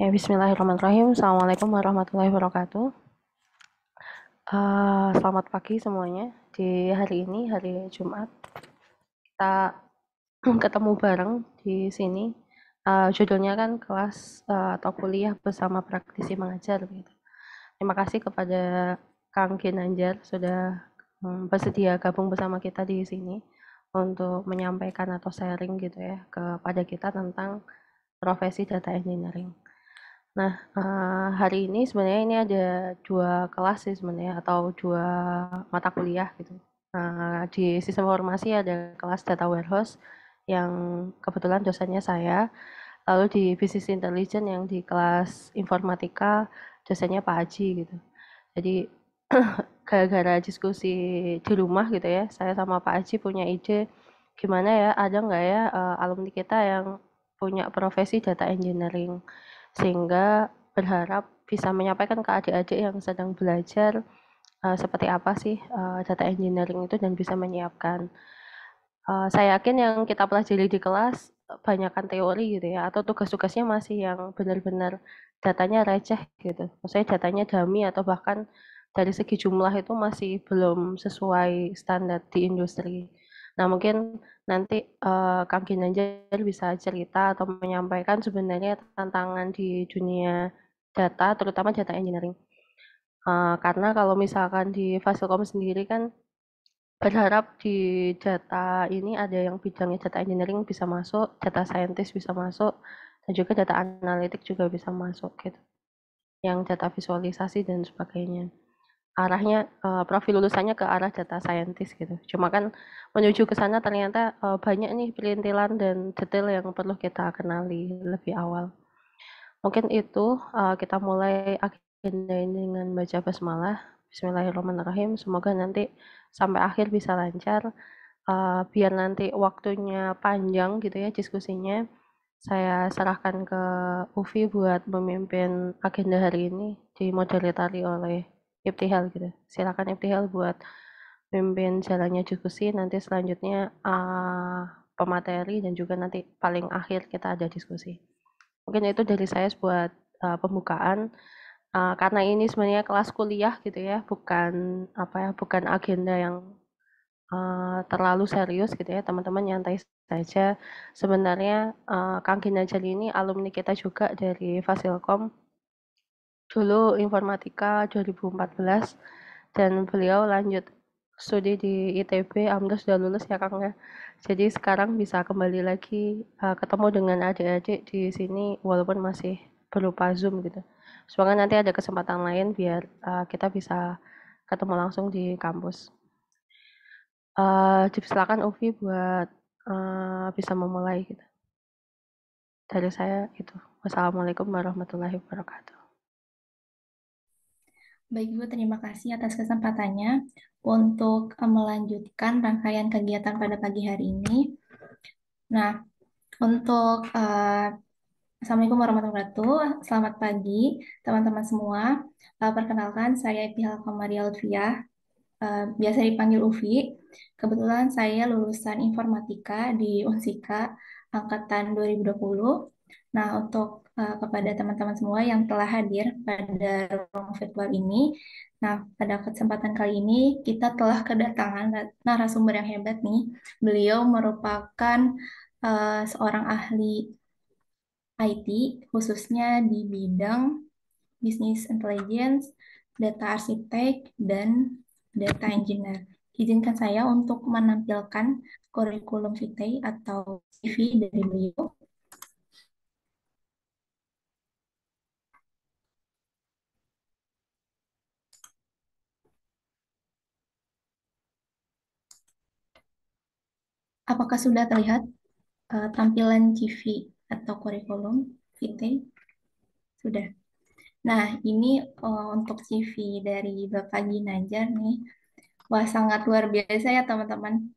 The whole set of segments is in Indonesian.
Ya, bismillahirrahmanirrahim. Assalamualaikum warahmatullahi wabarakatuh. Uh, selamat pagi semuanya. Di hari ini, hari Jumat, kita ketemu bareng di sini. Uh, judulnya kan kelas uh, atau kuliah bersama praktisi mengajar. Gitu. Terima kasih kepada Kang Kinanjar sudah um, bersedia gabung bersama kita di sini untuk menyampaikan atau sharing gitu ya kepada kita tentang profesi data engineering. Nah, eh, hari ini sebenarnya ini ada dua kelas sih sebenarnya atau dua mata kuliah gitu. Nah, di sistem informasi ada kelas data warehouse yang kebetulan dosennya saya, lalu di business intelligence yang di kelas informatika dosennya Pak Haji gitu. Jadi gara-gara diskusi di rumah gitu ya, saya sama Pak Haji punya ide gimana ya ada nggak ya, eh, alumni kita yang punya profesi data engineering sehingga berharap bisa menyampaikan ke adik-adik yang sedang belajar uh, seperti apa sih uh, data engineering itu dan bisa menyiapkan. Uh, saya yakin yang kita pelajari di kelas banyakkan teori gitu ya atau tugas-tugasnya masih yang benar-benar datanya receh gitu. Maksudnya datanya dami atau bahkan dari segi jumlah itu masih belum sesuai standar di industri. Nah, mungkin nanti uh, Kang Ginanjar bisa cerita atau menyampaikan sebenarnya tantangan di dunia data, terutama data engineering. Uh, karena kalau misalkan di Fasilkom sendiri kan berharap di data ini ada yang bidangnya data engineering bisa masuk, data scientist bisa masuk, dan juga data analitik juga bisa masuk gitu. Yang data visualisasi dan sebagainya arahnya uh, profil lulusannya ke arah data scientist gitu. Cuma kan menuju ke sana ternyata uh, banyak nih perintilan dan detail yang perlu kita kenali lebih awal. Mungkin itu uh, kita mulai agenda ini dengan baca basmalah. Bismillahirrahmanirrahim. Semoga nanti sampai akhir bisa lancar. Uh, biar nanti waktunya panjang gitu ya diskusinya. Saya serahkan ke Ufi buat memimpin agenda hari ini dimodalitari oleh Ibtihal gitu silakan Ibtihal buat pimpin jalannya diskusi nanti selanjutnya uh, pemateri dan juga nanti paling akhir kita ada diskusi mungkin itu dari saya buat uh, pembukaan uh, karena ini sebenarnya kelas kuliah gitu ya bukan apa ya bukan agenda yang uh, terlalu serius gitu ya teman-teman nyantai saja sebenarnya uh, Kang ini alumni kita juga dari Fasilkom dulu informatika 2014 dan beliau lanjut studi di ITB Amdas sudah lulus ya Kang ya jadi sekarang bisa kembali lagi uh, ketemu dengan adik-adik di sini walaupun masih berupa Zoom gitu semoga nanti ada kesempatan lain biar uh, kita bisa ketemu langsung di kampus uh, silakan Uvi buat uh, bisa memulai gitu dari saya itu wassalamualaikum warahmatullahi wabarakatuh Baik, Bu, terima kasih atas kesempatannya untuk eh, melanjutkan rangkaian kegiatan pada pagi hari ini. Nah, untuk uh, Assalamualaikum warahmatullahi wabarakatuh. Selamat pagi, teman-teman semua. Uh, perkenalkan, saya Pihal Komaria Lutfiah, uh, biasa dipanggil Ufi. Kebetulan saya lulusan informatika di Unsika angkatan 2020. Nah, untuk uh, kepada teman-teman semua yang telah hadir pada ruang virtual ini. Nah, pada kesempatan kali ini kita telah kedatangan narasumber yang hebat nih. Beliau merupakan uh, seorang ahli IT, khususnya di bidang business intelligence, data architect dan data engineer. Izinkan saya untuk menampilkan kurikulum vitae atau CV dari beliau apakah sudah terlihat uh, tampilan CV atau kurikulum VT? Sudah. Nah, ini uh, untuk CV dari Bapak Ginajar nih. Wah, sangat luar biasa ya teman-teman.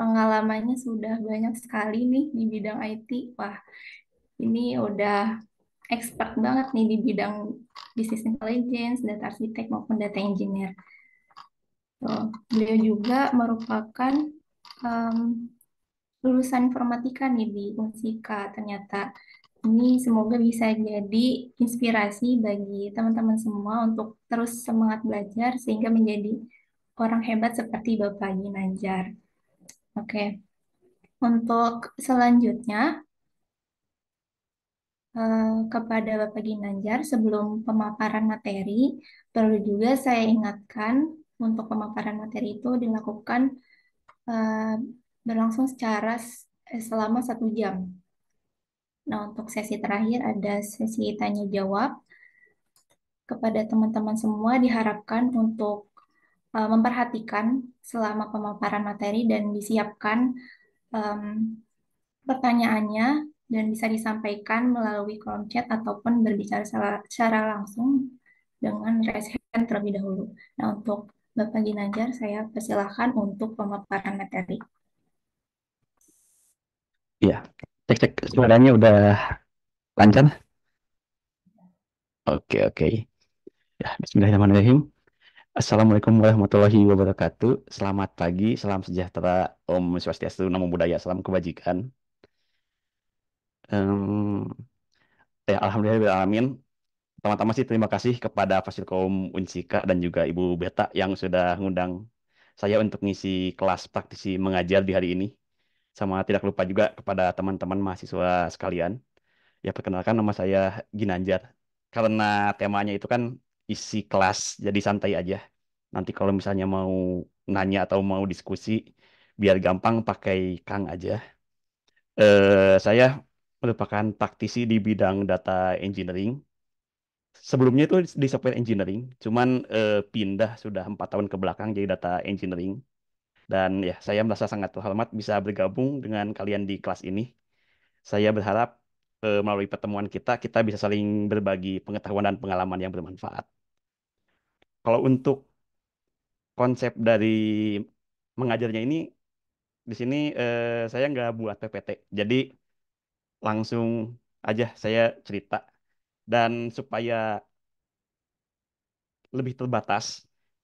Pengalamannya sudah banyak sekali nih di bidang IT. Wah, ini udah expert banget nih di bidang business intelligence, data arsitek maupun data engineer. So, beliau juga merupakan um, lulusan informatika nih di Unsika ternyata. Ini semoga bisa jadi inspirasi bagi teman-teman semua untuk terus semangat belajar sehingga menjadi orang hebat seperti Bapak Ginanjar. Oke. Okay. Untuk selanjutnya, uh, kepada Bapak Ginanjar, sebelum pemaparan materi, perlu juga saya ingatkan untuk pemaparan materi itu dilakukan berlangsung secara eh, selama satu jam. Nah, untuk sesi terakhir ada sesi tanya jawab. Kepada teman-teman semua diharapkan untuk uh, memperhatikan selama pemaparan materi dan disiapkan um, pertanyaannya dan bisa disampaikan melalui kolom chat ataupun berbicara secara langsung dengan raise hand terlebih dahulu. Nah, untuk Bapak Ginanjar, saya persilahkan untuk pemaparan materi. Iya, cek-cek suaranya udah lancar. Oke, oke. Ya, bismillahirrahmanirrahim. Assalamualaikum warahmatullahi wabarakatuh. Selamat pagi, salam sejahtera, Om Swastiastu, Namo Buddhaya, salam kebajikan. Um, ya, Alhamdulillah, alamin. Pertama-tama sih terima kasih kepada Fasilkom Unsika dan juga Ibu Beta yang sudah mengundang saya untuk ngisi kelas praktisi mengajar di hari ini. Sama tidak lupa juga kepada teman-teman mahasiswa sekalian. Ya perkenalkan nama saya Ginanjar. Karena temanya itu kan isi kelas, jadi santai aja. Nanti kalau misalnya mau nanya atau mau diskusi, biar gampang pakai Kang aja. Eh, saya merupakan praktisi di bidang data engineering sebelumnya itu di software engineering, cuman eh, pindah sudah empat tahun ke belakang jadi data engineering. Dan ya, saya merasa sangat terhormat bisa bergabung dengan kalian di kelas ini. Saya berharap eh, melalui pertemuan kita, kita bisa saling berbagi pengetahuan dan pengalaman yang bermanfaat. Kalau untuk konsep dari mengajarnya ini, di sini eh, saya nggak buat PPT, jadi langsung aja saya cerita dan supaya lebih terbatas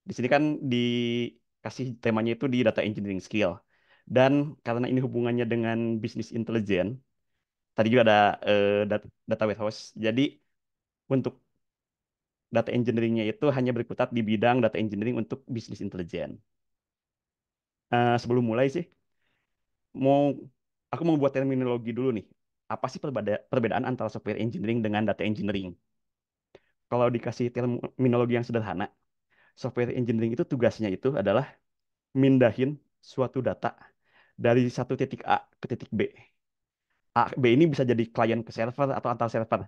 di sini kan dikasih temanya itu di data engineering skill dan karena ini hubungannya dengan business intelligence, tadi juga ada uh, data warehouse jadi untuk data engineeringnya itu hanya berkutat di bidang data engineering untuk business intelligence. uh, sebelum mulai sih mau aku mau buat terminologi dulu nih apa sih perbedaan antara software engineering dengan data engineering? Kalau dikasih terminologi yang sederhana, software engineering itu tugasnya itu adalah mindahin suatu data dari satu titik A ke titik B. A, B ini bisa jadi klien ke server atau antar server.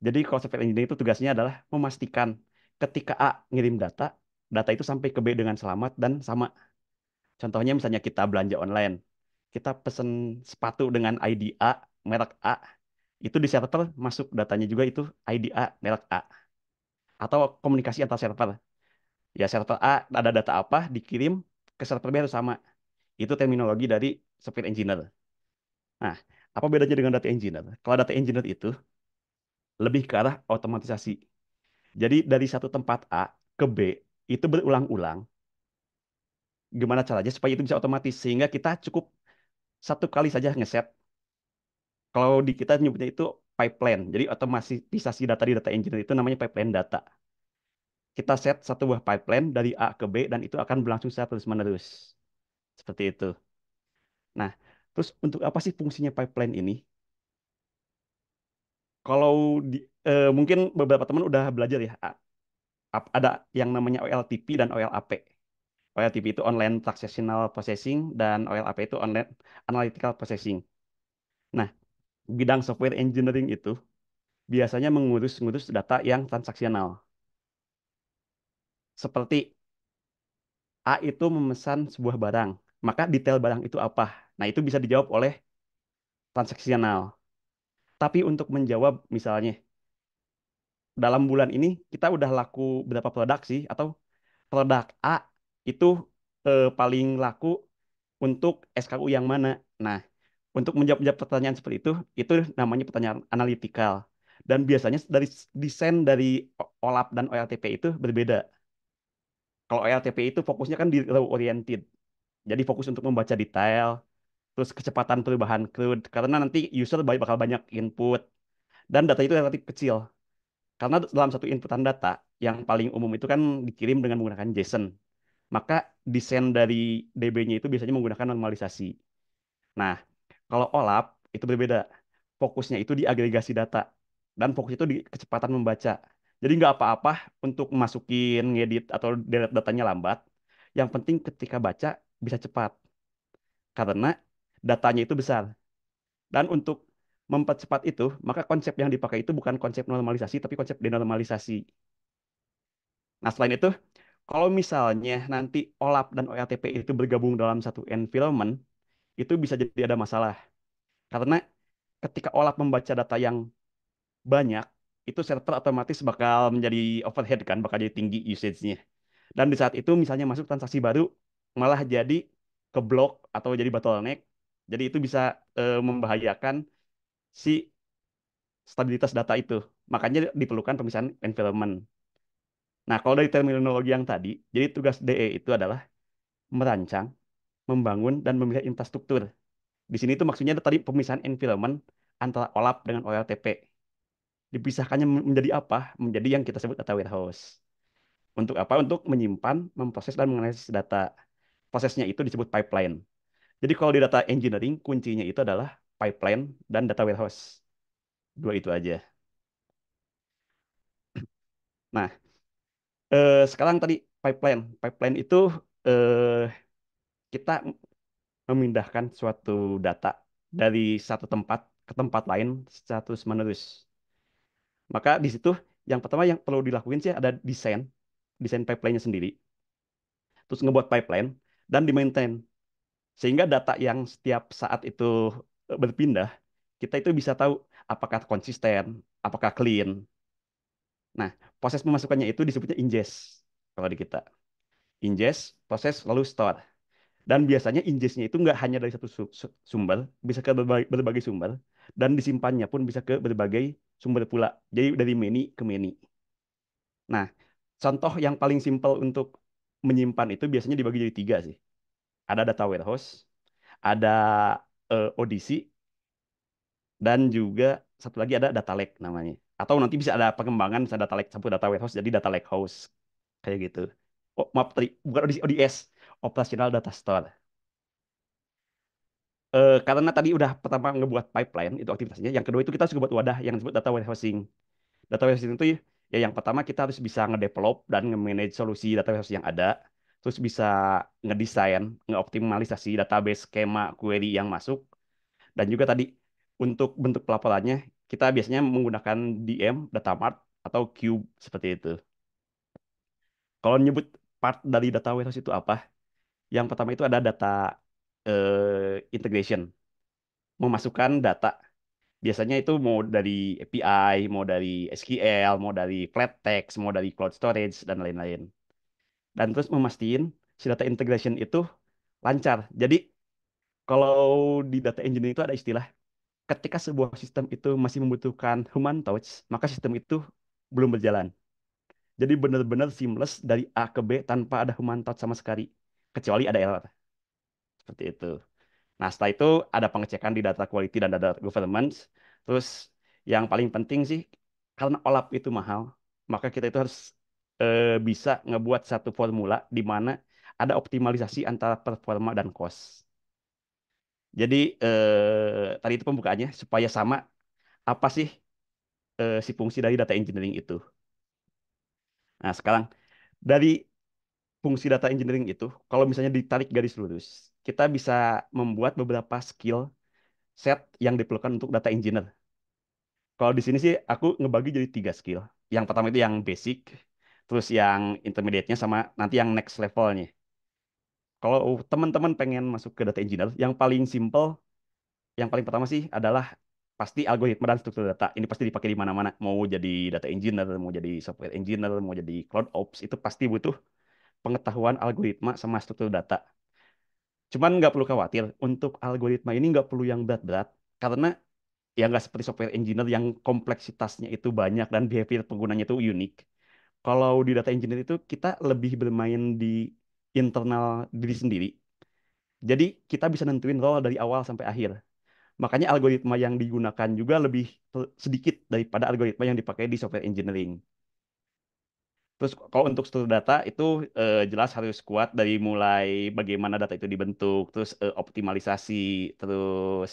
Jadi kalau software engineering itu tugasnya adalah memastikan ketika A ngirim data, data itu sampai ke B dengan selamat dan sama. Contohnya misalnya kita belanja online kita pesen sepatu dengan ID A, merek A, itu di server masuk datanya juga itu ID A, merek A. Atau komunikasi antar server. Ya server A ada data apa, dikirim ke server B harus sama. Itu terminologi dari software engineer. Nah, apa bedanya dengan data engineer? Kalau data engineer itu lebih ke arah otomatisasi. Jadi dari satu tempat A ke B itu berulang-ulang gimana caranya supaya itu bisa otomatis sehingga kita cukup satu kali saja ngeset. Kalau di kita nyebutnya itu pipeline. Jadi otomatisasi data di data engineer itu namanya pipeline data. Kita set satu buah pipeline dari A ke B dan itu akan berlangsung secara terus-menerus. Seperti itu. Nah, terus untuk apa sih fungsinya pipeline ini? Kalau di, eh, mungkin beberapa teman udah belajar ya, ada yang namanya OLTP dan OLAP. OLTP itu online transactional processing dan OLAP itu online analytical processing. Nah, bidang software engineering itu biasanya mengurus-ngurus data yang transaksional. Seperti A itu memesan sebuah barang, maka detail barang itu apa? Nah, itu bisa dijawab oleh transaksional. Tapi untuk menjawab misalnya dalam bulan ini kita udah laku berapa produk sih atau produk A itu eh, paling laku untuk SKU yang mana. Nah, untuk menjawab-jawab pertanyaan seperti itu, itu namanya pertanyaan analitikal. Dan biasanya dari desain dari OLAP dan OLTP itu berbeda. Kalau OLTP itu fokusnya kan di row oriented. Jadi fokus untuk membaca detail, terus kecepatan perubahan crude, Karena nanti user bakal banyak input. Dan data itu relatif kecil. Karena dalam satu inputan data, yang paling umum itu kan dikirim dengan menggunakan JSON maka desain dari DB-nya itu biasanya menggunakan normalisasi. Nah, kalau OLAP itu berbeda. Fokusnya itu di agregasi data dan fokus itu di kecepatan membaca. Jadi nggak apa-apa untuk masukin, ngedit atau delete datanya lambat. Yang penting ketika baca bisa cepat. Karena datanya itu besar. Dan untuk mempercepat itu, maka konsep yang dipakai itu bukan konsep normalisasi, tapi konsep denormalisasi. Nah, selain itu, kalau misalnya nanti OLAP dan OLTP itu bergabung dalam satu environment, itu bisa jadi ada masalah. Karena ketika OLAP membaca data yang banyak, itu server otomatis bakal menjadi overhead kan, bakal jadi tinggi usage-nya. Dan di saat itu misalnya masuk transaksi baru, malah jadi ke blok atau jadi bottleneck. Jadi itu bisa eh, membahayakan si stabilitas data itu. Makanya diperlukan pemisahan environment. Nah, kalau dari terminologi yang tadi, jadi tugas DE itu adalah merancang, membangun, dan memilih infrastruktur. Di sini itu maksudnya tadi pemisahan environment antara OLAP dengan OLTP. Dipisahkannya menjadi apa? Menjadi yang kita sebut data warehouse. Untuk apa? Untuk menyimpan, memproses, dan menganalisis data. Prosesnya itu disebut pipeline. Jadi kalau di data engineering, kuncinya itu adalah pipeline dan data warehouse. Dua itu aja. Nah, uh, sekarang tadi pipeline, pipeline itu uh, kita memindahkan suatu data dari satu tempat ke tempat lain secara terus menerus. Maka di situ yang pertama yang perlu dilakuin sih ada desain, desain pipeline-nya sendiri. Terus ngebuat pipeline dan di-maintain. Sehingga data yang setiap saat itu eh, berpindah, kita itu bisa tahu apakah konsisten, apakah clean, Nah, proses memasukkannya itu disebutnya ingest kalau di kita. Ingest, proses, lalu store. Dan biasanya ingestnya itu nggak hanya dari satu sumber, bisa ke berbagai, berbagai sumber, dan disimpannya pun bisa ke berbagai sumber pula. Jadi dari many ke many. Nah, contoh yang paling simpel untuk menyimpan itu biasanya dibagi jadi tiga sih. Ada data warehouse, ada uh, eh, odc, dan juga satu lagi ada data lake namanya atau nanti bisa ada pengembangan bisa data lake campur data warehouse jadi data lake house kayak gitu oh, maaf tadi bukan ODS, ODS operational data store uh, karena tadi udah pertama ngebuat pipeline itu aktivitasnya yang kedua itu kita harus buat wadah yang disebut data warehousing data warehousing itu ya yang pertama kita harus bisa ngedevelop dan nge-manage solusi data warehouse yang ada terus bisa ngedesain ngeoptimalisasi database skema query yang masuk dan juga tadi untuk bentuk pelaporannya kita biasanya menggunakan DM, data mart, atau cube seperti itu. Kalau nyebut part dari data warehouse itu apa? Yang pertama itu ada data uh, integration, memasukkan data. Biasanya itu mau dari API, mau dari SQL, mau dari flat text, mau dari cloud storage, dan lain-lain. Dan terus memastikan si data integration itu lancar. Jadi kalau di data engineering itu ada istilah ketika sebuah sistem itu masih membutuhkan human touch, maka sistem itu belum berjalan. Jadi benar-benar seamless dari A ke B tanpa ada human touch sama sekali. Kecuali ada error. Seperti itu. Nah setelah itu ada pengecekan di data quality dan data governance. Terus yang paling penting sih, karena OLAP itu mahal, maka kita itu harus e, bisa ngebuat satu formula di mana ada optimalisasi antara performa dan cost. Jadi eh, tadi itu pembukaannya supaya sama apa sih eh, si fungsi dari data engineering itu. Nah sekarang dari fungsi data engineering itu kalau misalnya ditarik garis lurus kita bisa membuat beberapa skill set yang diperlukan untuk data engineer. Kalau di sini sih aku ngebagi jadi tiga skill. Yang pertama itu yang basic, terus yang intermediate-nya sama nanti yang next levelnya kalau teman-teman pengen masuk ke data engineer, yang paling simple, yang paling pertama sih adalah pasti algoritma dan struktur data. Ini pasti dipakai di mana-mana. Mau jadi data engineer, mau jadi software engineer, mau jadi cloud ops, itu pasti butuh pengetahuan algoritma sama struktur data. Cuman nggak perlu khawatir, untuk algoritma ini nggak perlu yang berat-berat, karena ya nggak seperti software engineer yang kompleksitasnya itu banyak dan behavior penggunanya itu unik. Kalau di data engineer itu kita lebih bermain di internal diri sendiri. Jadi kita bisa nentuin role dari awal sampai akhir. Makanya algoritma yang digunakan juga lebih sedikit daripada algoritma yang dipakai di software engineering. Terus kalau untuk struktur data itu eh, jelas harus kuat dari mulai bagaimana data itu dibentuk, terus eh, optimalisasi, terus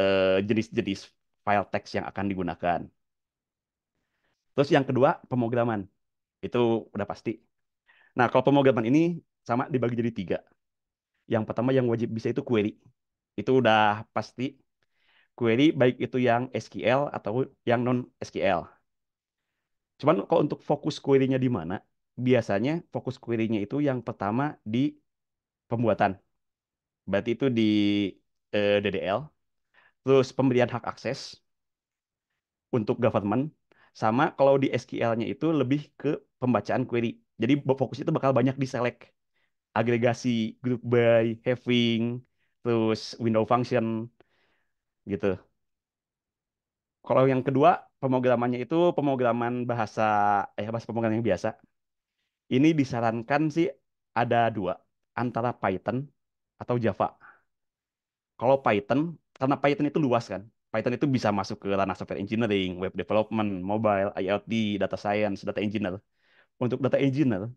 eh, jenis-jenis eh, file text yang akan digunakan. Terus yang kedua, pemrograman. Itu udah pasti. Nah, kalau pemrograman ini sama dibagi jadi tiga. Yang pertama yang wajib bisa itu query. Itu udah pasti query baik itu yang SQL atau yang non SQL. Cuman kalau untuk fokus query-nya di mana, biasanya fokus query-nya itu yang pertama di pembuatan. Berarti itu di eh, DDL. Terus pemberian hak akses untuk government sama kalau di SQL-nya itu lebih ke pembacaan query jadi fokus itu bakal banyak di select agregasi, group by, having, terus window function gitu. Kalau yang kedua, pemrogramannya itu pemrograman bahasa eh bahasa pemrograman yang biasa. Ini disarankan sih ada dua, antara Python atau Java. Kalau Python, karena Python itu luas kan. Python itu bisa masuk ke ranah software engineering, web development, mobile, IoT, data science, data engineer untuk data engineer,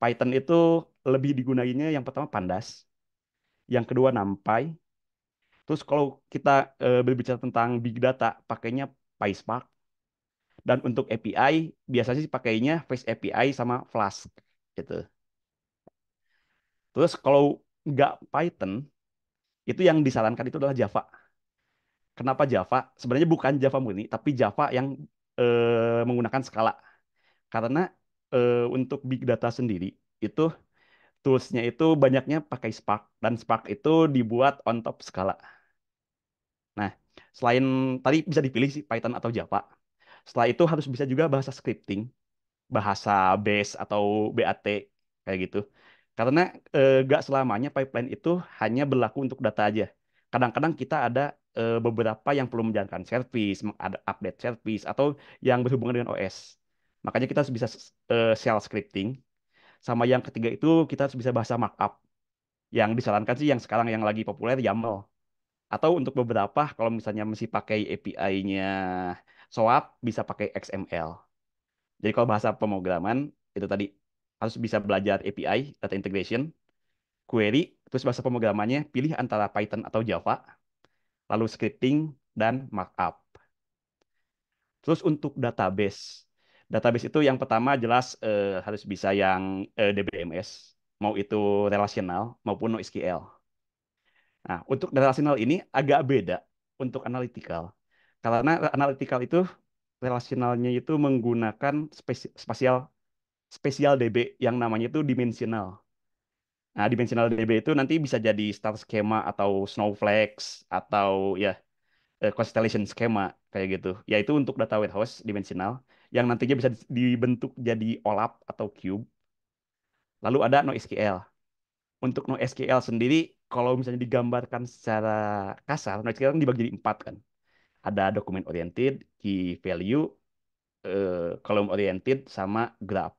Python itu lebih digunainya yang pertama pandas, yang kedua NumPy. Terus kalau kita e, berbicara tentang big data, pakainya PySpark. Dan untuk API, biasanya sih pakainya Face API sama Flask. gitu. Terus kalau nggak Python, itu yang disarankan itu adalah Java. Kenapa Java? Sebenarnya bukan Java murni, tapi Java yang e, menggunakan skala. Karena uh, untuk big data sendiri itu toolsnya itu banyaknya pakai Spark dan Spark itu dibuat on top skala. Nah, selain tadi bisa dipilih sih Python atau Java. Setelah itu harus bisa juga bahasa scripting, bahasa base atau BAT kayak gitu. Karena e, gak selamanya pipeline itu hanya berlaku untuk data aja. Kadang-kadang kita ada e, beberapa yang perlu menjalankan service, ada update service atau yang berhubungan dengan OS. Makanya kita harus bisa uh, eh, shell scripting. Sama yang ketiga itu kita harus bisa bahasa markup. Yang disarankan sih yang sekarang yang lagi populer YAML. Atau untuk beberapa kalau misalnya masih pakai API-nya SOAP bisa pakai XML. Jadi kalau bahasa pemrograman itu tadi harus bisa belajar API, data integration, query, terus bahasa pemrogramannya pilih antara Python atau Java, lalu scripting dan markup. Terus untuk database, Database itu yang pertama jelas eh, harus bisa yang eh, DBMS, mau itu relasional maupun NoSQL. Nah, untuk relasional ini agak beda untuk analytical. Karena analytical itu relasionalnya itu menggunakan spesial spesial DB yang namanya itu dimensional. Nah, dimensional DB itu nanti bisa jadi star schema atau snowflakes atau ya eh, constellation schema kayak gitu. Yaitu untuk data warehouse dimensional yang nantinya bisa dibentuk jadi OLAP atau cube. Lalu ada NoSQL. Untuk NoSQL sendiri, kalau misalnya digambarkan secara kasar, NoSQL kan dibagi jadi empat kan. Ada document oriented, key value, kalau eh, column oriented, sama graph.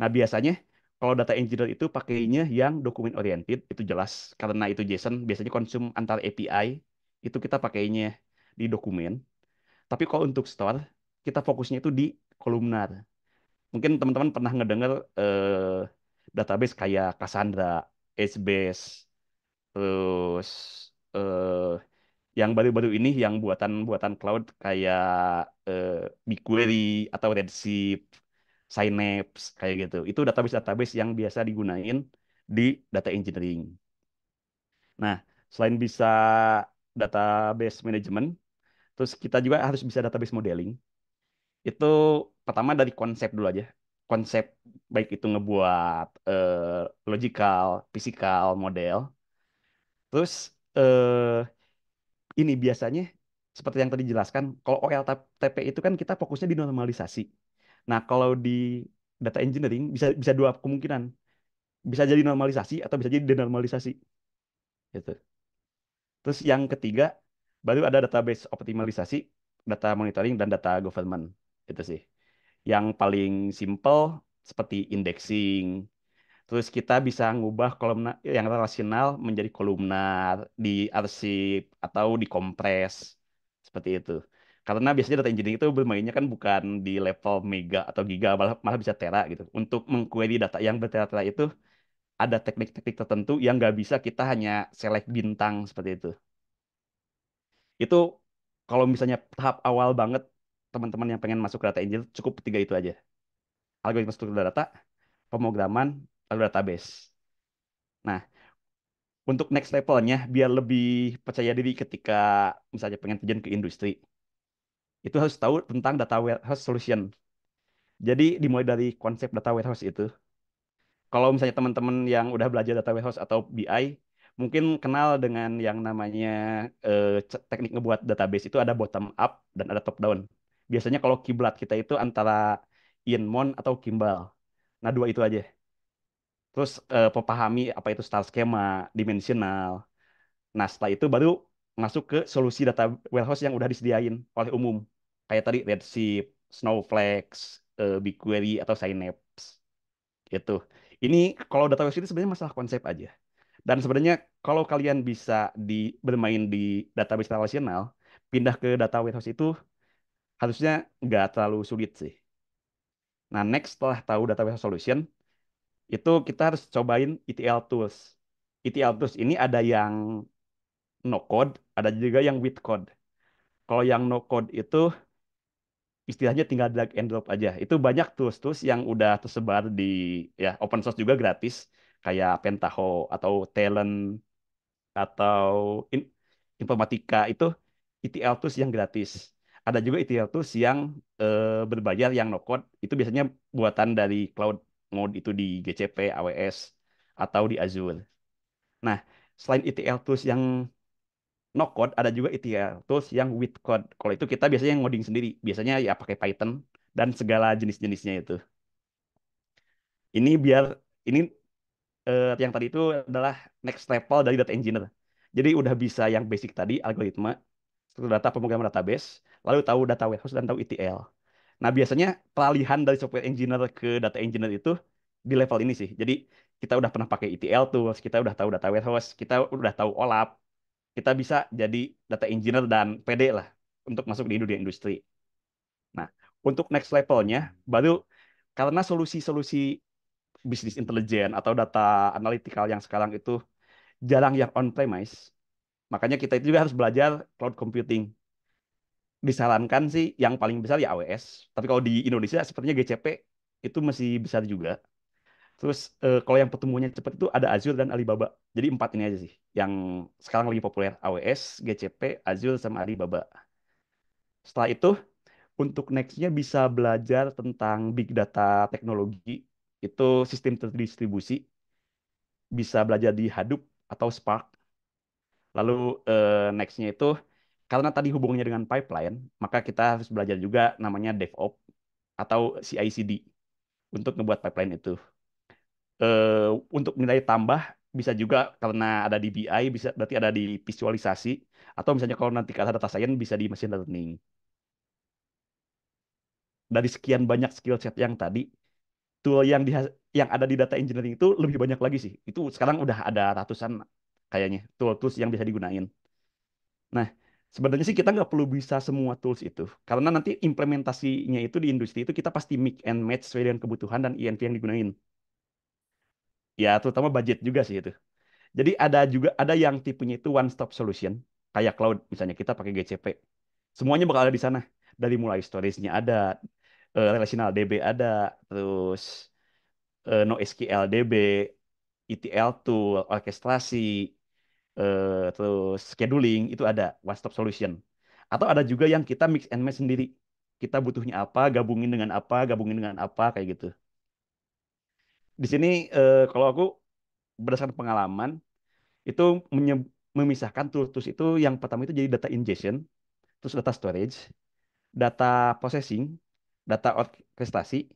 Nah biasanya kalau data engineer itu pakainya yang document oriented itu jelas karena itu JSON biasanya konsum antar API itu kita pakainya di dokumen. Tapi kalau untuk store kita fokusnya itu di kolumnar. Mungkin teman-teman pernah ngedengar eh, database kayak Cassandra, HBase, terus eh, yang baru-baru ini yang buatan-buatan cloud kayak eh, BigQuery atau Redshift, Synapse kayak gitu. Itu database-database yang biasa digunain di data engineering. Nah, selain bisa database management, terus kita juga harus bisa database modeling itu pertama dari konsep dulu aja konsep baik itu ngebuat uh, logical, physical model. Terus uh, ini biasanya seperti yang tadi jelaskan, kalau OLTP itu kan kita fokusnya di normalisasi. Nah, kalau di data engineering bisa bisa dua kemungkinan. Bisa jadi normalisasi atau bisa jadi denormalisasi. Gitu. Terus yang ketiga baru ada database optimalisasi, data monitoring dan data government gitu sih. Yang paling simple seperti indexing. Terus kita bisa ngubah kolumnar yang relasional menjadi kolumnar, di arsip atau di kompres seperti itu. Karena biasanya data engineering itu bermainnya kan bukan di level mega atau giga, malah, malah bisa tera gitu. Untuk mengquery data yang bertera-tera itu ada teknik-teknik tertentu yang nggak bisa kita hanya select bintang seperti itu. Itu kalau misalnya tahap awal banget teman-teman yang pengen masuk ke data engineer cukup tiga itu aja. Algoritma struktur data, pemrograman, lalu database. Nah, untuk next levelnya biar lebih percaya diri ketika misalnya pengen terjun ke industri itu harus tahu tentang data warehouse solution jadi dimulai dari konsep data warehouse itu kalau misalnya teman-teman yang udah belajar data warehouse atau BI mungkin kenal dengan yang namanya eh, teknik ngebuat database itu ada bottom up dan ada top down biasanya kalau kiblat kita itu antara inmon atau kimbal. Nah, dua itu aja. Terus uh, eh, pemahami apa itu star schema, dimensional. Nah, setelah itu baru masuk ke solusi data warehouse yang udah disediain oleh umum. Kayak tadi Redshift, Snowflake, uh, BigQuery atau Synapse. Gitu. Ini kalau data warehouse ini sebenarnya masalah konsep aja. Dan sebenarnya kalau kalian bisa di bermain di database relasional, pindah ke data warehouse itu harusnya nggak terlalu sulit sih. Nah, next setelah tahu database solution, itu kita harus cobain ETL tools. ETL tools ini ada yang no code, ada juga yang with code. Kalau yang no code itu istilahnya tinggal drag and drop aja. Itu banyak tools-tools yang udah tersebar di ya open source juga gratis kayak Pentaho atau Talent atau in, Informatika itu ETL tools yang gratis ada juga tools yang eh, berbayar yang no code itu biasanya buatan dari cloud mode itu di GCP, AWS atau di Azure. Nah, selain ETL tools yang no code, ada juga ETL tools yang with code. Kalau itu kita biasanya ngoding sendiri, biasanya ya pakai Python dan segala jenis-jenisnya itu. Ini biar ini eh, yang tadi itu adalah next level dari data engineer. Jadi udah bisa yang basic tadi algoritma, struktur data pemrograman database, lalu tahu data warehouse dan tahu ETL. Nah, biasanya peralihan dari software engineer ke data engineer itu di level ini sih. Jadi, kita udah pernah pakai ETL tools, kita udah tahu data warehouse, kita udah tahu OLAP, kita bisa jadi data engineer dan PD lah untuk masuk di dunia industri. Nah, untuk next levelnya, baru karena solusi-solusi bisnis intelijen atau data analytical yang sekarang itu jarang yang on-premise, makanya kita itu juga harus belajar cloud computing disarankan sih yang paling besar ya AWS. Tapi kalau di Indonesia sepertinya GCP itu masih besar juga. Terus uh, kalau yang pertumbuhannya cepat itu ada Azure dan Alibaba. Jadi empat ini aja sih yang sekarang lagi populer AWS, GCP, Azure sama Alibaba. Setelah itu untuk nextnya bisa belajar tentang big data teknologi itu sistem terdistribusi bisa belajar di Hadoop atau Spark. Lalu eh, next-nya itu karena tadi hubungannya dengan pipeline, maka kita harus belajar juga namanya DevOps atau CI/CD untuk ngebuat pipeline itu. Eh, untuk nilai tambah bisa juga karena ada di BI, bisa berarti ada di visualisasi atau misalnya kalau nanti ada data science bisa di machine learning. Dari sekian banyak skill set yang tadi, tool yang di, yang ada di data engineering itu lebih banyak lagi sih. Itu sekarang udah ada ratusan kayaknya tool tools yang bisa digunain. Nah, Sebenarnya sih kita nggak perlu bisa semua tools itu, karena nanti implementasinya itu di industri itu kita pasti mix and match sesuai dengan kebutuhan dan INP e yang digunain. Ya, terutama budget juga sih itu. Jadi ada juga ada yang tipenya itu one stop solution, kayak cloud misalnya kita pakai GCP. Semuanya bakal ada di sana. Dari mulai storage-nya ada, eh, relational DB ada, terus uh, eh, NoSQL DB, ETL tool, orkestrasi, uh, terus scheduling itu ada one stop solution. Atau ada juga yang kita mix and match sendiri. Kita butuhnya apa, gabungin dengan apa, gabungin dengan apa kayak gitu. Di sini uh, kalau aku berdasarkan pengalaman itu memisahkan tools-tools itu yang pertama itu jadi data ingestion, terus data storage, data processing, data orkestrasi,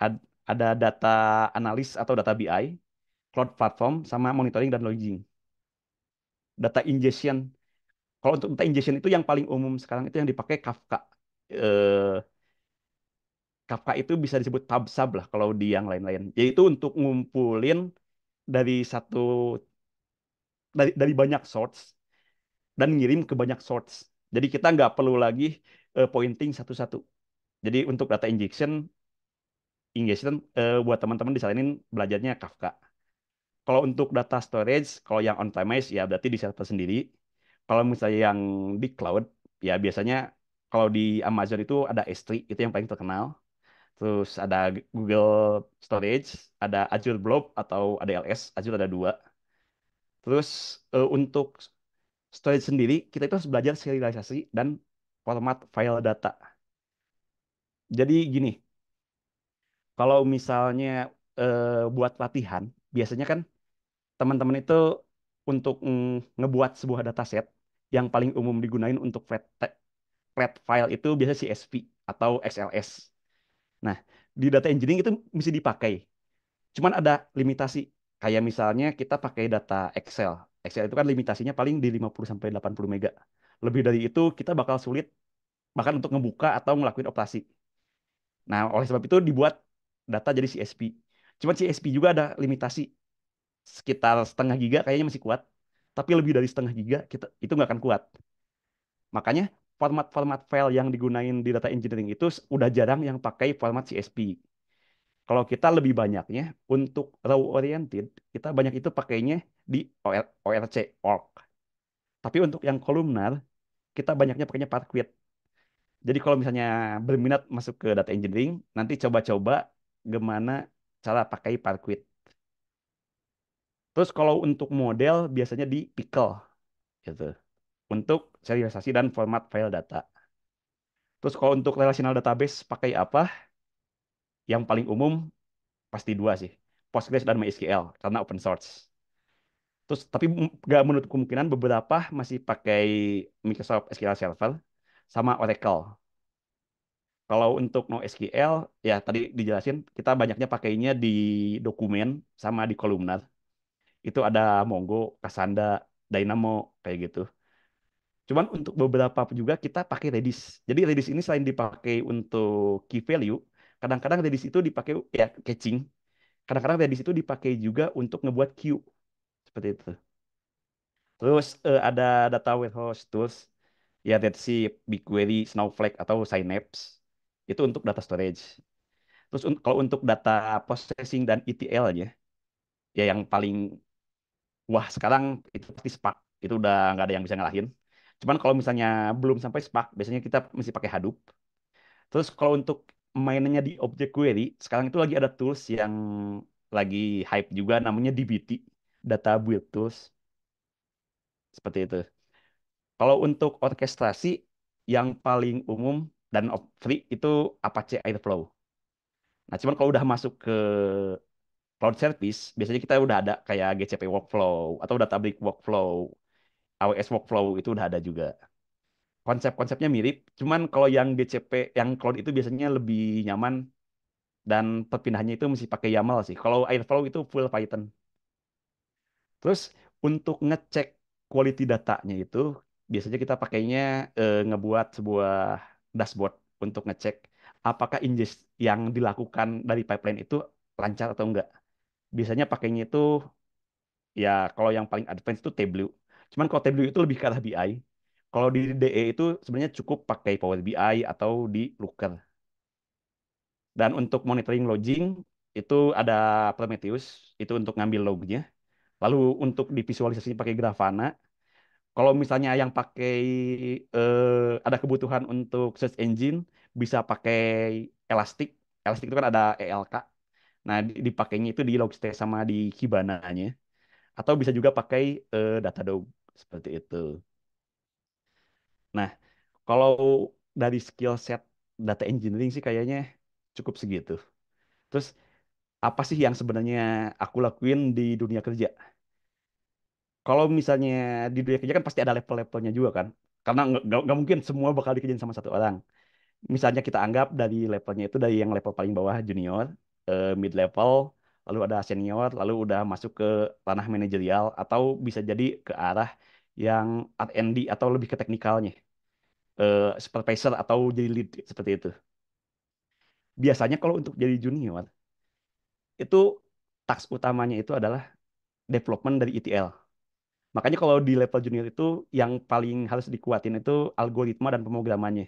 ad, ada data analis atau data BI, cloud platform, sama monitoring dan logging data ingestion. Kalau untuk data ingestion itu yang paling umum sekarang itu yang dipakai Kafka. Eh, Kafka itu bisa disebut sub lah kalau di yang lain-lain. Yaitu untuk ngumpulin dari satu dari, dari banyak source dan ngirim ke banyak source. Jadi kita nggak perlu lagi uh, pointing satu-satu. Jadi untuk data injection, injection uh, eh, buat teman-teman disalinin belajarnya Kafka kalau untuk data storage, kalau yang on-premise ya berarti di server sendiri. Kalau misalnya yang di cloud, ya biasanya kalau di Amazon itu ada S3, itu yang paling terkenal. Terus ada Google Storage, ada Azure Blob atau ada LS Azure ada dua. Terus uh, untuk storage sendiri, kita itu harus belajar serialisasi dan format file data. Jadi gini, kalau misalnya uh, buat latihan, biasanya kan teman-teman itu untuk ngebuat sebuah dataset yang paling umum digunain untuk flat, file itu biasanya CSV atau XLS. Nah, di data engineering itu mesti dipakai. Cuman ada limitasi. Kayak misalnya kita pakai data Excel. Excel itu kan limitasinya paling di 50 sampai 80 mega. Lebih dari itu kita bakal sulit bahkan untuk ngebuka atau ngelakuin operasi. Nah, oleh sebab itu dibuat data jadi CSV. Cuman CSP juga ada limitasi sekitar setengah giga kayaknya masih kuat. Tapi lebih dari setengah giga kita itu nggak akan kuat. Makanya format-format file yang digunain di data engineering itu udah jarang yang pakai format CSP. Kalau kita lebih banyaknya untuk raw oriented, kita banyak itu pakainya di OR, ORC, org. Tapi untuk yang kolumnar, kita banyaknya pakainya Parquet. Jadi kalau misalnya berminat masuk ke data engineering, nanti coba-coba gimana cara pakai parquet. Terus kalau untuk model biasanya di pickle gitu. Untuk serialisasi dan format file data. Terus kalau untuk relational database pakai apa? Yang paling umum pasti dua sih. Postgres dan MySQL karena open source. Terus tapi nggak menutup kemungkinan beberapa masih pakai Microsoft SQL Server sama Oracle. Kalau untuk NoSQL, ya tadi dijelasin kita banyaknya pakainya di dokumen sama di kolumnar. Itu ada Mongo, Cassandra, Dynamo kayak gitu. Cuman untuk beberapa juga kita pakai Redis. Jadi Redis ini selain dipakai untuk key value, kadang-kadang Redis itu dipakai ya catching. Kadang-kadang Redis itu dipakai juga untuk ngebuat queue. Seperti itu. Terus uh, ada data warehouse tools ya Redshift, BigQuery, Snowflake atau Synapse. Itu untuk data storage. Terus un kalau untuk data processing dan ETL-nya, ya yang paling wah sekarang itu pasti Spark. Itu udah nggak ada yang bisa ngalahin. Cuman kalau misalnya belum sampai Spark, biasanya kita mesti pakai Hadoop. Terus kalau untuk mainannya di object query, sekarang itu lagi ada tools yang lagi hype juga namanya DBT, Data Build Tools. Seperti itu. Kalau untuk orkestrasi, yang paling umum dan Op3 itu Apache Airflow. Nah, cuman kalau udah masuk ke cloud service, biasanya kita udah ada kayak GCP workflow atau brick workflow, AWS workflow itu udah ada juga. Konsep-konsepnya mirip, cuman kalau yang GCP, yang cloud itu biasanya lebih nyaman dan perpindahannya itu mesti pakai YAML sih. Kalau Airflow itu full Python. Terus untuk ngecek quality datanya itu biasanya kita pakainya e, ngebuat sebuah dashboard untuk ngecek apakah ingest yang dilakukan dari pipeline itu lancar atau enggak. Biasanya pakainya itu ya kalau yang paling advance itu Tableau. Cuman kalau Tableau itu lebih ke arah BI. Kalau di DE itu sebenarnya cukup pakai Power BI atau di Looker. Dan untuk monitoring logging itu ada Prometheus itu untuk ngambil lognya. Lalu untuk divisualisasi pakai Grafana kalau misalnya yang pakai eh, ada kebutuhan untuk search engine bisa pakai Elastic. Elastic itu kan ada ELK. Nah, dipakainya itu di Logstash sama di Kibana-nya. Atau bisa juga pakai eh, Datadog seperti itu. Nah, kalau dari skill set data engineering sih kayaknya cukup segitu. Terus apa sih yang sebenarnya aku lakuin di dunia kerja? kalau misalnya di dunia kerja kan pasti ada level-levelnya juga kan karena nggak mungkin semua bakal dikerjain sama satu orang misalnya kita anggap dari levelnya itu dari yang level paling bawah junior uh, eh, mid level lalu ada senior lalu udah masuk ke ranah manajerial atau bisa jadi ke arah yang R&D atau lebih ke teknikalnya uh, supervisor atau jadi lead seperti itu biasanya kalau untuk jadi junior itu task utamanya itu adalah development dari ETL Makanya kalau di level junior itu yang paling harus dikuatin itu algoritma dan pemrogramannya.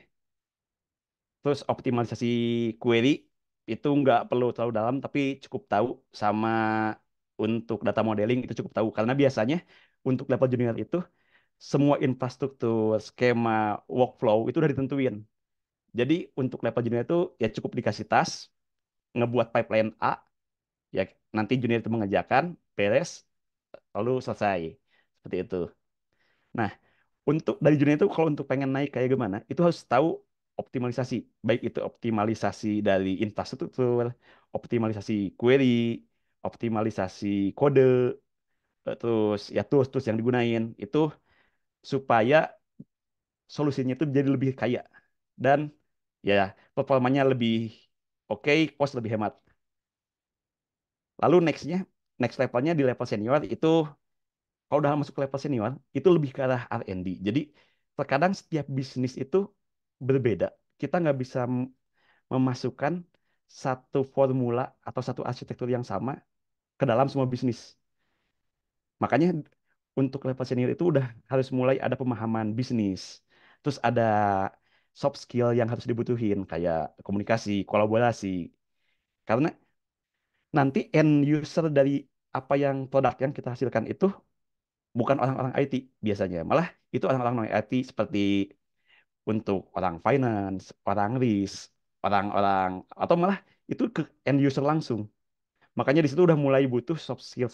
Terus optimalisasi query itu nggak perlu terlalu dalam tapi cukup tahu sama untuk data modeling itu cukup tahu karena biasanya untuk level junior itu semua infrastruktur, skema, workflow itu udah ditentuin. Jadi untuk level junior itu ya cukup dikasih tas, ngebuat pipeline A, ya nanti junior itu mengerjakan, beres, lalu selesai seperti itu. Nah, untuk dari jurnal itu kalau untuk pengen naik kayak gimana, itu harus tahu optimalisasi. Baik itu optimalisasi dari infrastruktur, optimalisasi query, optimalisasi kode, eh, terus ya terus terus yang digunain itu supaya solusinya itu jadi lebih kaya dan ya performanya lebih oke, okay, cost lebih hemat. Lalu nextnya, next levelnya di level senior itu kalau udah masuk ke level senior itu lebih ke arah R&D. Jadi terkadang setiap bisnis itu berbeda. Kita nggak bisa memasukkan satu formula atau satu arsitektur yang sama ke dalam semua bisnis. Makanya untuk level senior itu udah harus mulai ada pemahaman bisnis. Terus ada soft skill yang harus dibutuhin kayak komunikasi, kolaborasi. Karena nanti end user dari apa yang produk yang kita hasilkan itu bukan orang-orang IT biasanya. Malah itu orang-orang IT seperti untuk orang finance, orang risk, orang-orang atau malah itu ke end user langsung. Makanya di situ udah mulai butuh soft skill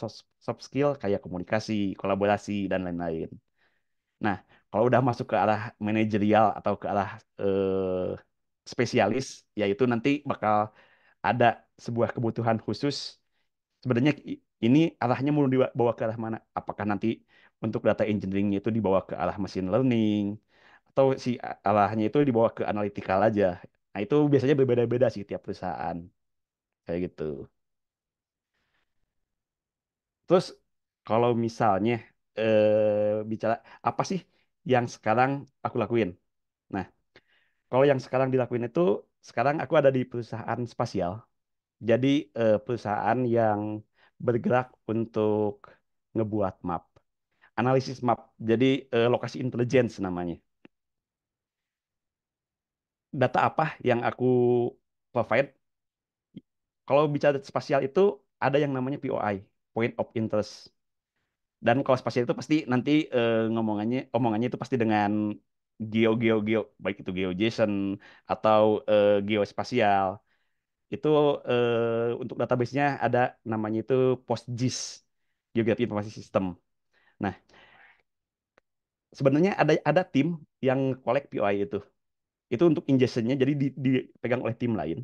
soft, skill kayak komunikasi, kolaborasi dan lain-lain. Nah, kalau udah masuk ke arah manajerial atau ke arah eh, spesialis, ya itu nanti bakal ada sebuah kebutuhan khusus. Sebenarnya ini arahnya mau dibawa ke arah mana? Apakah nanti untuk data engineering itu dibawa ke arah machine learning atau si arahnya itu dibawa ke analytical aja. Nah, itu biasanya berbeda-beda sih tiap perusahaan. Kayak gitu. Terus kalau misalnya eh, bicara apa sih yang sekarang aku lakuin? Nah, kalau yang sekarang dilakuin itu sekarang aku ada di perusahaan spasial. Jadi eh, perusahaan yang bergerak untuk ngebuat map analisis map. Jadi eh, lokasi intelligence namanya. Data apa yang aku provide? Kalau bicara spasial itu ada yang namanya POI, point of interest. Dan kalau spasial itu pasti nanti eh, ngomongannya omongannya itu pasti dengan geo geo geo baik itu geojason atau eh, geospasial itu eh, untuk database-nya ada namanya itu PostGIS, Geographic Information System. Nah, sebenarnya ada ada tim yang collect POI itu. Itu untuk ingestionnya, jadi dipegang oleh tim lain.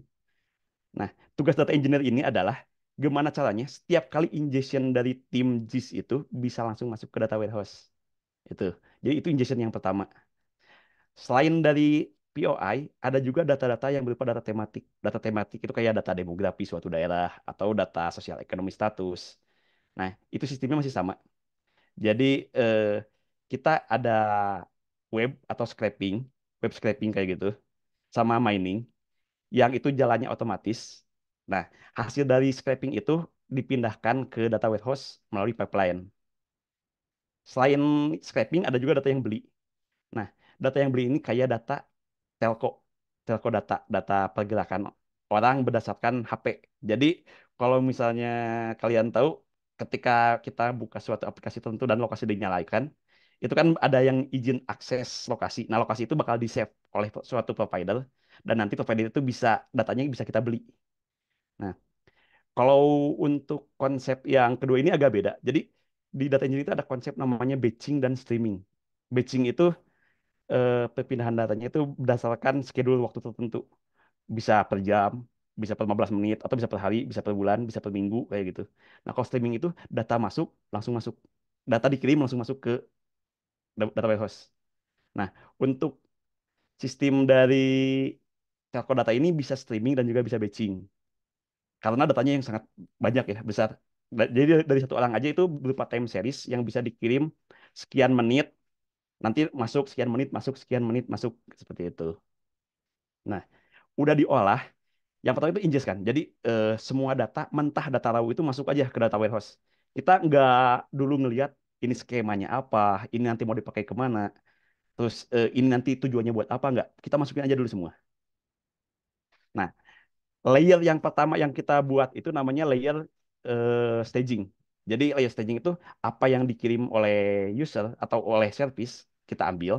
Nah, tugas data engineer ini adalah gimana caranya setiap kali ingestion dari tim JIS itu bisa langsung masuk ke data warehouse. Itu. Jadi itu ingestion yang pertama. Selain dari POI, ada juga data-data yang berupa data tematik. Data tematik itu kayak data demografi suatu daerah atau data sosial ekonomi status. Nah, itu sistemnya masih sama. Jadi eh, kita ada web atau scraping, web scraping kayak gitu, sama mining, yang itu jalannya otomatis. Nah, hasil dari scraping itu dipindahkan ke data warehouse melalui pipeline. Selain scraping, ada juga data yang beli. Nah, data yang beli ini kayak data telco, telco data, data pergerakan orang berdasarkan HP. Jadi, kalau misalnya kalian tahu, ketika kita buka suatu aplikasi tertentu dan lokasi dinyalakan, itu kan ada yang izin akses lokasi. Nah, lokasi itu bakal di-save oleh suatu provider dan nanti provider itu bisa datanya bisa kita beli. Nah, kalau untuk konsep yang kedua ini agak beda. Jadi di data engineering itu ada konsep namanya batching dan streaming. Batching itu eh, perpindahan datanya itu berdasarkan schedule waktu tertentu. Bisa per jam, bisa per 15 menit, atau bisa per hari, bisa per bulan, bisa per minggu, kayak gitu. Nah, kalau streaming itu data masuk, langsung masuk. Data dikirim langsung masuk ke Data Warehouse. Nah, untuk sistem dari telco data ini bisa streaming dan juga bisa batching. Karena datanya yang sangat banyak ya, besar. Jadi dari satu orang aja itu berupa time series yang bisa dikirim sekian menit, nanti masuk sekian menit, masuk sekian menit, masuk seperti itu. Nah, udah diolah, yang pertama itu ingest kan. Jadi eh, semua data mentah data raw itu masuk aja ke data warehouse. Kita nggak dulu ngelihat ini skemanya apa, ini nanti mau dipakai kemana, terus eh, ini nanti tujuannya buat apa enggak, Kita masukin aja dulu semua. Nah, layer yang pertama yang kita buat itu namanya layer eh, staging. Jadi layer staging itu apa yang dikirim oleh user atau oleh service kita ambil,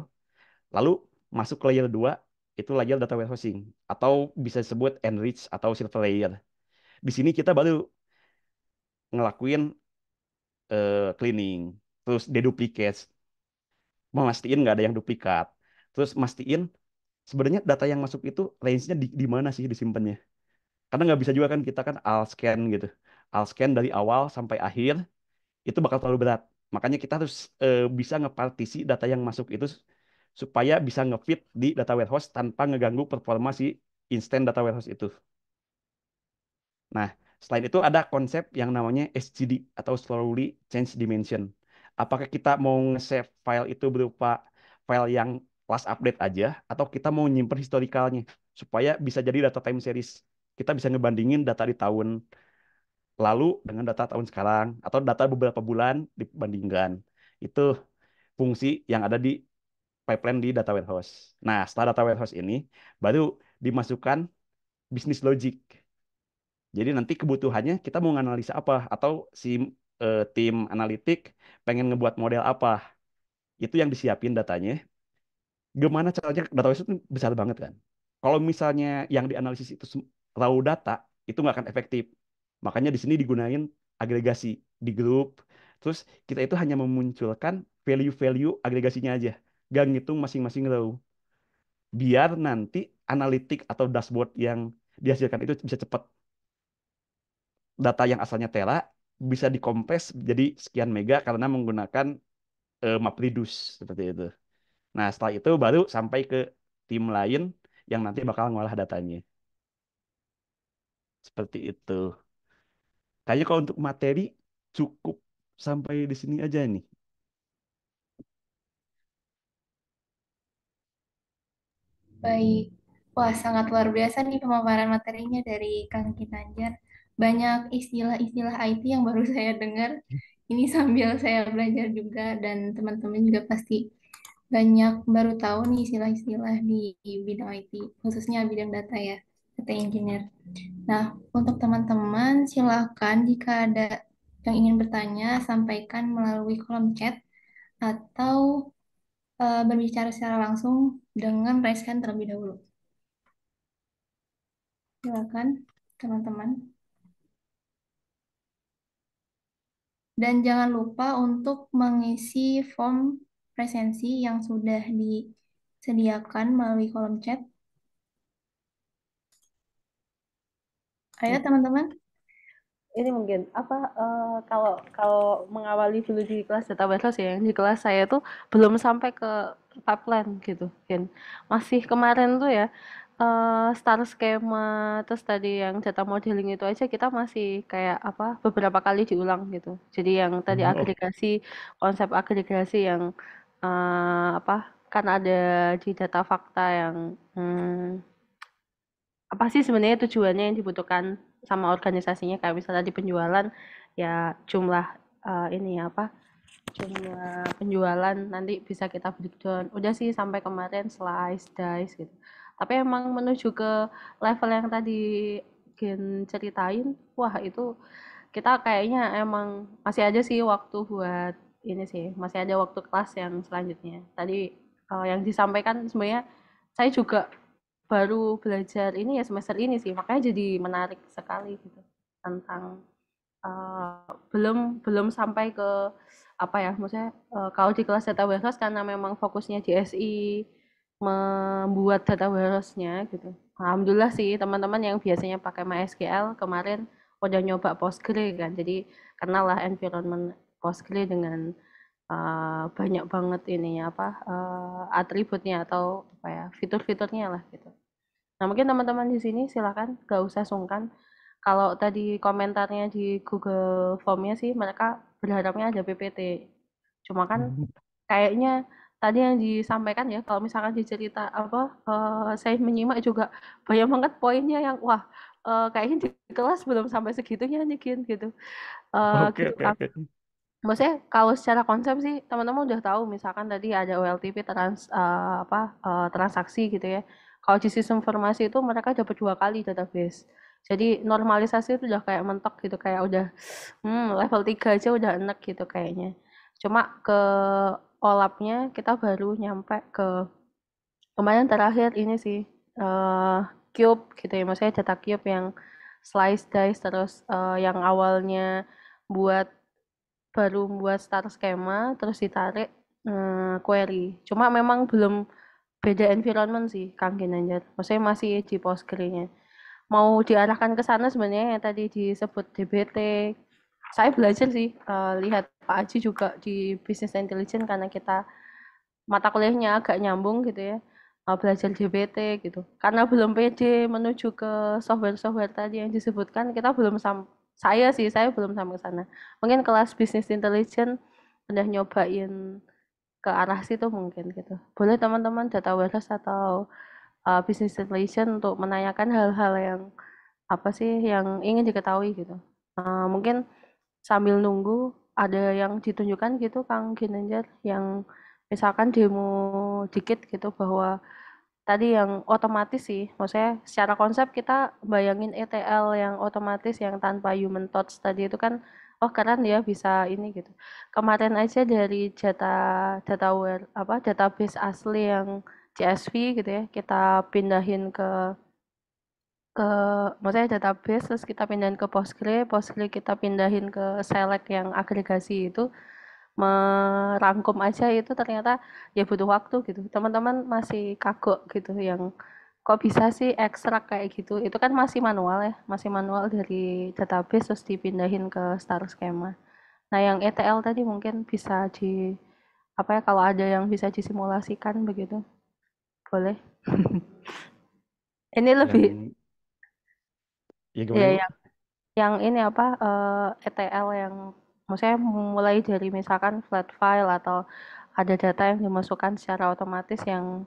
lalu masuk ke layer 2 itu layer data warehousing atau bisa disebut enrich atau silver layer. Di sini kita baru ngelakuin uh, cleaning terus deduplicate memastikan nggak ada yang duplikat terus mastiin sebenarnya data yang masuk itu range-nya di, di mana sih disimpannya karena nggak bisa juga kan kita kan all scan gitu all scan dari awal sampai akhir itu bakal terlalu berat makanya kita harus e, bisa ngepartisi data yang masuk itu supaya bisa ngefit di data warehouse tanpa ngeganggu performa si instant data warehouse itu nah selain itu ada konsep yang namanya SCD atau slowly change dimension apakah kita mau nge-save file itu berupa file yang last update aja atau kita mau nyimpen historikalnya supaya bisa jadi data time series. Kita bisa ngebandingin data di tahun lalu dengan data tahun sekarang atau data beberapa bulan dibandingkan. Itu fungsi yang ada di pipeline di data warehouse. Nah, setelah data warehouse ini baru dimasukkan bisnis logic. Jadi nanti kebutuhannya kita mau menganalisa apa atau si uh, tim analitik pengen ngebuat model apa. Itu yang disiapin datanya. Gimana caranya data itu besar banget kan. Kalau misalnya yang dianalisis itu raw data, itu nggak akan efektif. Makanya di sini digunain agregasi di grup. Terus kita itu hanya memunculkan value-value agregasinya aja. Gak ngitung masing-masing row. Biar nanti analitik atau dashboard yang dihasilkan itu bisa cepat. Data yang asalnya tera bisa dikompres jadi sekian mega karena menggunakan uh, eh, map seperti itu. Nah, setelah itu baru sampai ke tim lain yang nanti bakal ngolah datanya. Seperti itu. Kayaknya kalau untuk materi cukup sampai di sini aja nih. Baik. Wah, sangat luar biasa nih pemaparan materinya dari Kang Kinanjar banyak istilah-istilah IT yang baru saya dengar. Ini sambil saya belajar juga dan teman-teman juga pasti banyak baru tahu nih istilah-istilah di bidang IT, khususnya bidang data ya, data engineer. Nah, untuk teman-teman silahkan jika ada yang ingin bertanya sampaikan melalui kolom chat atau uh, berbicara secara langsung dengan raise hand terlebih dahulu. Silakan teman-teman. Dan jangan lupa untuk mengisi form presensi yang sudah disediakan melalui kolom chat. Ayo teman-teman. Ini mungkin apa uh, kalau kalau mengawali dulu di kelas data sih ya di kelas saya tuh belum sampai ke pipeline gitu, kan? Masih kemarin tuh ya uh, star skema, terus tadi yang data modeling itu aja kita masih kayak apa, beberapa kali diulang gitu. Jadi yang tadi hmm. agregasi, konsep agregasi yang, uh, apa, kan ada di data fakta yang, hmm, apa sih sebenarnya tujuannya yang dibutuhkan sama organisasinya, kayak misalnya di penjualan, ya jumlah, uh, ini apa, jumlah penjualan nanti bisa kita breakdown. Udah sih sampai kemarin slice, dice gitu tapi emang menuju ke level yang tadi Gen ceritain wah itu kita kayaknya emang masih aja sih waktu buat ini sih masih ada waktu kelas yang selanjutnya tadi uh, yang disampaikan sebenarnya saya juga baru belajar ini ya semester ini sih makanya jadi menarik sekali gitu tentang uh, belum belum sampai ke apa ya maksudnya uh, kalau di kelas data warehouse karena memang fokusnya di SI membuat data warehouse-nya gitu. Alhamdulillah sih teman-teman yang biasanya pakai MySQL kemarin udah nyoba Postgre kan. Jadi kenalah environment Postgre dengan uh, banyak banget ini apa uh, atributnya atau apa ya fitur-fiturnya lah gitu. Nah mungkin teman-teman di sini silakan gak usah sungkan. Kalau tadi komentarnya di Google Formnya sih mereka berharapnya ada PPT. Cuma kan hmm. kayaknya tadi yang disampaikan ya kalau misalkan di cerita apa uh, saya menyimak juga banyak banget poinnya yang wah uh, kayaknya di kelas belum sampai segitunya nyekin gitu. Uh, eh, okay, gitu. okay. Maksudnya kalau secara konsep sih teman-teman udah tahu misalkan tadi ada OLTP trans uh, apa uh, transaksi gitu ya. Kalau di sistem informasi itu mereka dapat dua kali database. Jadi normalisasi itu udah kayak mentok gitu kayak udah hmm, level 3 aja udah enak gitu kayaknya. Cuma ke olapnya kita baru nyampe ke kemarin terakhir ini sih uh, cube gitu ya maksudnya cetak cube yang slice dice terus uh, yang awalnya buat baru buat start skema terus ditarik uh, query cuma memang belum beda environment sih Kang Ginanjar maksudnya masih di postgre-nya mau diarahkan ke sana sebenarnya yang tadi disebut DBT saya belajar sih uh, lihat Pak Aji juga di bisnis intelijen karena kita mata kuliahnya agak nyambung gitu ya uh, belajar JBT gitu karena belum PD menuju ke software-software tadi yang disebutkan kita belum sam saya sih saya belum sampai ke sana mungkin kelas bisnis intelijen udah nyobain ke arah situ mungkin gitu boleh teman-teman data warehouse atau uh, eh, business intelijen untuk menanyakan hal-hal yang apa sih yang ingin diketahui gitu uh, mungkin sambil nunggu ada yang ditunjukkan gitu Kang Ginanjar yang misalkan demo dikit gitu bahwa tadi yang otomatis sih maksudnya secara konsep kita bayangin ETL yang otomatis yang tanpa human touch tadi itu kan oh keren ya bisa ini gitu kemarin aja dari data data where, apa database asli yang CSV gitu ya kita pindahin ke ke maksudnya database terus kita pindahin ke Postgre, Postgre kita pindahin ke select yang agregasi itu merangkum aja itu ternyata ya butuh waktu gitu. Teman-teman masih kagok gitu yang kok bisa sih ekstrak kayak gitu. Itu kan masih manual ya, masih manual dari database terus dipindahin ke star schema. Nah, yang ETL tadi mungkin bisa di apa ya kalau ada yang bisa disimulasikan begitu. Boleh. Ini lebih Ya iya, gimana? Ya, yang, yang ini apa uh, eh, ETL yang maksudnya mulai dari misalkan flat file atau ada data yang dimasukkan secara otomatis yang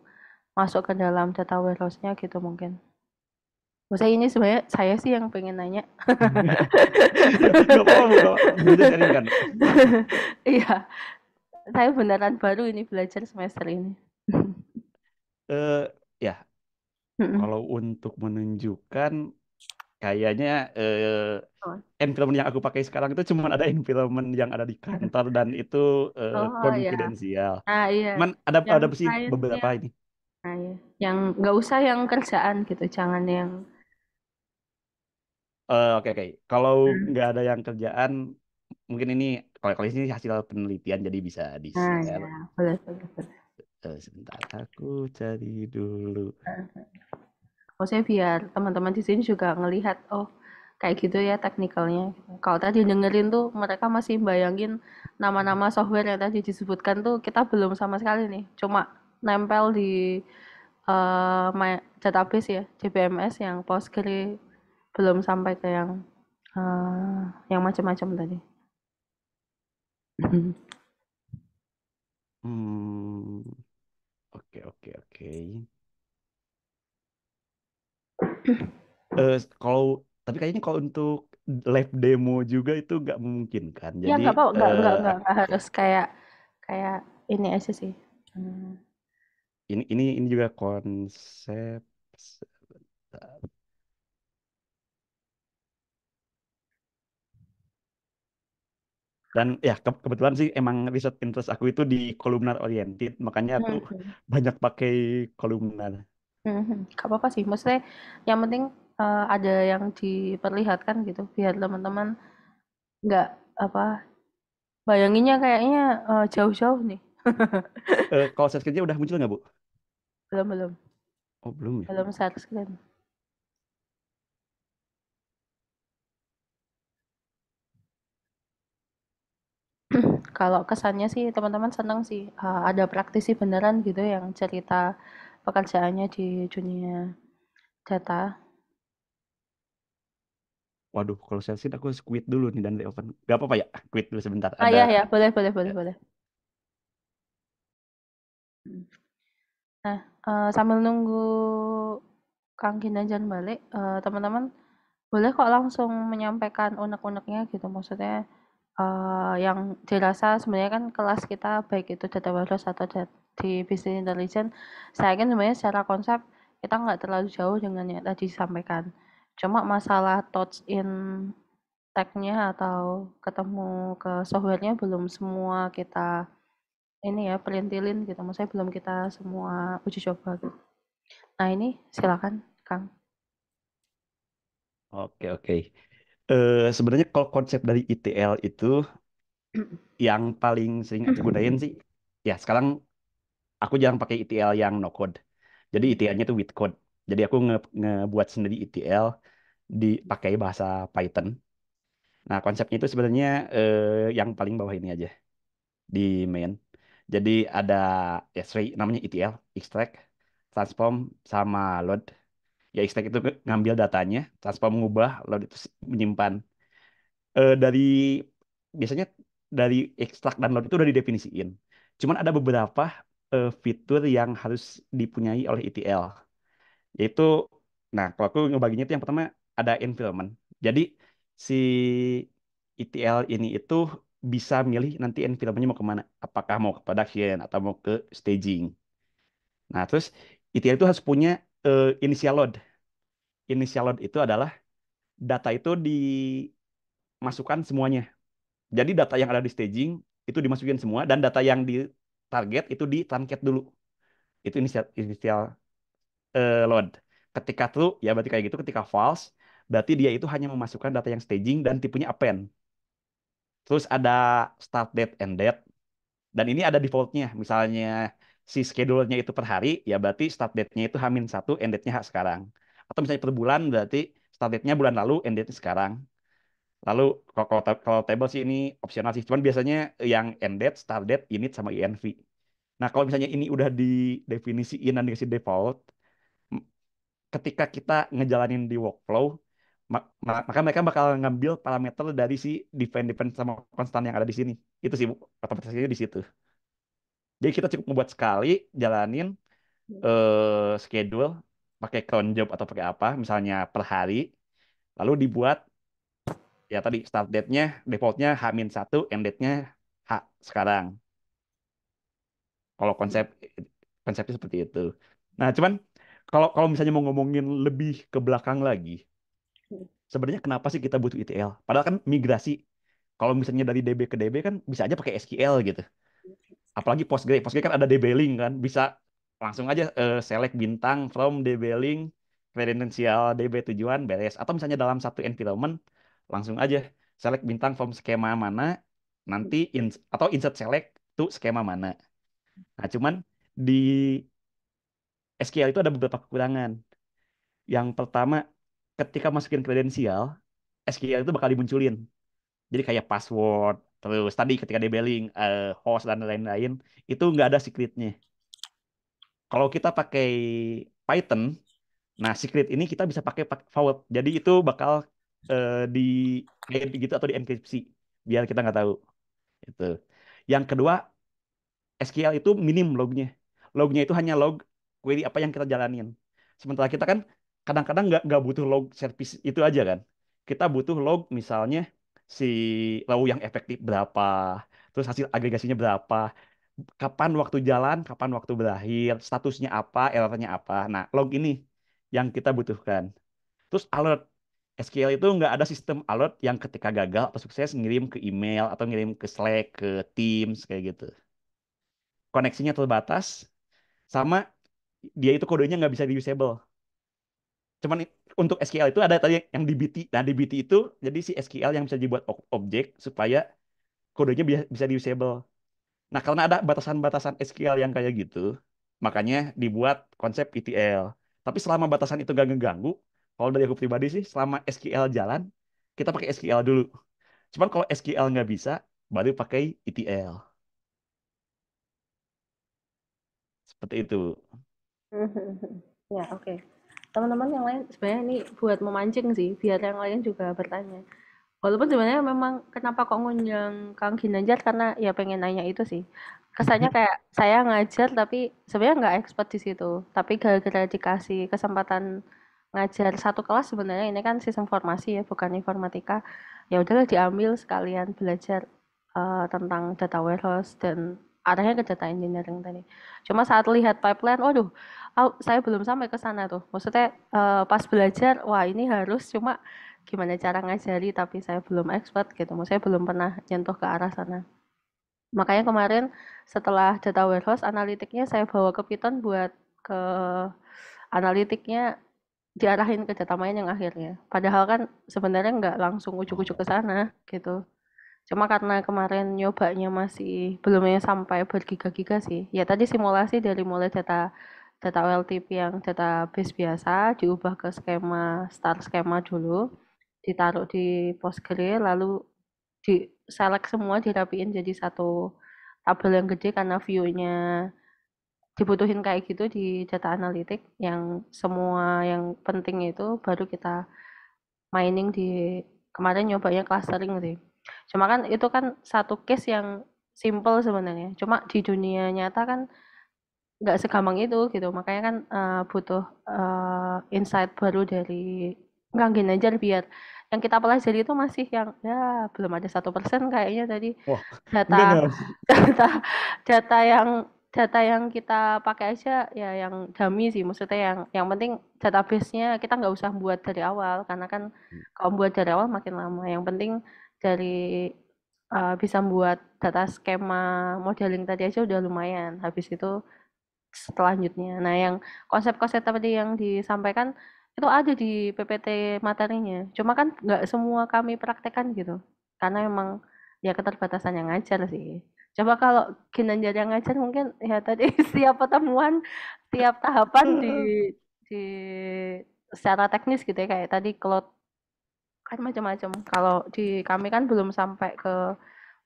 masuk ke dalam data warehouse-nya gitu mungkin. Maksudnya ini sebenarnya saya sih yang pengen nanya. Iya, saya beneran baru ini belajar semester ini. Eh, uh, ya, kalau untuk menunjukkan kayaknya uh, eh, environment yang aku pakai sekarang itu cuma ada environment yang ada di kantor dan itu uh, oh, oh iya. konfidensial. Ya. Ah, iya. Man, ada yang ada sih beberapa iya. ini. Ah, iya. Yang nggak usah yang kerjaan gitu, jangan yang. Eh, oke uh, oke. Okay, okay. Kalau hmm. nggak hmm. ada yang kerjaan, mungkin ini kalau kalau ini hasil penelitian jadi bisa di share. Ah, ya. boleh, boleh, boleh. Uh, sebentar aku cari dulu. Uh ah, -huh. Ah maksudnya biar teman-teman di sini juga ngelihat oh kayak gitu ya teknikalnya kalau tadi dengerin tuh mereka masih bayangin nama-nama software yang tadi disebutkan tuh kita belum sama sekali nih cuma nempel di uh, my database ya JBMS yang Postgre belum sampai ke yang uh, yang macam-macam tadi hmm oke okay, oke okay, oke okay uh, kalau tapi kayaknya kalau untuk live demo juga itu nggak memungkinkan. Ya, Jadi, ya nggak apa, nggak uh, nggak eh, harus kayak kayak ini aja sih. Hmm. Ini ini ini juga konsep. dan ya ke kebetulan sih emang riset interest aku itu di kolumnar oriented makanya aku -hmm. banyak pakai kolumnar Mhm. Gak apa-apa sih, maksudnya yang penting, uh, ada yang diperlihatkan gitu, biar teman-teman nggak apa, bayanginnya kayaknya, eh, jauh-jauh nih. uh, kalau search kerja udah muncul nggak, Bu? Belum belum. Oh, belum ya? belum search screen. Kalau kesannya sih teman-teman seneng sih, uh, ada praktisi beneran gitu yang cerita pekerjaannya di dunia data? Waduh, kalau saya sih, aku harus quit dulu nih dan open. Gak apa-apa ya, quit dulu sebentar. Ah Ada... iya ya, boleh boleh boleh ya. boleh. Nah, uh, sambil nunggu Kang Ginanjar balik, uh, teman-teman boleh kok langsung menyampaikan unek-uneknya gitu. Maksudnya uh, yang dirasa sebenarnya kan kelas kita baik itu data warehouse atau data di bisnis intelijen saya yakin sebenarnya secara konsep kita nggak terlalu jauh dengan yang tadi disampaikan cuma masalah touch in tag-nya atau ketemu ke softwarenya belum semua kita ini ya pelintilin gitu maksudnya belum kita semua uji coba gitu nah ini silakan Kang Oke oke. Uh, sebenarnya kalau konsep dari ITL itu yang paling sering aku gunain sih, ya sekarang aku jarang pakai ETL yang no code. Jadi ETL-nya itu with code. Jadi aku nge ngebuat sendiri ETL dipakai bahasa Python. Nah, konsepnya itu sebenarnya eh, yang paling bawah ini aja di main. Jadi ada ya three, namanya ETL, extract, transform sama load. Ya extract itu ngambil datanya, transform mengubah, load itu menyimpan. Eh, dari biasanya dari extract dan load itu udah didefinisiin. Cuman ada beberapa uh, fitur yang harus dipunyai oleh ETL. Yaitu, nah kalau aku ngebaginya itu yang pertama ada environment. Jadi si ETL ini itu bisa milih nanti environmentnya mau kemana. Apakah mau ke production atau mau ke staging. Nah terus ETL itu harus punya uh, initial load. Initial load itu adalah data itu dimasukkan semuanya. Jadi data yang ada di staging itu dimasukin semua dan data yang di target itu di dulu. Itu inisial, inisial uh, load. Ketika true, ya berarti kayak gitu. Ketika false, berarti dia itu hanya memasukkan data yang staging dan tipenya append. Terus ada start date and date. Dan ini ada defaultnya. Misalnya si schedule-nya itu per hari, ya berarti start date-nya itu hamin satu, end date-nya sekarang. Atau misalnya per bulan, berarti start date-nya bulan lalu, end date-nya sekarang. Lalu kalau kalau table sih ini opsional sih. Cuman biasanya yang end date, start date, init sama env. Nah, kalau misalnya ini udah didefinisiin dan dikasih default, ketika kita ngejalanin di workflow, maka mereka bakal ngambil parameter dari si defend defend sama constant yang ada di sini. Itu sih otomatisasinya di situ. Jadi kita cukup membuat sekali jalanin uh, schedule pakai cron job atau pakai apa, misalnya per hari, lalu dibuat ya tadi start date-nya defaultnya H-1, end date-nya H sekarang. Kalau konsep konsepnya seperti itu. Nah, cuman kalau kalau misalnya mau ngomongin lebih ke belakang lagi, sebenarnya kenapa sih kita butuh ETL? Padahal kan migrasi kalau misalnya dari DB ke DB kan bisa aja pakai SQL gitu. Apalagi Postgre, Postgre kan ada DB link kan, bisa langsung aja uh, select bintang from DB link kredensial DB tujuan beres atau misalnya dalam satu environment langsung aja select bintang form skema mana nanti in, atau insert select to skema mana. Nah, cuman di SQL itu ada beberapa kekurangan. Yang pertama, ketika masukin kredensial, SQL itu bakal dimunculin. Jadi kayak password, terus tadi ketika debelling uh, eh, host, dan lain-lain, itu nggak ada secretnya. Kalau kita pakai Python, nah secret ini kita bisa pakai forward. Jadi itu bakal Eh, di IMP gitu atau di enkripsi biar kita nggak tahu itu yang kedua SQL itu minim lognya lognya itu hanya log query apa yang kita jalanin sementara kita kan kadang-kadang nggak nggak butuh log service itu aja kan kita butuh log misalnya si row yang efektif berapa terus hasil agregasinya berapa kapan waktu jalan, kapan waktu berakhir, statusnya apa, errornya apa. Nah, log ini yang kita butuhkan. Terus alert, SQL itu nggak ada sistem alert yang ketika gagal atau sukses ngirim ke email atau ngirim ke Slack, ke Teams kayak gitu. Koneksinya terbatas, sama dia itu kodenya nggak bisa reusable. Cuman untuk SQL itu ada tadi yang DBT. Nah DBT itu jadi si SQL yang bisa dibuat objek supaya kodenya bisa reusable. Nah karena ada batasan-batasan SQL yang kayak gitu, makanya dibuat konsep ETL. Tapi selama batasan itu gak ngeganggu, kalau dari aku pribadi sih, selama SQL jalan, kita pakai SQL dulu. Cuman kalau SQL nggak bisa, baru pakai ETL. Seperti itu. Ya, oke. Okay. Teman-teman yang lain, sebenarnya ini buat memancing sih, biar yang lain juga bertanya. Walaupun sebenarnya memang kenapa kok ngundang Kang Ginanjar karena ya pengen nanya itu sih. Kesannya kayak saya ngajar tapi sebenarnya nggak expert di situ. Tapi gara-gara dikasih kesempatan ngajar satu kelas sebenarnya ini kan sistem formasi ya bukan informatika ya udahlah diambil sekalian belajar uh, tentang data warehouse dan arahnya ke data engineering tadi cuma saat lihat pipeline waduh saya belum sampai ke sana tuh maksudnya uh, pas belajar wah ini harus cuma gimana cara ngajari tapi saya belum expert gitu maksudnya belum pernah nyentuh ke arah sana makanya kemarin setelah data warehouse analitiknya saya bawa ke Python buat ke analitiknya diarahin ke jatah main yang akhirnya. Padahal kan sebenarnya nggak langsung ujuk-ujuk ke sana gitu. Cuma karena kemarin nyobanya masih belum sampai bergiga-giga sih. Ya tadi simulasi dari mulai data data OLTP yang base biasa diubah ke skema star skema dulu ditaruh di Postgre lalu di select semua dirapiin jadi satu tabel yang gede karena view-nya dibutuhin kayak gitu di data analitik yang semua yang penting itu baru kita mining di kemarin nyobanya clustering sih. Cuma kan itu kan satu case yang simple sebenarnya. Cuma di dunia nyata kan nggak segampang itu gitu. Makanya kan uh, butuh uh, insight baru dari nggak aja biar yang kita pelajari itu masih yang ya belum ada satu persen kayaknya tadi Wah, data data data yang data yang kita pakai aja ya yang dummy sih maksudnya yang yang penting database-nya kita nggak usah buat dari awal karena kan hmm. kalau buat dari awal makin lama yang penting dari uh, bisa buat data skema modeling tadi aja udah lumayan habis itu selanjutnya nah yang konsep-konsep tadi yang disampaikan itu ada di PPT materinya cuma kan nggak semua kami praktekkan gitu karena memang ya keterbatasan yang ngajar sih coba kalau kinerja yang ngajar mungkin ya tadi setiap pertemuan tiap tahapan di di secara teknis gitu ya kayak tadi kalau kan macam-macam kalau di kami kan belum sampai ke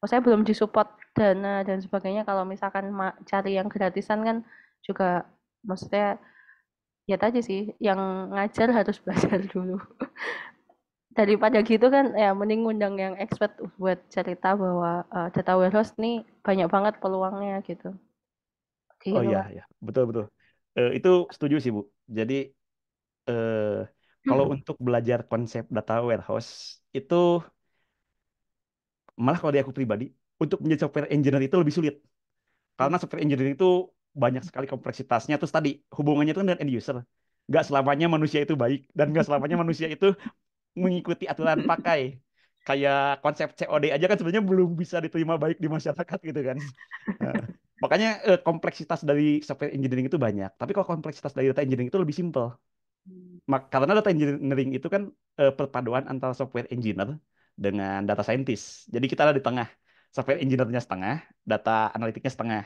oh saya belum disupport dana dan sebagainya kalau misalkan cari yang gratisan kan juga maksudnya ya tadi sih yang ngajar harus belajar dulu daripada gitu kan ya mending ngundang yang expert buat cerita bahwa uh, data warehouse nih banyak banget peluangnya gitu. gitu oh iya ya betul betul. Uh, itu setuju sih Bu. Jadi uh, kalau hmm. untuk belajar konsep data warehouse itu malah kalau dari aku pribadi untuk menjadi software engineer itu lebih sulit. Karena software engineer itu banyak sekali kompleksitasnya terus tadi hubungannya itu kan dengan end user Gak selamanya manusia itu baik dan gak selamanya manusia itu mengikuti aturan pakai kayak konsep COD aja kan sebenarnya belum bisa diterima baik di masyarakat gitu kan. Nah, makanya eh, kompleksitas dari software engineering itu banyak. Tapi kalau kompleksitas dari data engineering itu lebih simpel. Mak karena data engineering itu kan eh, perpaduan antara software engineer dengan data scientist. Jadi kita ada di tengah. Software engineer-nya setengah, data analitiknya setengah.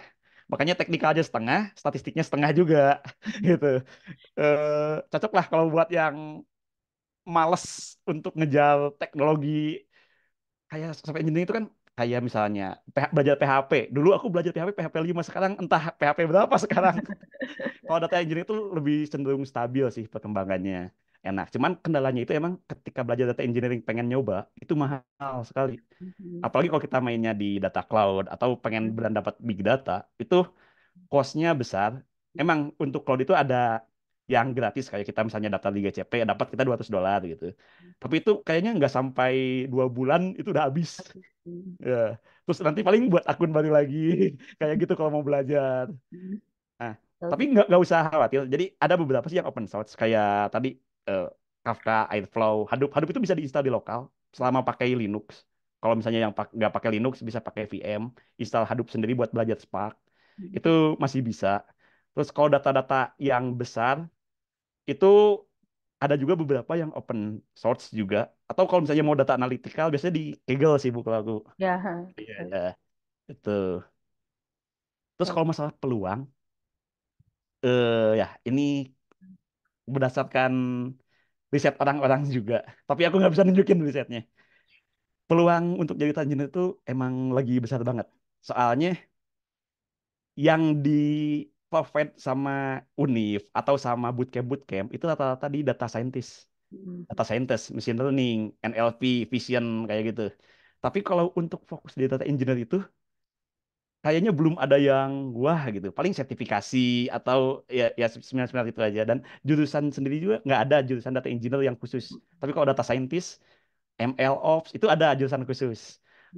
Makanya teknikal aja setengah, statistiknya setengah juga gitu. Eh, cocok lah kalau buat yang males untuk ngejar teknologi kayak sampai engineering itu kan kayak misalnya belajar PHP. Dulu aku belajar PHP PHP 5, sekarang entah PHP berapa sekarang. Kalau data engineering itu lebih cenderung stabil sih perkembangannya. Enak. Cuman kendalanya itu emang ketika belajar data engineering pengen nyoba, itu mahal sekali. Mm-hmm. Apalagi kalau kita mainnya di data cloud atau pengen mm-hmm. benar dapat big data, itu cost besar. Emang untuk cloud itu ada yang gratis kayak kita misalnya daftar Liga CP dapat kita 200 dolar gitu. Tapi itu kayaknya nggak sampai dua bulan itu udah habis. ya. Terus nanti paling buat akun baru lagi kayak gitu kalau mau belajar. Nah, tapi nggak nggak usah khawatir. Jadi ada beberapa sih yang open source kayak tadi uh, Kafka, Airflow, Hadoop. Hadoop itu bisa diinstal di lokal selama pakai Linux. Kalau misalnya yang nggak pakai Linux bisa pakai VM, install Hadoop sendiri buat belajar Spark. Hmm. Itu masih bisa. Terus kalau data-data yang besar itu ada juga beberapa yang open source juga atau kalau misalnya mau data analitikal biasanya di Kaggle sih buku aku ya iya ya. itu terus kalau masalah peluang eh ya ini berdasarkan riset orang-orang juga tapi aku nggak bisa nunjukin risetnya peluang untuk jadi engineer itu emang lagi besar banget soalnya yang di Fed sama Unif atau sama bootcamp bootcamp itu rata-rata di data scientist, hmm. data scientist, machine learning, NLP, vision kayak gitu. Tapi kalau untuk fokus di data engineer itu kayaknya belum ada yang wah gitu. Paling sertifikasi atau ya ya seminar-seminar itu aja dan jurusan sendiri juga nggak ada jurusan data engineer yang khusus. Tapi kalau data scientist, ML ops itu ada jurusan khusus.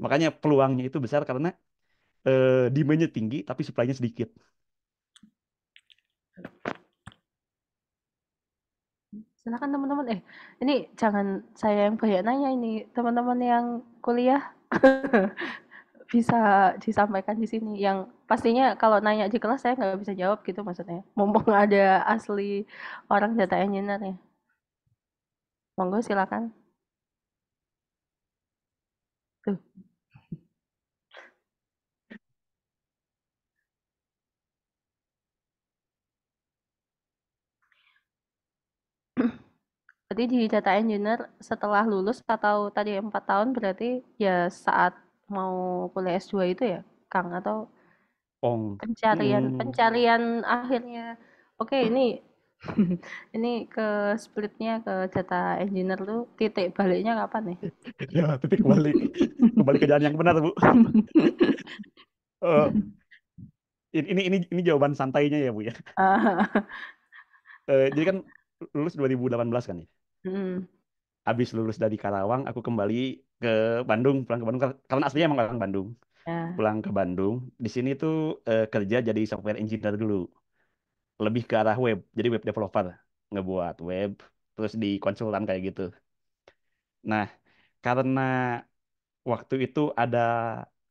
Makanya peluangnya itu besar karena eh, demand tinggi tapi supply-nya sedikit. Silakan teman-teman. Eh, ini jangan saya yang banyak nanya ini. Teman-teman yang kuliah bisa disampaikan di sini. Yang pastinya kalau nanya di kelas saya nggak bisa jawab gitu maksudnya. Mumpung ada asli orang data engineer ya. Monggo silakan. berarti di data engineer setelah lulus atau tadi empat tahun berarti ya saat mau kuliah S2 itu ya Kang atau Pong. pencarian hmm. pencarian akhirnya oke okay, ini ini ke splitnya ke data engineer tuh titik baliknya kapan nih? ya titik balik kembali ke jalan yang benar bu. uh, ini ini ini jawaban santainya ya bu ya. uh, jadi kan lulus 2018 kan ya? Hmm. Habis lulus dari Karawang, aku kembali ke Bandung, pulang ke Bandung karena aslinya emang orang Bandung. Yeah. Pulang ke Bandung, di sini tuh eh, kerja jadi software engineer dulu. Lebih ke arah web, jadi web developer, ngebuat web, terus di konsultan kayak gitu. Nah, karena waktu itu ada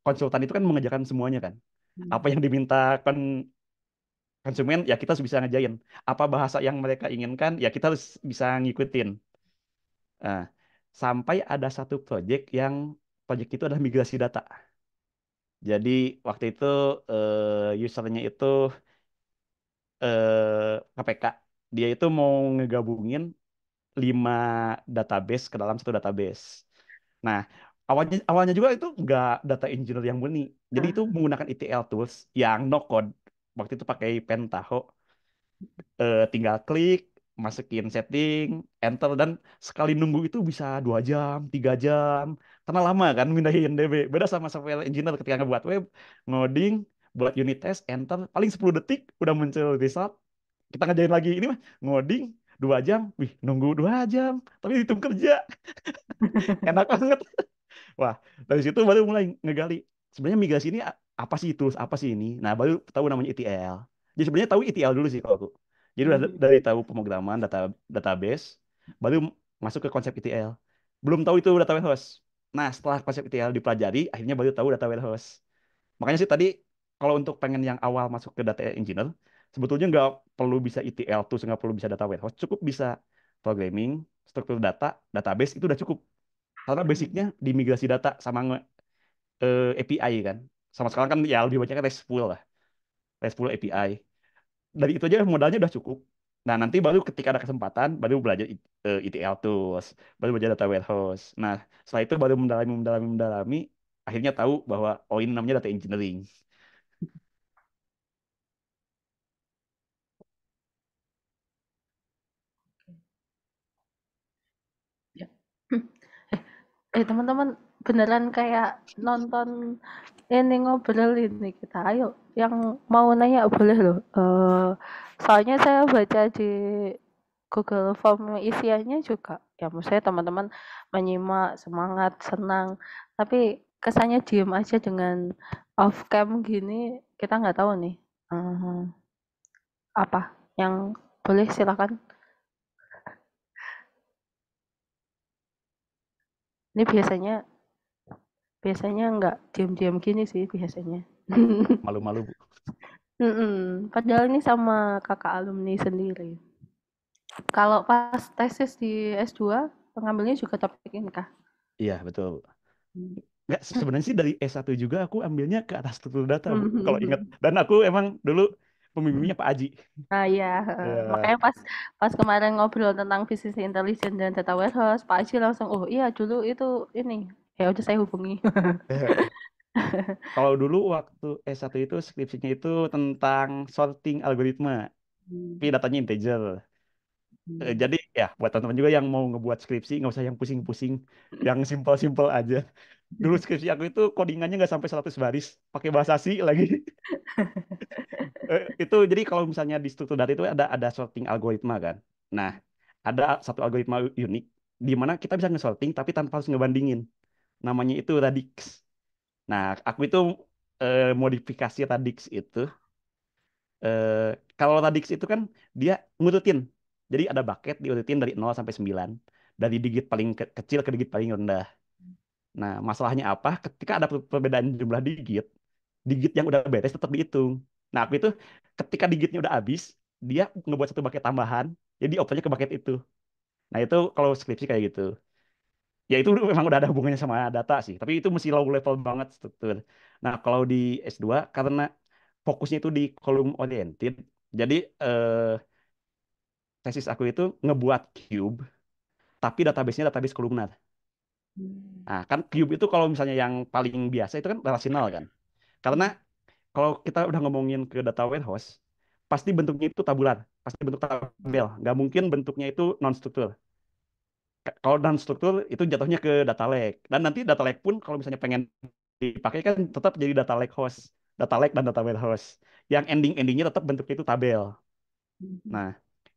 konsultan itu kan mengejarkan semuanya kan. Hmm. Apa yang diminta kan konsumen ya kita harus bisa ngejain apa bahasa yang mereka inginkan ya kita harus bisa ngikutin nah, sampai ada satu project yang project itu adalah migrasi data jadi waktu itu uh, usernya itu uh, eh, KPK dia itu mau ngegabungin lima database ke dalam satu database nah awalnya awalnya juga itu nggak data engineer yang murni jadi ah. itu menggunakan ETL tools yang no code waktu itu pakai Pentaho uh, eh, tinggal klik masukin setting enter dan sekali nunggu itu bisa dua jam tiga jam karena lama kan mindahin DB beda sama software engineer ketika ngebuat web ngoding buat unit test enter paling 10 detik udah muncul result kita ngerjain lagi ini mah ngoding dua jam wih nunggu dua jam tapi hitung kerja enak banget wah dari situ baru mulai ngegali sebenarnya migrasi ini apa sih itu apa sih ini nah baru tahu namanya ETL jadi sebenarnya tahu ETL dulu sih kalau aku jadi hmm. dari tahu pemrograman data database baru masuk ke konsep ETL belum tahu itu data warehouse nah setelah konsep ETL dipelajari akhirnya baru tahu data warehouse makanya sih tadi kalau untuk pengen yang awal masuk ke data engineer sebetulnya nggak perlu bisa ETL tuh nggak perlu bisa data warehouse cukup bisa programming struktur data database itu udah cukup karena basicnya di migrasi data sama eh, API kan sama sekarang kan ya lebih banyaknya pool lah. pool API. Dari itu aja modalnya udah cukup. Nah, nanti baru ketika ada kesempatan, baru belajar ETL eh, tools, baru belajar data warehouse. Nah, setelah itu baru mendalami, mendalami, mendalami, akhirnya tahu bahwa, oh ini namanya data engineering. Ya. Eh, teman-teman, beneran kayak nonton ini ngobrol ini kita ayo yang mau nanya boleh loh uh, soalnya saya baca di Google Form isiannya juga ya maksudnya teman-teman menyimak semangat senang tapi kesannya diem aja dengan off cam gini kita nggak tahu nih uh, apa yang boleh silakan ini biasanya Biasanya nggak diam-diam gini sih biasanya. Malu-malu bu. Padahal ini sama kakak alumni sendiri. Kalau pas tesis di S2, pengambilnya juga topik ini kak. Iya, betul. Enggak, hmm. sebenarnya sih dari S1 juga aku ambilnya ke atas struktur data, hmm. kalau ingat. Dan aku emang dulu pemimpinnya Pak Aji. Ah iya, uh. makanya pas pas kemarin ngobrol tentang bisnis intelijen dan data warehouse, Pak Aji langsung, oh iya dulu itu ini ya udah saya hubungi. Kalau dulu waktu S1 itu skripsinya itu tentang sorting algoritma, hmm. tapi datanya integer. Hmm. Eh, jadi ya buat teman-teman juga yang mau ngebuat skripsi nggak usah yang pusing-pusing, yang simpel-simpel aja. Dulu skripsi aku itu codingannya nggak sampai 100 baris, pakai bahasa C lagi. Eh, itu jadi kalau misalnya di struktur data itu ada ada sorting algoritma kan. Nah, ada satu algoritma unik di mana kita bisa nge ngesorting tapi tanpa harus ngebandingin namanya itu radix. Nah, aku itu eh, modifikasi radix itu eh, kalau radix itu kan dia ngurutin. Jadi ada bucket diurutin dari 0 sampai 9, dari digit paling ke kecil ke digit paling rendah. Nah, masalahnya apa? Ketika ada perbedaan jumlah digit, digit yang udah beres tetap dihitung. Nah, aku itu ketika digitnya udah habis, dia ngebuat satu bucket tambahan, jadi opennya ke bucket itu. Nah, itu kalau skripsi kayak gitu ya itu memang udah ada hubungannya sama data sih tapi itu mesti low level banget struktur nah kalau di S2 karena fokusnya itu di kolom oriented jadi eh, tesis aku itu ngebuat cube tapi database-nya database kolumnar hmm. nah kan cube itu kalau misalnya yang paling biasa itu kan relasional kan karena kalau kita udah ngomongin ke data warehouse pasti bentuknya itu tabular pasti bentuk tabel nggak mungkin bentuknya itu non struktur kalau non struktur itu jatuhnya ke data lake dan nanti data lake pun kalau misalnya pengen dipakai kan tetap jadi data lake host data lake dan data warehouse yang ending endingnya tetap bentuknya itu tabel hmm. nah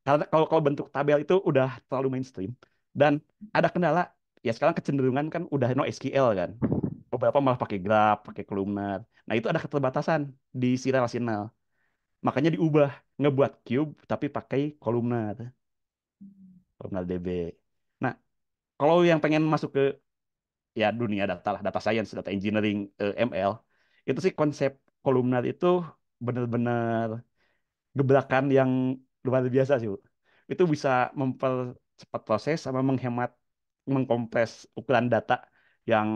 karena kalau kalau bentuk tabel itu udah terlalu mainstream dan ada kendala ya sekarang kecenderungan kan udah no SQL kan beberapa malah pakai graph pakai columnar nah itu ada keterbatasan di si relasional makanya diubah ngebuat cube tapi pakai columnar hmm. columnar DB kalau yang pengen masuk ke ya dunia data lah, data science, data engineering, eh, ML, itu sih konsep kolumnar itu benar-benar gebrakan yang luar biasa sih, Bu. Itu bisa mempercepat proses sama menghemat, mengkompres ukuran data yang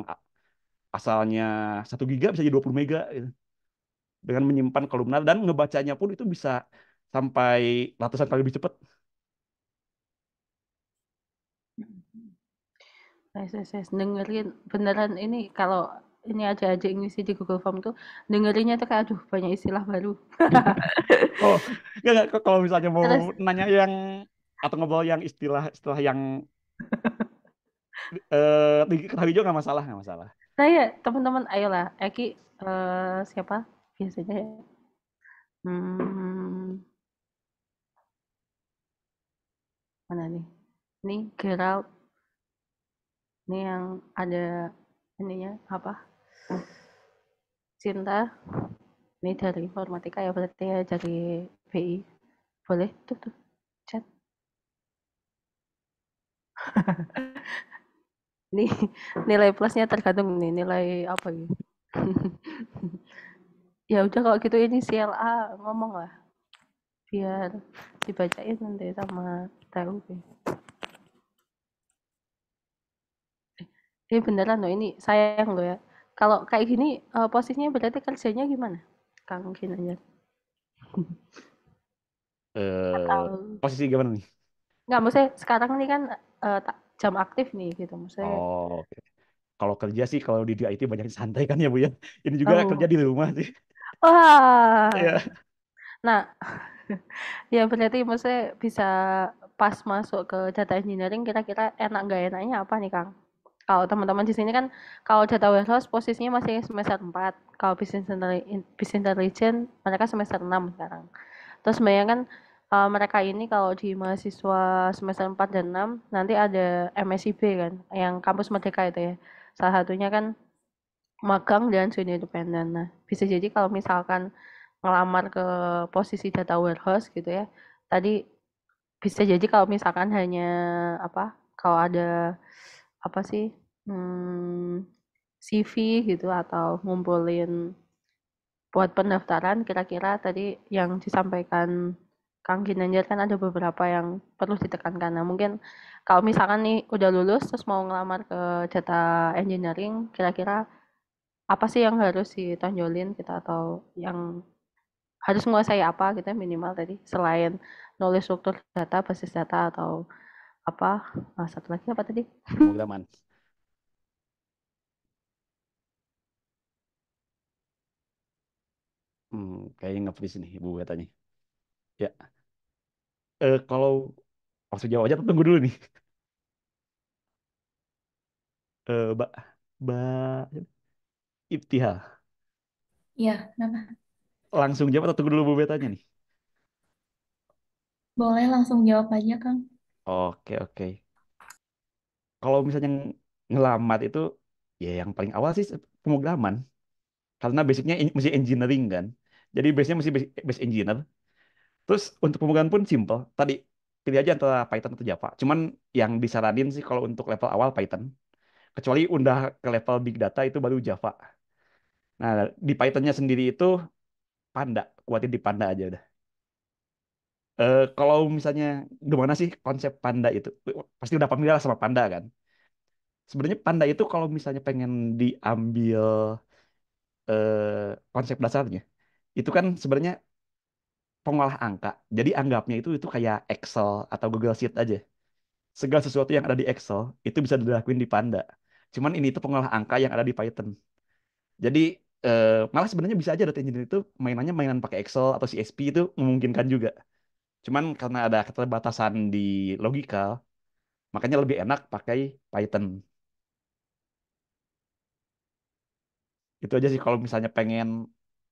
asalnya 1 giga bisa jadi 20 mega gitu. Dengan menyimpan kolumnar dan ngebacanya pun itu bisa sampai ratusan kali lebih cepat. Yes, yes, yes. Dengerin beneran ini kalau ini aja aja ngisi di Google Form tuh dengerinnya tuh kayak aduh banyak istilah baru. oh, enggak, kalau misalnya mau Terus, nanya yang atau ngobrol yang istilah istilah yang eh uh, juga nggak masalah nggak masalah. Nah ya teman-teman ayolah Eki uh, siapa biasanya ya. Hmm, mana nih? Ini Gerald ini yang ada ini ininya apa Cinta ini dari informatika ya berarti ya dari BI boleh tuh tuh chat ini nilai plusnya tergantung nih nilai apa gitu ya udah kalau gitu ini CLA ngomong lah biar dibacain nanti sama TUB Ini beneran loh, ini sayang loh ya. Kalau kayak gini uh, eh, posisinya berarti kerjanya gimana? Kang Kinanjar. Uh, eh, Atau... posisi gimana nih? Enggak, maksudnya sekarang ini kan uh, jam aktif nih gitu maksudnya. Oh, Okay. Kalau kerja sih kalau di, IT banyak santai kan ya Bu ya. Ini juga oh. kerja di rumah sih. Wah. ya. Nah, ya berarti maksudnya bisa pas masuk ke data engineering kira-kira enak nggak enaknya apa nih Kang? kalau teman-teman di sini kan kalau data warehouse posisinya masih semester 4 kalau business intelligence, business intelligence mereka semester 6 sekarang terus bayangkan uh, mereka ini kalau di mahasiswa semester 4 dan 6 nanti ada MSIB kan yang kampus merdeka itu ya salah satunya kan magang dan studi independen nah bisa jadi kalau misalkan ngelamar ke posisi data warehouse gitu ya tadi bisa jadi kalau misalkan hanya apa kalau ada apa sih hmm, CV gitu atau ngumpulin buat pendaftaran kira-kira tadi yang disampaikan Kang Ginanjar kan ada beberapa yang perlu ditekankan. Nah, mungkin kalau misalkan nih udah lulus terus mau ngelamar ke data engineering, kira-kira apa sih yang harus ditonjolin kita gitu atau yang harus menguasai apa kita gitu ya minimal tadi selain knowledge struktur data, basis data atau apa oh, satu lagi apa tadi pemrograman hmm, kayaknya nggak freeze nih ibu katanya ya eh, kalau langsung jawab aja atau tunggu dulu nih eh, mbak mbak Ibtihal Iya, nama Langsung jawab atau tunggu dulu Bu Betanya nih? Boleh langsung jawab aja, Kang. Oke, oke. Kalau misalnya ngelamat itu, ya yang paling awal sih pemrograman. Karena basicnya masih mesti engineering kan. Jadi basicnya mesti base, engineer. Terus untuk pemrograman pun simple. Tadi pilih aja antara Python atau Java. Cuman yang disaranin sih kalau untuk level awal Python. Kecuali udah ke level big data itu baru Java. Nah, di Python-nya sendiri itu Panda. Kuatin di Panda aja udah uh, kalau misalnya gimana sih konsep panda itu? Pasti udah familiar sama panda kan? Sebenarnya panda itu kalau misalnya pengen diambil uh, konsep dasarnya, itu kan sebenarnya pengolah angka. Jadi anggapnya itu itu kayak Excel atau Google Sheet aja. Segala sesuatu yang ada di Excel itu bisa dilakuin di Panda. Cuman ini itu pengolah angka yang ada di Python. Jadi uh, malah sebenarnya bisa aja data engineer itu mainannya mainan pakai Excel atau CSP itu memungkinkan juga. Cuman karena ada keterbatasan di logika, makanya lebih enak pakai Python. Itu aja sih kalau misalnya pengen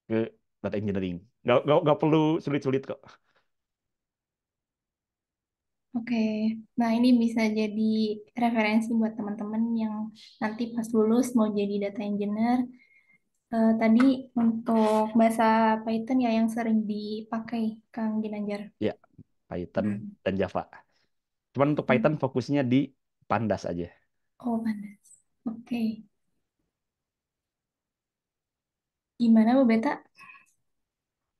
ke data engineering. Gak, gak, gak perlu sulit-sulit kok. Oke, nah ini bisa jadi referensi buat teman-teman yang nanti pas lulus mau jadi data engineer. Uh, tadi untuk bahasa Python ya yang sering dipakai, Kang Ginanjar. Iya. Python hmm. dan Java. Cuman untuk Python hmm. fokusnya di Pandas aja. Oh, Pandas. Oke. Okay. Gimana Bu Beta?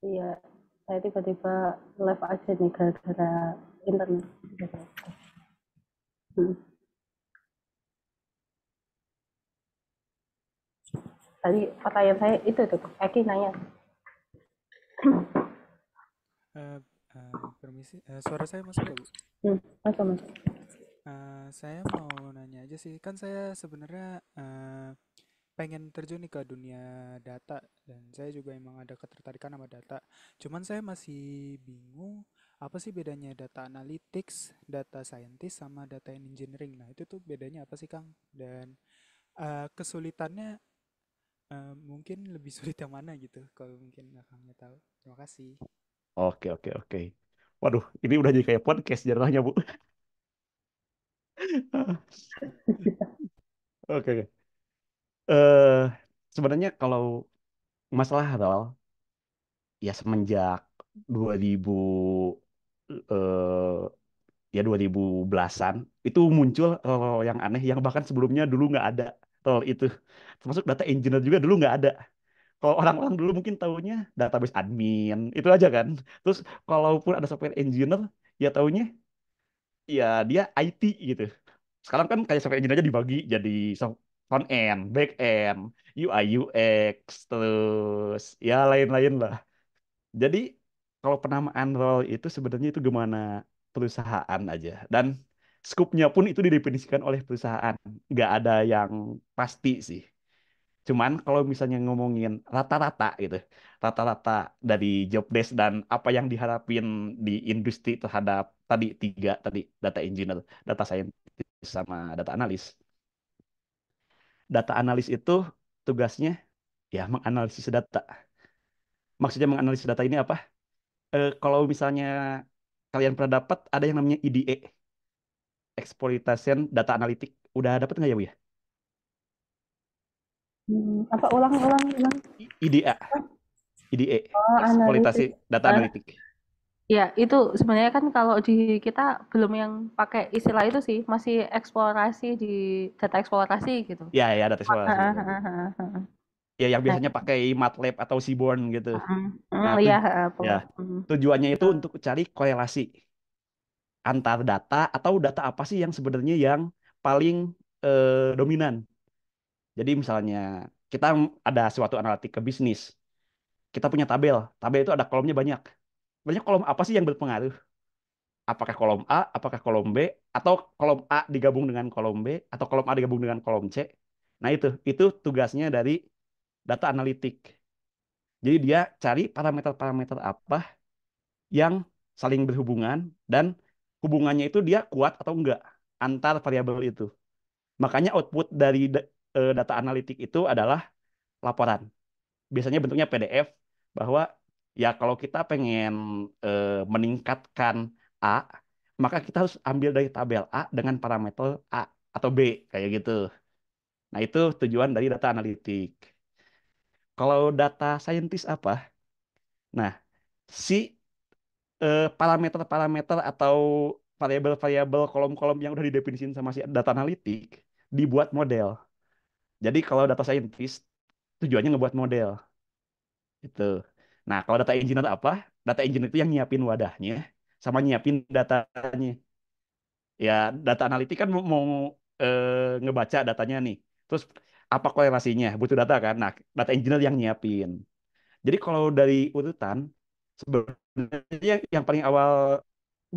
Iya, saya tiba-tiba live aja nih gara-gara internet. Hmm. Tadi pertanyaan saya itu tuh, Eki nanya. Eh, Uh, permisi, uh, suara saya masuk ya, Bu? Hmm, masuk, masuk. Uh, saya mau nanya aja sih, kan saya sebenarnya uh, pengen terjun nih ke dunia data dan saya juga emang ada ketertarikan sama data. Cuman saya masih bingung apa sih bedanya data analytics, data scientist sama data engineering. Nah, itu tuh bedanya apa sih, Kang? Dan uh, kesulitannya uh, mungkin lebih sulit yang mana gitu kalau mungkin Kangnya tahu. Terima kasih. Oke, oke, oke. Waduh, ini udah jadi kayak podcast jadinya, Bu. Oke. Eh, sebenarnya kalau masalah halal, ya semenjak 2000 eh, ya 2000 belasan itu muncul kalau yang aneh yang bahkan sebelumnya dulu nggak ada tol itu termasuk data engineer juga dulu nggak ada kalau orang-orang dulu mungkin taunya database admin itu aja kan terus kalaupun ada software engineer ya taunya ya dia IT gitu sekarang kan kayak software engineer aja dibagi jadi front end back end UI UX terus ya lain-lain lah jadi kalau penamaan role itu sebenarnya itu gimana perusahaan aja dan skupnya pun itu didefinisikan oleh perusahaan nggak ada yang pasti sih Cuman kalau misalnya ngomongin rata-rata gitu, rata-rata dari job desk dan apa yang diharapin di industri terhadap tadi tiga tadi data engineer, data scientist sama data analis. Data analis itu tugasnya ya menganalisis data. Maksudnya menganalisis data ini apa? E, kalau misalnya kalian pernah dapat ada yang namanya IDE, Exploitation Data Analytic. Udah dapat nggak ya Bu ya? Hmm, apa ulang ulang ulang? IDA. IDE. Oh, Kualitas data analitik. Ya, itu sebenarnya kan kalau di kita belum yang pakai istilah itu sih, masih eksplorasi di data eksplorasi gitu. Ya, ya data eksplorasi. Ah, ah, ah, ah, ya, yang biasanya pakai MATLAB atau Seaborn gitu. Oh, nah, iya, tuj ya. Hmm. Tujuannya itu untuk cari korelasi antar data atau data apa sih yang sebenarnya yang paling eh, dominan jadi misalnya kita ada suatu analitik ke bisnis. Kita punya tabel. Tabel itu ada kolomnya banyak. Banyak kolom apa sih yang berpengaruh? Apakah kolom A, apakah kolom B, atau kolom A digabung dengan kolom B, atau kolom A digabung dengan kolom C? Nah itu, itu tugasnya dari data analitik. Jadi dia cari parameter-parameter apa yang saling berhubungan dan hubungannya itu dia kuat atau enggak antar variabel itu. Makanya output dari uh, data analitik itu adalah laporan. Biasanya bentuknya PDF bahwa ya kalau kita pengen uh, meningkatkan A, maka kita harus ambil dari tabel A dengan parameter A atau B kayak gitu. Nah, itu tujuan dari data analitik. Kalau data saintis apa? Nah, si eh, parameter-parameter eh, atau variabel-variabel kolom-kolom yang udah didefinisin sama si data analitik dibuat model. Jadi kalau data scientist tujuannya ngebuat model. Itu. Nah, kalau data engineer apa? Data engineer itu yang nyiapin wadahnya sama nyiapin datanya. Ya, data analitik kan mau eh, ngebaca datanya nih. Terus apa korelasinya? Butuh data kan? Nah, data engineer yang nyiapin. Jadi kalau dari urutan sebenarnya yang paling awal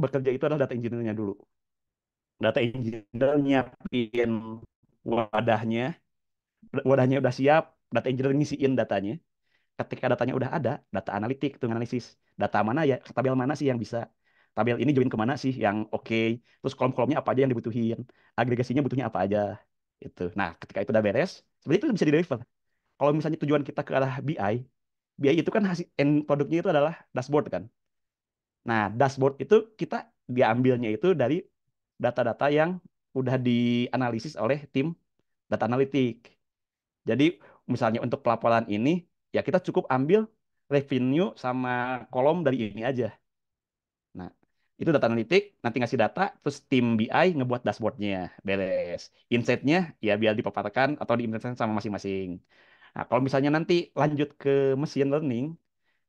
bekerja itu adalah data engineer-nya dulu. Data engineer nyiapin wadahnya, wadahnya udah siap, data engineering ngisiin datanya. Ketika datanya udah ada, data analitik, tuh analisis. Data mana ya, tabel mana sih yang bisa. Tabel ini join kemana sih yang oke. Okay. Terus kolom-kolomnya apa aja yang dibutuhin. Agregasinya butuhnya apa aja. Itu. Nah, ketika itu udah beres, sebenarnya itu bisa di-deliver. Kalau misalnya tujuan kita ke arah BI, BI itu kan hasil end produknya itu adalah dashboard kan. Nah, dashboard itu kita diambilnya itu dari data-data yang udah dianalisis oleh tim data analitik jadi misalnya untuk pelaporan ini ya kita cukup ambil revenue sama kolom dari ini aja. Nah, itu data analitik, nanti ngasih data, terus tim BI ngebuat dashboardnya, beres. insight ya biar dipaparkan atau diimplementasikan sama masing-masing. Nah, kalau misalnya nanti lanjut ke machine learning,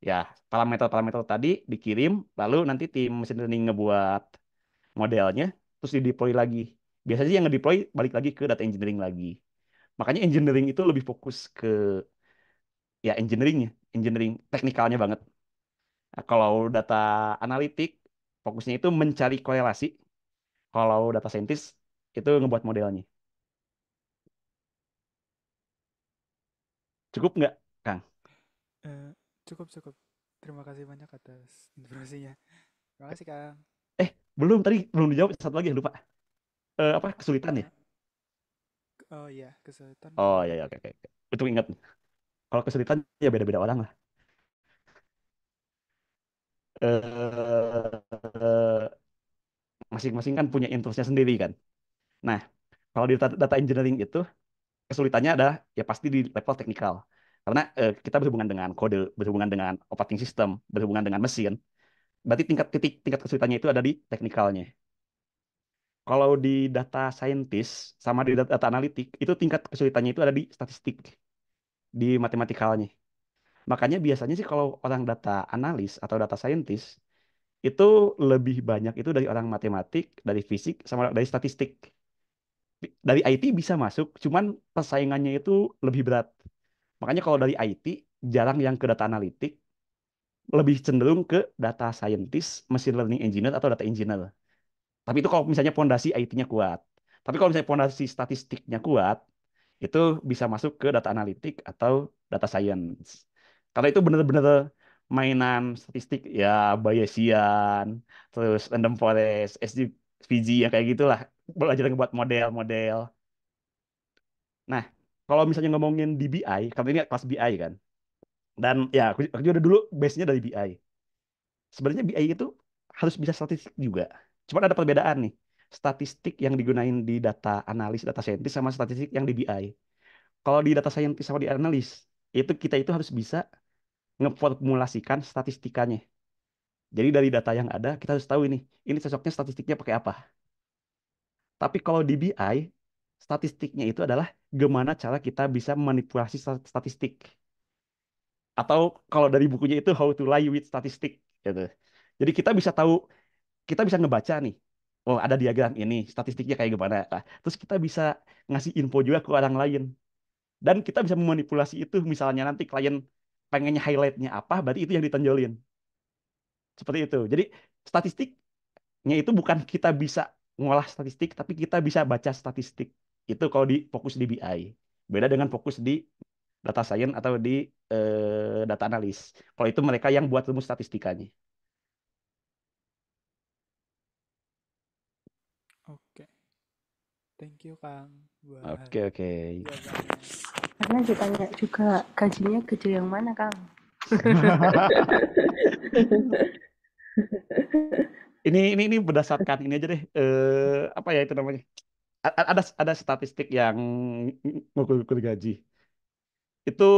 ya parameter-parameter tadi dikirim, lalu nanti tim machine learning ngebuat modelnya, terus di deploy lagi. Biasanya yang nge deploy balik lagi ke data engineering lagi makanya engineering itu lebih fokus ke ya engineeringnya engineering teknikalnya banget nah, kalau data analitik fokusnya itu mencari korelasi kalau data scientist itu ngebuat modelnya cukup nggak Kang eh, cukup cukup terima kasih banyak atas informasinya terima kasih Kang eh belum tadi belum dijawab satu lagi lupa uh, apa kesulitan ya Oh iya, kesulitan. Oh iya, iya oke oke. Itu ingat. Kalau kesulitan ya beda-beda orang lah. Eh masing-masing kan punya interestnya sendiri kan. Nah, kalau di data, engineering itu kesulitannya adalah ya pasti di level teknikal. Karena eh, kita berhubungan dengan kode, berhubungan dengan operating system, berhubungan dengan mesin. Berarti tingkat titik tingkat kesulitannya itu ada di teknikalnya kalau di data scientist sama di data, analitik itu tingkat kesulitannya itu ada di statistik di matematikalnya. Makanya biasanya sih kalau orang data analis atau data scientist itu lebih banyak itu dari orang matematik, dari fisik, sama dari statistik. Dari IT bisa masuk, cuman persaingannya itu lebih berat. Makanya kalau dari IT jarang yang ke data analitik, lebih cenderung ke data scientist, machine learning engineer atau data engineer. Tapi itu kalau misalnya fondasi IT-nya kuat. Tapi kalau misalnya fondasi statistiknya kuat, itu bisa masuk ke data analitik atau data science. Karena itu benar-benar mainan statistik ya Bayesian, terus random forest, SVG yang kayak gitulah belajar buat model-model. Nah, kalau misalnya ngomongin DBI, BI, karena ini kelas BI kan, dan ya aku juga dulu base-nya dari BI. Sebenarnya BI itu harus bisa statistik juga Cuma ada perbedaan nih. Statistik yang digunain di data analis, data saintis sama statistik yang di BI. Kalau di data saintis sama di analis, itu kita itu harus bisa ngeformulasikan statistikanya. Jadi dari data yang ada, kita harus tahu ini, ini cocoknya statistiknya pakai apa. Tapi kalau di BI, statistiknya itu adalah gimana cara kita bisa manipulasi statistik. Atau kalau dari bukunya itu How to Lie with statistik. Gitu. Jadi kita bisa tahu kita bisa ngebaca nih oh ada diagram ini statistiknya kayak gimana nah, terus kita bisa ngasih info juga ke orang lain dan kita bisa memanipulasi itu misalnya nanti klien pengennya highlightnya apa berarti itu yang ditonjolin seperti itu jadi statistiknya itu bukan kita bisa ngolah statistik tapi kita bisa baca statistik itu kalau di fokus di BI beda dengan fokus di data science atau di uh, data analis kalau itu mereka yang buat rumus statistikanya Thank you Kang. Oke oke. Karena ditanya juga gajinya gede yang mana Kang? ini ini ini berdasarkan ini aja deh eh apa ya itu namanya A ada ada statistik yang ngukur-ngukur gaji itu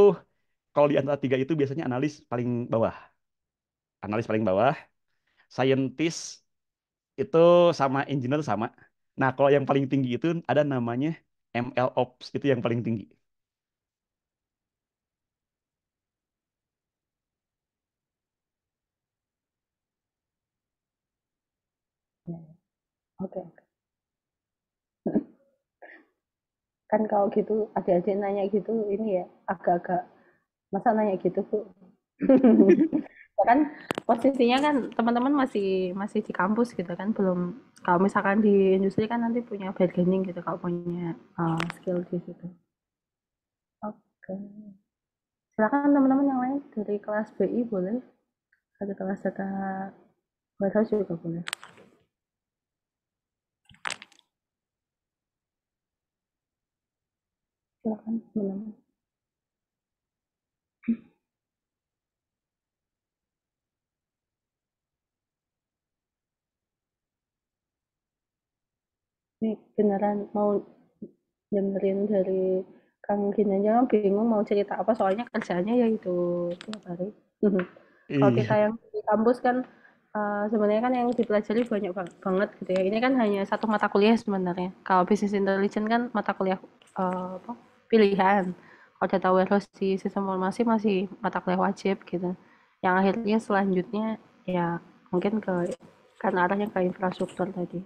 kalau di antara tiga itu biasanya analis paling bawah analis paling bawah scientist itu sama engineer sama Nah, kalau yang paling tinggi itu ada namanya ML Ops, itu yang paling tinggi. Hmm, oke. Kan kalau gitu adik-adik nanya gitu ini ya agak-agak masa nanya gitu, Bu. Gitu kan posisinya kan teman-teman masih masih di kampus gitu kan belum kalau misalkan di industri kan nanti punya bargaining gitu kalau punya uh, skill di situ oke okay. silakan teman-teman yang lain dari kelas BI boleh ada kelas data bahasa juga boleh silakan teman-teman ini beneran mau dengerin dari Kang aja bingung mau cerita apa soalnya kerjanya ya itu tiap hari. Mhm. Iya. Kalau kita yang di kampus kan uh, sebenarnya kan yang dipelajari banyak banget gitu ya. Ini kan hanya satu mata kuliah sebenarnya. Kalau bisnis intelijen kan mata kuliah uh, apa? pilihan. Kalau data warehouse di sistem informasi masih mata kuliah wajib gitu. Yang akhirnya selanjutnya ya mungkin ke karena arahnya ke infrastruktur tadi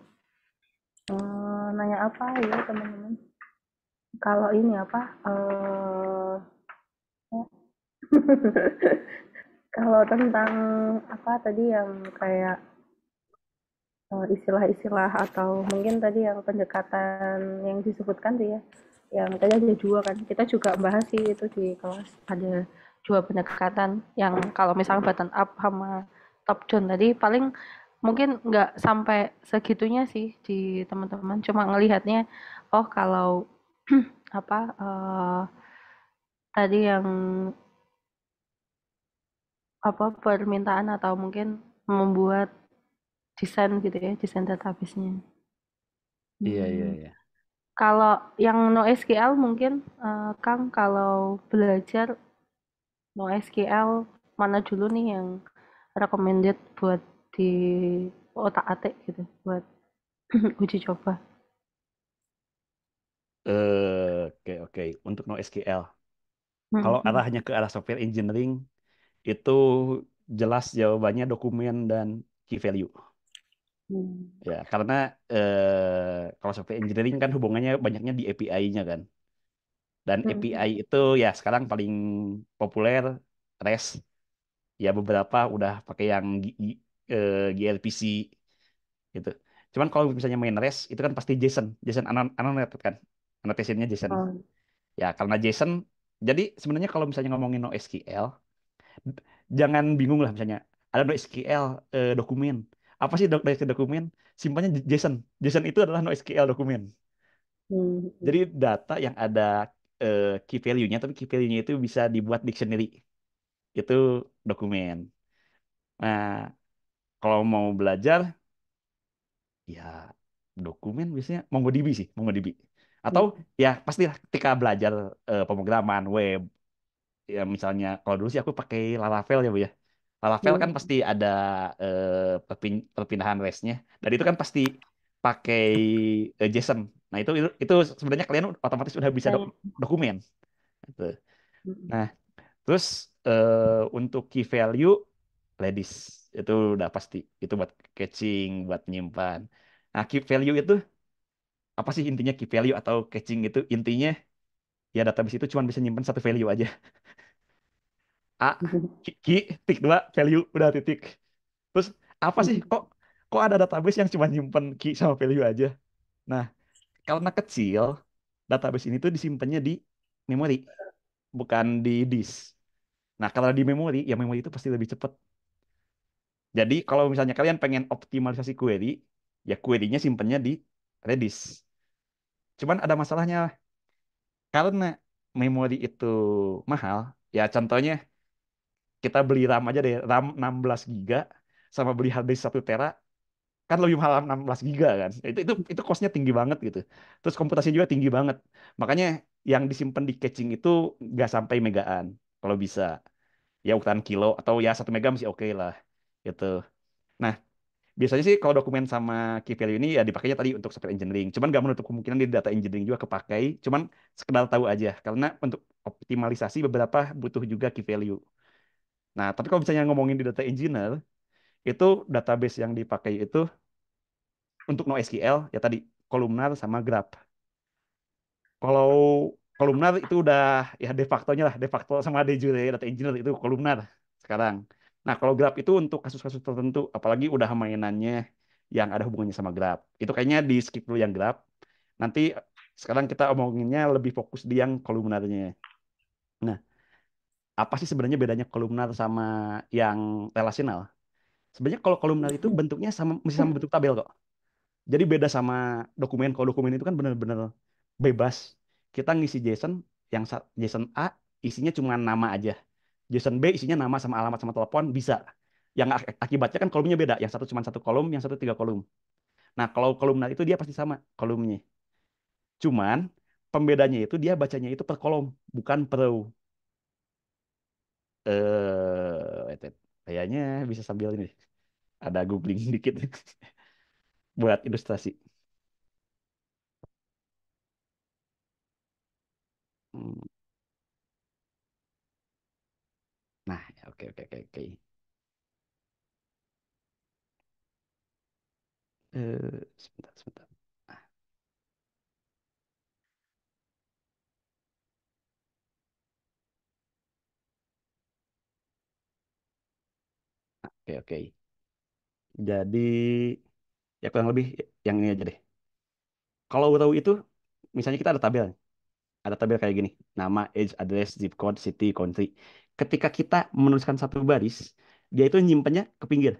uh, nanya apa ya teman-teman kalau ini apa uh, kalau tentang apa tadi yang kayak eh, istilah-istilah uh, atau mungkin tadi yang pendekatan yang disebutkan sih ya yang tadi ada dua kan kita juga bahas sih itu di kelas ada dua pendekatan yang kalau misalnya button up sama top down tadi paling mungkin nggak sampai segitunya sih di teman-teman cuma ngelihatnya oh kalau apa uh, tadi yang apa permintaan atau mungkin membuat desain gitu ya desain database-nya iya iya hmm. iya kalau yang no SQL mungkin uh, Kang kalau belajar no SQL mana dulu nih yang recommended buat di otak atik gitu buat uji coba. Eh, oke, okay, oke. Okay. Untuk no SQL. Hmm. Kalau arahnya ke arah software engineering, itu jelas jawabannya dokumen dan key value. Hmm. Ya, karena eh, kalau software engineering kan hubungannya banyaknya di API-nya kan. Dan hmm. API itu ya sekarang paling populer REST. Ya beberapa udah pakai yang uh, eh, gRPC gitu. Cuman kalau misalnya main race itu kan pasti JSON, JSON annotated kan, annotationnya JSON. Oh. Hmm. Ya karena Jason. jadi sebenarnya kalau misalnya ngomongin NoSQL, jangan bingung lah misalnya ada NoSQL eh, dokumen, apa sih dok dokumen? Simpannya Jason. Jason itu adalah NoSQL dokumen. Hmm. Jadi data yang ada eh, key value-nya, tapi key value-nya itu bisa dibuat dictionary, itu dokumen. Nah, kalau mau belajar ya dokumen biasanya MongoDB sih, MongoDB. Atau hmm. ya pasti ketika belajar uh, pemrograman web ya misalnya kalau dulu sih aku pakai Laravel ya Bu ya. Laravel kan hmm. kan pasti ada eh, perpindahan restnya dan itu kan pasti pakai uh, JSON. Nah, itu itu, itu sebenarnya kalian otomatis udah bisa do dokumen. Gitu. Hmm. Nah, terus eh, untuk key value ladies itu udah pasti itu buat catching buat nyimpan nah key value itu apa sih intinya key value atau catching itu intinya ya database itu cuma bisa nyimpan satu value aja a key titik dua value udah titik terus apa sih hmm. kok kok ada database yang cuma nyimpan key sama value aja nah karena kecil database ini tuh disimpannya di memori bukan di disk nah kalau di memori ya memori itu pasti lebih cepat jadi kalau misalnya kalian pengen optimalisasi query, ya query-nya simpennya di Redis. Cuman ada masalahnya. Karena memori itu mahal, ya contohnya kita beli RAM aja deh, RAM 16 giga sama beli hard disk 1 tera kan lebih mahal 16 giga kan. Itu itu itu costnya tinggi banget gitu. Terus komputasi juga tinggi banget. Makanya yang disimpan di caching itu nggak sampai megaan kalau bisa. Ya ukuran kilo atau ya satu mega masih oke okay lah gitu. Nah, biasanya sih kalau dokumen sama key value ini ya dipakainya tadi untuk software engineering. Cuman nggak menutup kemungkinan di data engineering juga kepakai. Cuman sekedar tahu aja karena untuk optimalisasi beberapa butuh juga key value. Nah, tapi kalau misalnya ngomongin di data engineer, itu database yang dipakai itu untuk NoSQL ya tadi kolumnar sama grab. Kalau kolumnar itu udah ya de facto-nya lah, de facto sama de jure data engineer itu kolumnar sekarang. Nah, kalau Grab itu untuk kasus-kasus tertentu, apalagi udah mainannya yang ada hubungannya sama Grab. Itu kayaknya di skip dulu yang Grab. Nanti sekarang kita omonginnya lebih fokus di yang kolumnarnya. Nah, apa sih sebenarnya bedanya kolumnar sama yang relasional? Sebenarnya kalau kolumnar itu bentuknya sama masih sama bentuk tabel kok. Jadi beda sama dokumen. Kalau dokumen itu kan benar-benar bebas. Kita ngisi JSON yang JSON A isinya cuma nama aja JSON B isinya nama sama alamat sama telepon bisa. Yang ak akibatnya kan kolomnya beda. Yang satu cuma satu kolom, yang satu tiga kolom. Nah, kalau kolumnar itu dia pasti sama kolomnya. Cuman pembedanya itu dia bacanya itu per kolom, bukan per row. Eh, kayaknya bisa sambil ini. Ada googling dikit buat ilustrasi. Hmm. Nah, ya, oke oke oke oke. Uh, sebentar sebentar. Ah. Oke oke. Jadi ya kurang lebih yang ini aja deh. Kalau gue tahu itu, misalnya kita ada tabel, ada tabel kayak gini, nama, age, address, zip code, city, country ketika kita menuliskan satu baris, dia itu nyimpannya ke pinggir.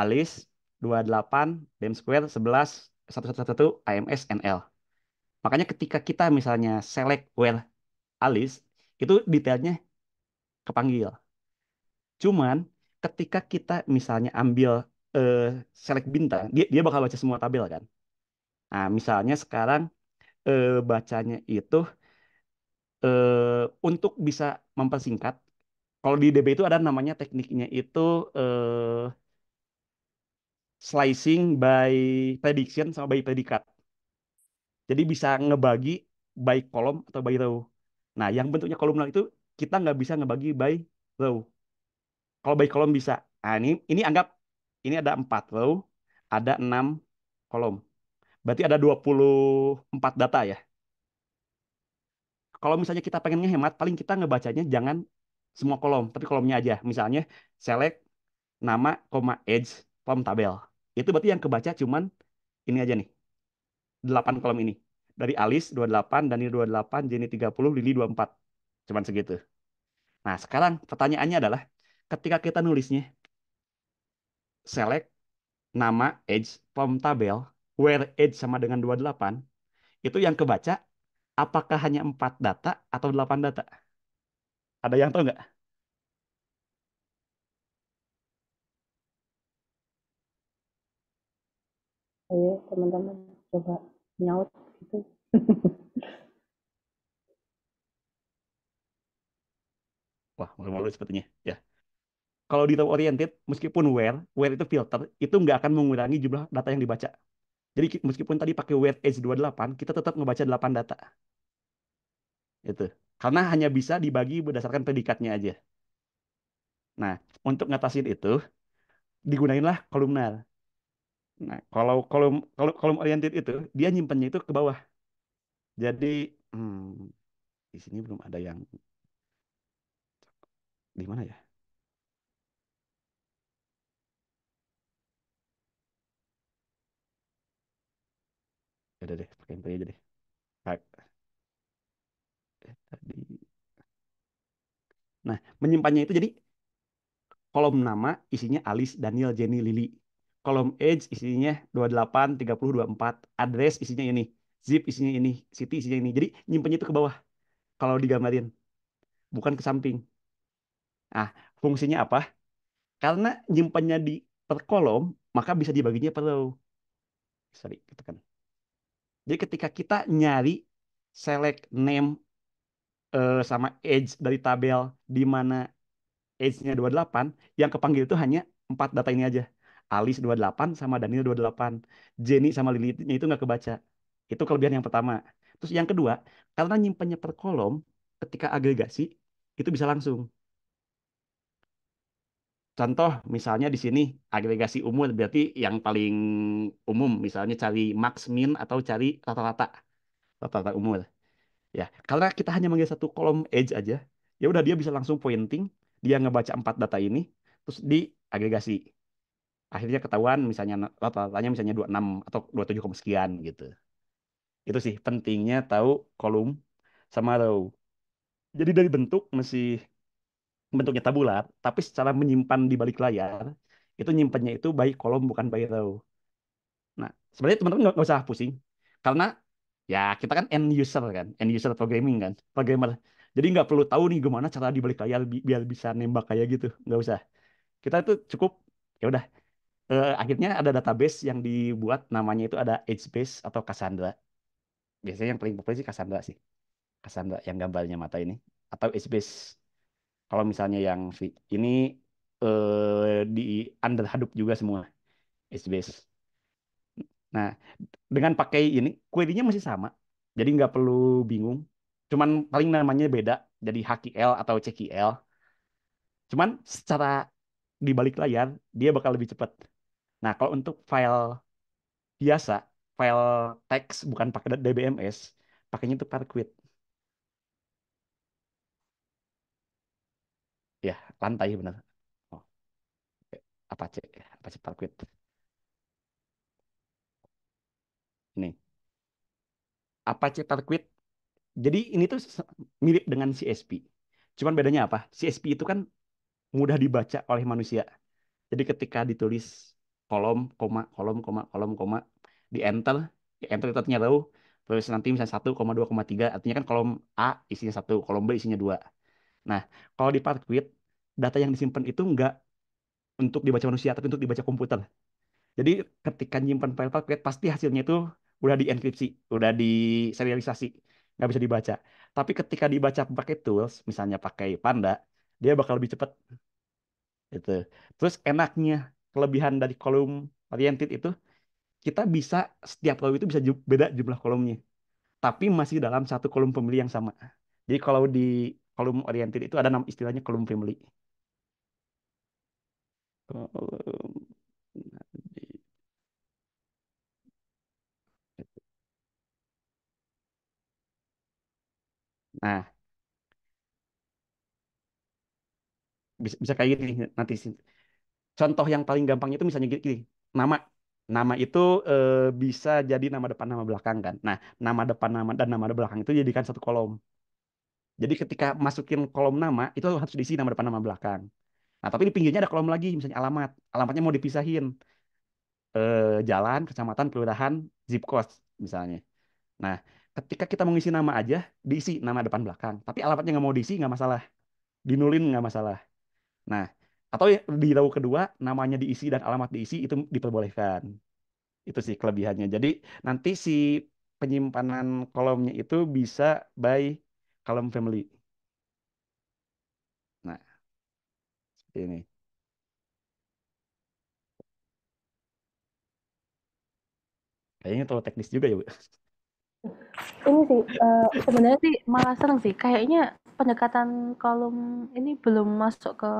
Alis 28 dem square 11 111 AMS NL. Makanya ketika kita misalnya select where alis, itu detailnya kepanggil. Cuman ketika kita misalnya ambil uh, select bintang, dia, dia bakal baca semua tabel kan. Nah, misalnya sekarang uh, bacanya itu uh, untuk bisa mempersingkat kalau di DB itu ada namanya tekniknya itu uh, slicing by prediction sama by predikat. Jadi bisa ngebagi by kolom atau by row. Nah, yang bentuknya kolumnar itu kita nggak bisa ngebagi by row. Kalau by kolom bisa. Nah, ini ini anggap ini ada empat row, ada enam kolom. Berarti ada 24 data ya. Kalau misalnya kita pengennya hemat paling kita ngebacanya jangan semua kolom, tapi kolomnya aja. Misalnya select nama, koma edge, form tabel. Itu berarti yang kebaca cuman ini aja nih. 8 kolom ini. Dari Alis 28, Dani 28, Jenny 30, Lily 24. Cuman segitu. Nah, sekarang pertanyaannya adalah ketika kita nulisnya select nama age form tabel where age sama dengan 28 itu yang kebaca apakah hanya empat data atau delapan data? Ada yang tahu nggak? Ayo iya, teman-teman coba nyaut gitu. Wah, malu-malu sepertinya. Ya. Kalau data oriented, meskipun where, where itu filter, itu nggak akan mengurangi jumlah data yang dibaca. Jadi meskipun tadi pakai where age 28, kita tetap ngebaca 8 data. Itu. Karena hanya bisa dibagi berdasarkan predikatnya aja. Nah, untuk ngatasin itu, digunainlah kolumnar. Nah, kalau kolom kolom, kolom oriented itu dia nyimpannya itu ke bawah. Jadi hmm, di sini belum ada yang di mana ya? Udah deh, pakai yang aja deh. Nah, menyimpannya itu jadi kolom nama isinya Alice, Daniel, Jenny, Lily. Kolom age isinya 28, 30, 24. Address isinya ini. Zip isinya ini. City isinya ini. Jadi nyimpannya itu ke bawah. Kalau digambarin. Bukan ke samping. Ah, fungsinya apa? Karena nyimpannya di per kolom, maka bisa dibaginya per row. Sorry, tekan Jadi ketika kita nyari select name uh, sama edge dari tabel di mana edge nya 28, yang kepanggil itu hanya empat data ini aja. Alice 28 sama Daniel 28. Jenny sama Lilitnya itu nggak kebaca. Itu kelebihan yang pertama. Terus yang kedua, karena nyimpannya per kolom, ketika agregasi, itu bisa langsung. Contoh misalnya di sini agregasi umur berarti yang paling umum misalnya cari max min atau cari rata-rata rata-rata umur. Ya, karena kita hanya manggil satu kolom edge aja, ya udah dia bisa langsung pointing, dia ngebaca empat data ini, terus di agregasi, Akhirnya ketahuan misalnya apa, tanya misalnya 26 atau 27, sekian gitu. Itu sih pentingnya tahu kolom sama row. Jadi dari bentuk masih bentuknya tabular, tapi secara menyimpan di balik layar, itu nyimpannya itu baik kolom bukan baik row. Nah, sebenarnya teman-teman nggak usah pusing, karena ya kita kan end user kan, end user programming kan, programmer. Jadi nggak perlu tahu nih gimana cara dibalik layar bi biar bisa nembak kayak gitu, nggak usah. Kita itu cukup ya udah. Uh, akhirnya ada database yang dibuat namanya itu ada Edgebase atau Cassandra. Biasanya yang paling populer sih Cassandra sih. Cassandra yang gambarnya mata ini atau Edgebase. Kalau misalnya yang ini eh, di under Hadoop juga semua Edgebase. Nah, dengan pakai ini, query-nya masih sama. Jadi nggak perlu bingung. Cuman paling namanya beda, jadi HQL atau CQL. Cuman secara di balik layar, dia bakal lebih cepat. Nah, kalau untuk file biasa, file teks bukan pakai DBMS, pakainya itu Parquet. Ya, lantai benar. Oh. Apa cek? Apa cek Parquet? apa Apache Tarquit. Jadi ini tuh mirip dengan CSP. Cuman bedanya apa? CSP itu kan mudah dibaca oleh manusia. Jadi ketika ditulis kolom, koma, kolom, koma, kolom, koma, di enter, di enter itu artinya tahu terus nanti misalnya 1, 2, tiga artinya kan kolom A isinya satu, kolom B isinya dua. Nah, kalau di Parquet, data yang disimpan itu enggak untuk dibaca manusia, tapi untuk dibaca komputer. Jadi ketika nyimpan file Parquet, pasti hasilnya itu udah dienkripsi, udah diserialisasi, nggak bisa dibaca. Tapi ketika dibaca pakai tools, misalnya pakai Panda, dia bakal lebih cepat. Itu. Terus enaknya kelebihan dari kolom oriented itu kita bisa setiap kolom itu bisa beda jumlah kolomnya. Tapi masih dalam satu kolom pemilih yang sama. Jadi kalau di kolom oriented itu ada enam istilahnya kolom family. Kolom Nah, bisa, bisa kayak gini nanti. Contoh yang paling gampangnya itu misalnya gini, gini nama. Nama itu e, bisa jadi nama depan, nama belakang kan. Nah, nama depan nama dan nama belakang itu jadikan satu kolom. Jadi ketika masukin kolom nama, itu harus diisi nama depan, nama belakang. Nah, tapi di pinggirnya ada kolom lagi, misalnya alamat. Alamatnya mau dipisahin. E, jalan, kecamatan, kelurahan, zip code misalnya. Nah, ketika kita mengisi nama aja, diisi nama depan belakang. Tapi alamatnya nggak mau diisi, nggak masalah. Dinulin nggak masalah. Nah, atau ya, di row kedua, namanya diisi dan alamat diisi, itu diperbolehkan. Itu sih kelebihannya. Jadi, nanti si penyimpanan kolomnya itu bisa by kolom family. Nah, seperti ini. Kayaknya terlalu teknis juga ya, Bu ini sih uh, sebenarnya sih malah seneng sih kayaknya pendekatan kolom ini belum masuk ke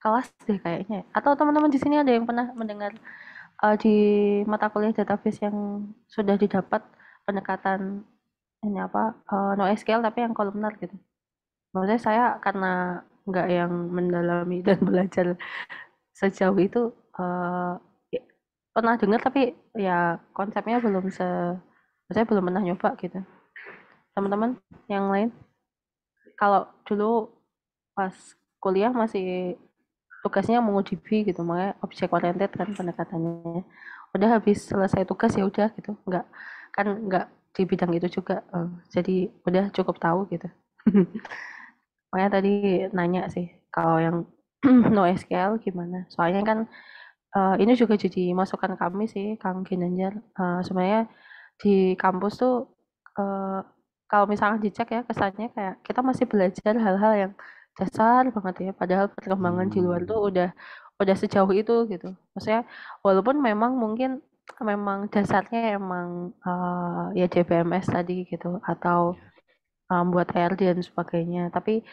kelas deh kayaknya atau teman-teman di sini ada yang pernah mendengar uh, di mata kuliah database yang sudah didapat pendekatan ini apa uh, eh, no SQL tapi yang kolumnar gitu maksudnya saya karena nggak yang mendalami dan belajar sejauh itu uh, pernah dengar tapi ya konsepnya belum se saya belum pernah nyoba gitu teman-teman yang lain kalau dulu pas kuliah masih tugasnya mau menguji gitu makanya objek oriented kan pendekatannya udah habis selesai tugas ya udah gitu nggak kan nggak di bidang itu juga eh, jadi udah cukup tahu gitu makanya tadi nanya sih kalau yang no SQL gimana soalnya kan eh, ini juga jadi masukan kami sih Kang Ginanjar uh, sebenarnya di kampus tuh uh, kalau misalnya dicek ya kesannya kayak kita masih belajar hal-hal yang dasar banget ya padahal perkembangan di luar tuh hmm. udah udah sejauh itu gitu maksudnya walaupun memang mungkin memang dasarnya emang uh, ya CPMs tadi gitu atau um, buat air dan sebagainya tapi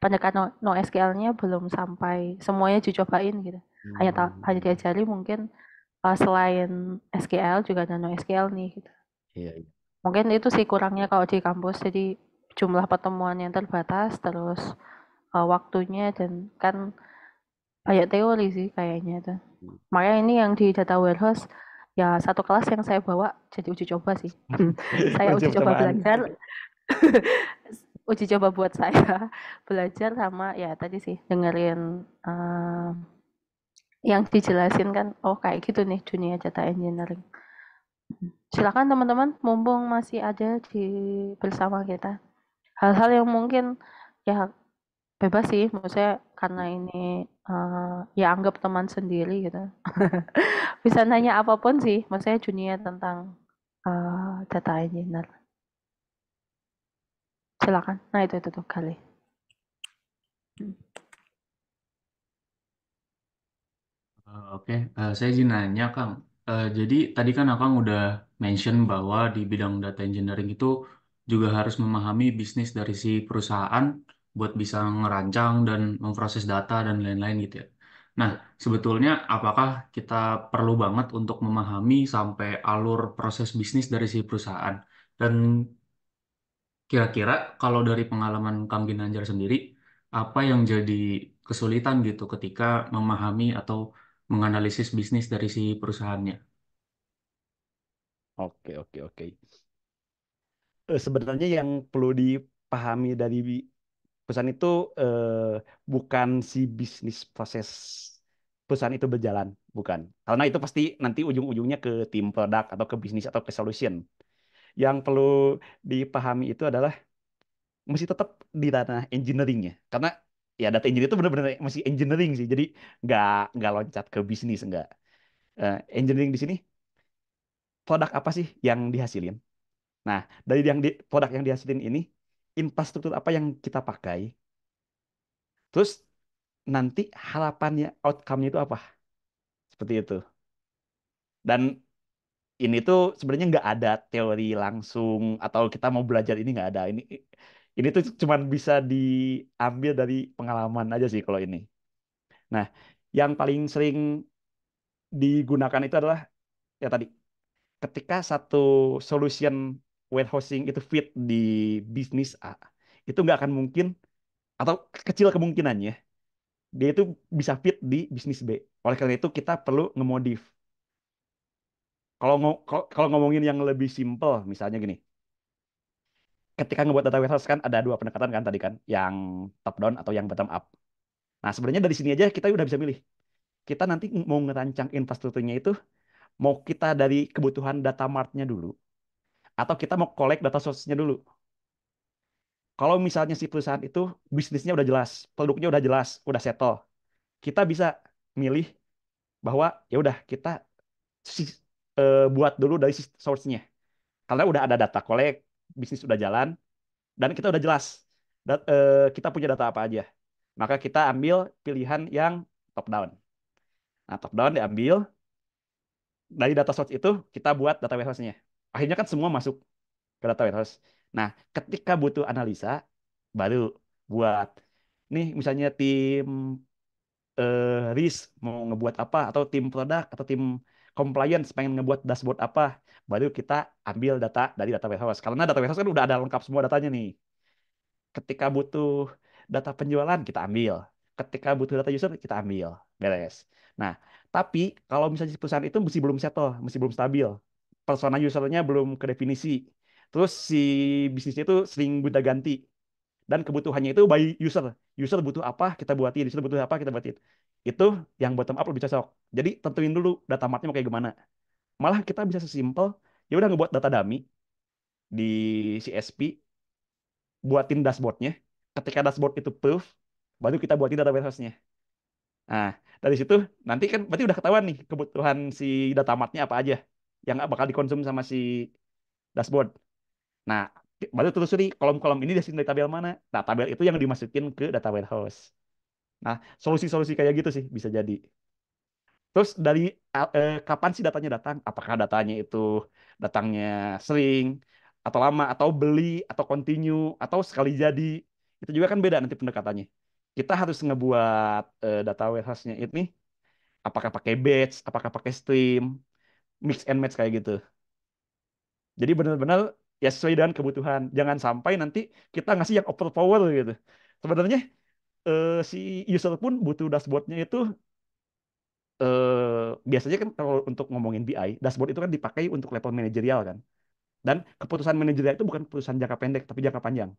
pendekatan no, no SQL-nya belum sampai semuanya dicobain gitu hanya hanya hmm. diajari mungkin uh, selain SQL juga nano SQL nih gitu. Iya. iya. Mungkin itu sih kurangnya kalau di kampus jadi jumlah pertemuan yang terbatas terus uh, waktunya dan kan banyak teori sih kayaknya itu. Hmm. Makanya ini yang di data warehouse ya satu kelas yang saya bawa jadi uji coba sih. saya uji coba belajar. uji coba buat saya belajar sama ya tadi sih dengerin uh, yang dijelasin kan oh kayak gitu nih dunia data engineering hmm. silakan teman-teman mumpung masih ada di bersama kita hal-hal yang mungkin ya bebas sih maksudnya karena ini uh, ya anggap teman sendiri gitu bisa nanya apapun sih maksudnya dunia tentang uh, data engineer silakan nah itu itu tuh kali hmm. Eh, oke, Oke, Uh, saya izin nanya Kang. Uh, jadi tadi kan Kang udah mention bahwa di bidang data engineering itu juga harus memahami bisnis dari si perusahaan buat bisa ngerancang dan memproses data dan lain-lain gitu ya. Nah, sebetulnya apakah kita perlu banget untuk memahami sampai alur proses bisnis dari si perusahaan? Dan kira-kira kalau dari pengalaman Kang Ginanjar sendiri, apa yang jadi kesulitan gitu ketika memahami atau menganalisis bisnis dari si perusahaannya. Oke, oke, oke. Eh, sebenarnya yang perlu dipahami dari perusahaan itu eh, bukan si bisnis proses perusahaan itu berjalan, bukan. Karena itu pasti nanti ujung-ujungnya ke tim produk atau ke bisnis atau ke solution. Yang perlu dipahami itu adalah mesti tetap di ranah engineeringnya. Karena ya data engineer itu benar-benar masih engineering sih jadi nggak nggak loncat ke bisnis nggak uh, engineering di sini produk apa sih yang dihasilin nah dari yang di, produk yang dihasilin ini infrastruktur apa yang kita pakai terus nanti harapannya outcome-nya itu apa seperti itu dan ini tuh sebenarnya nggak ada teori langsung atau kita mau belajar ini nggak ada ini ini tuh cuma bisa diambil dari pengalaman aja sih kalau ini. Nah, yang paling sering digunakan itu adalah ya tadi ketika satu solution warehousing itu fit di bisnis A, itu nggak akan mungkin atau kecil kemungkinannya dia itu bisa fit di bisnis B. Oleh karena itu kita perlu ngemodif. Kalau kalau ngomongin yang lebih simple, misalnya gini, ketika ngebuat data warehouse kan ada dua pendekatan kan tadi kan, yang top down atau yang bottom up. Nah, sebenarnya dari sini aja kita udah bisa milih. Kita nanti mau ngerancang infrastrukturnya itu mau kita dari kebutuhan data martnya dulu atau kita mau collect data source-nya dulu. Kalau misalnya si perusahaan itu bisnisnya udah jelas, produknya udah jelas, udah settle. Kita bisa milih bahwa ya udah kita si, uh, buat dulu dari source-nya. Karena udah ada data collect, bisnis sudah jalan dan kita udah jelas dat, eh, kita punya data apa aja. Maka kita ambil pilihan yang top down. Nah, top down diambil dari data source itu kita buat data warehouse-nya. Akhirnya kan semua masuk ke data warehouse. Nah, ketika butuh analisa baru buat nih misalnya tim eh, risk mau ngebuat apa atau tim produk atau tim compliance pengen ngebuat dashboard apa baru kita ambil data dari data warehouse. Karena data warehouse kan udah ada lengkap semua datanya nih. Ketika butuh data penjualan, kita ambil. Ketika butuh data user, kita ambil. Beres. Nah, tapi kalau misalnya perusahaan itu masih belum settle, masih belum stabil. Persona usernya belum ke definisi. Terus si bisnisnya itu sering buta ganti. Dan kebutuhannya itu by user. User butuh apa, kita buatin. User butuh apa, kita buatin. Itu yang bottom up lebih cocok. Jadi tentuin dulu data matnya mau kayak gimana Malah kita bisa sesimpel, ya udah ngebuat data dummy di CSP, buatin dashboardnya. Ketika dashboard itu proof, baru kita buatin data warehouse-nya. Nah, dari situ nanti kan berarti udah ketahuan nih kebutuhan si data matnya apa aja yang bakal dikonsum sama si dashboard. Nah, baru telusuri kolom-kolom ini dihasilkan dari tabel mana. Nah, tabel itu yang dimasukin ke data warehouse. Nah, solusi-solusi kayak gitu sih bisa jadi. Terus dari eh, kapan sih datanya datang? Apakah datanya itu datangnya sering atau lama atau beli atau continue atau sekali jadi? Itu juga kan beda nanti pendekatannya. Kita harus ngebuat eh, data warehouse-nya ini apakah pakai batch, apakah pakai stream, mix and match kayak gitu. Jadi benar-benar ya sesuai dengan kebutuhan. Jangan sampai nanti kita ngasih yang overpower gitu. Sebenarnya eh, si user pun butuh dashboardnya itu eh, biasanya kan kalau untuk ngomongin BI, dashboard itu kan dipakai untuk level manajerial kan. Dan keputusan manajerial itu bukan keputusan jangka pendek, tapi jangka panjang.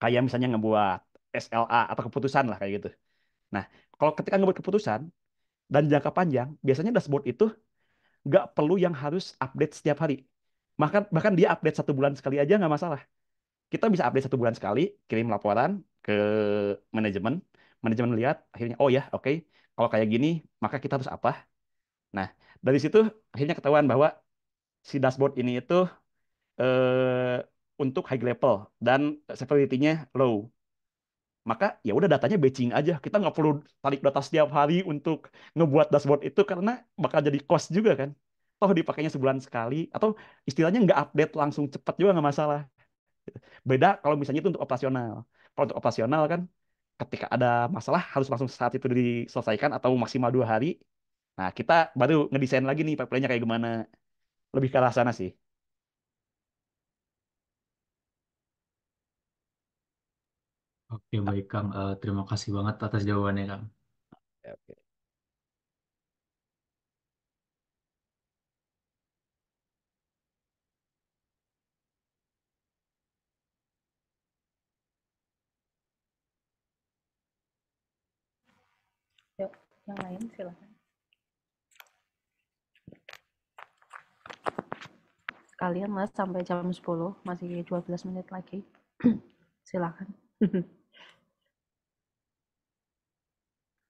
Kayak misalnya ngebuat SLA atau keputusan lah kayak gitu. Nah, kalau ketika ngebuat keputusan dan jangka panjang, biasanya dashboard itu nggak perlu yang harus update setiap hari. Bahkan, bahkan dia update satu bulan sekali aja nggak masalah. Kita bisa update satu bulan sekali, kirim laporan ke manajemen, manajemen lihat, akhirnya oh ya, oke, okay, kalau kayak gini maka kita harus apa? Nah, dari situ akhirnya ketahuan bahwa si dashboard ini itu eh, untuk high level dan severity-nya low. Maka ya udah datanya batching aja. Kita nggak perlu tarik data setiap hari untuk ngebuat dashboard itu karena bakal jadi cost juga kan. Toh dipakainya sebulan sekali atau istilahnya nggak update langsung cepat juga nggak masalah. Beda kalau misalnya itu untuk operasional. Kalau untuk operasional kan ketika ada masalah harus langsung saat itu diselesaikan atau maksimal dua hari. Nah, kita baru ngedesain lagi nih pipeline-nya kayak gimana. Lebih ke arah sana sih. Oke, baik Kang. Uh, terima kasih banget atas jawabannya Kang. Oke, oke. yang lain silahkan kalian mas sampai jam 10 masih 12 menit lagi silahkan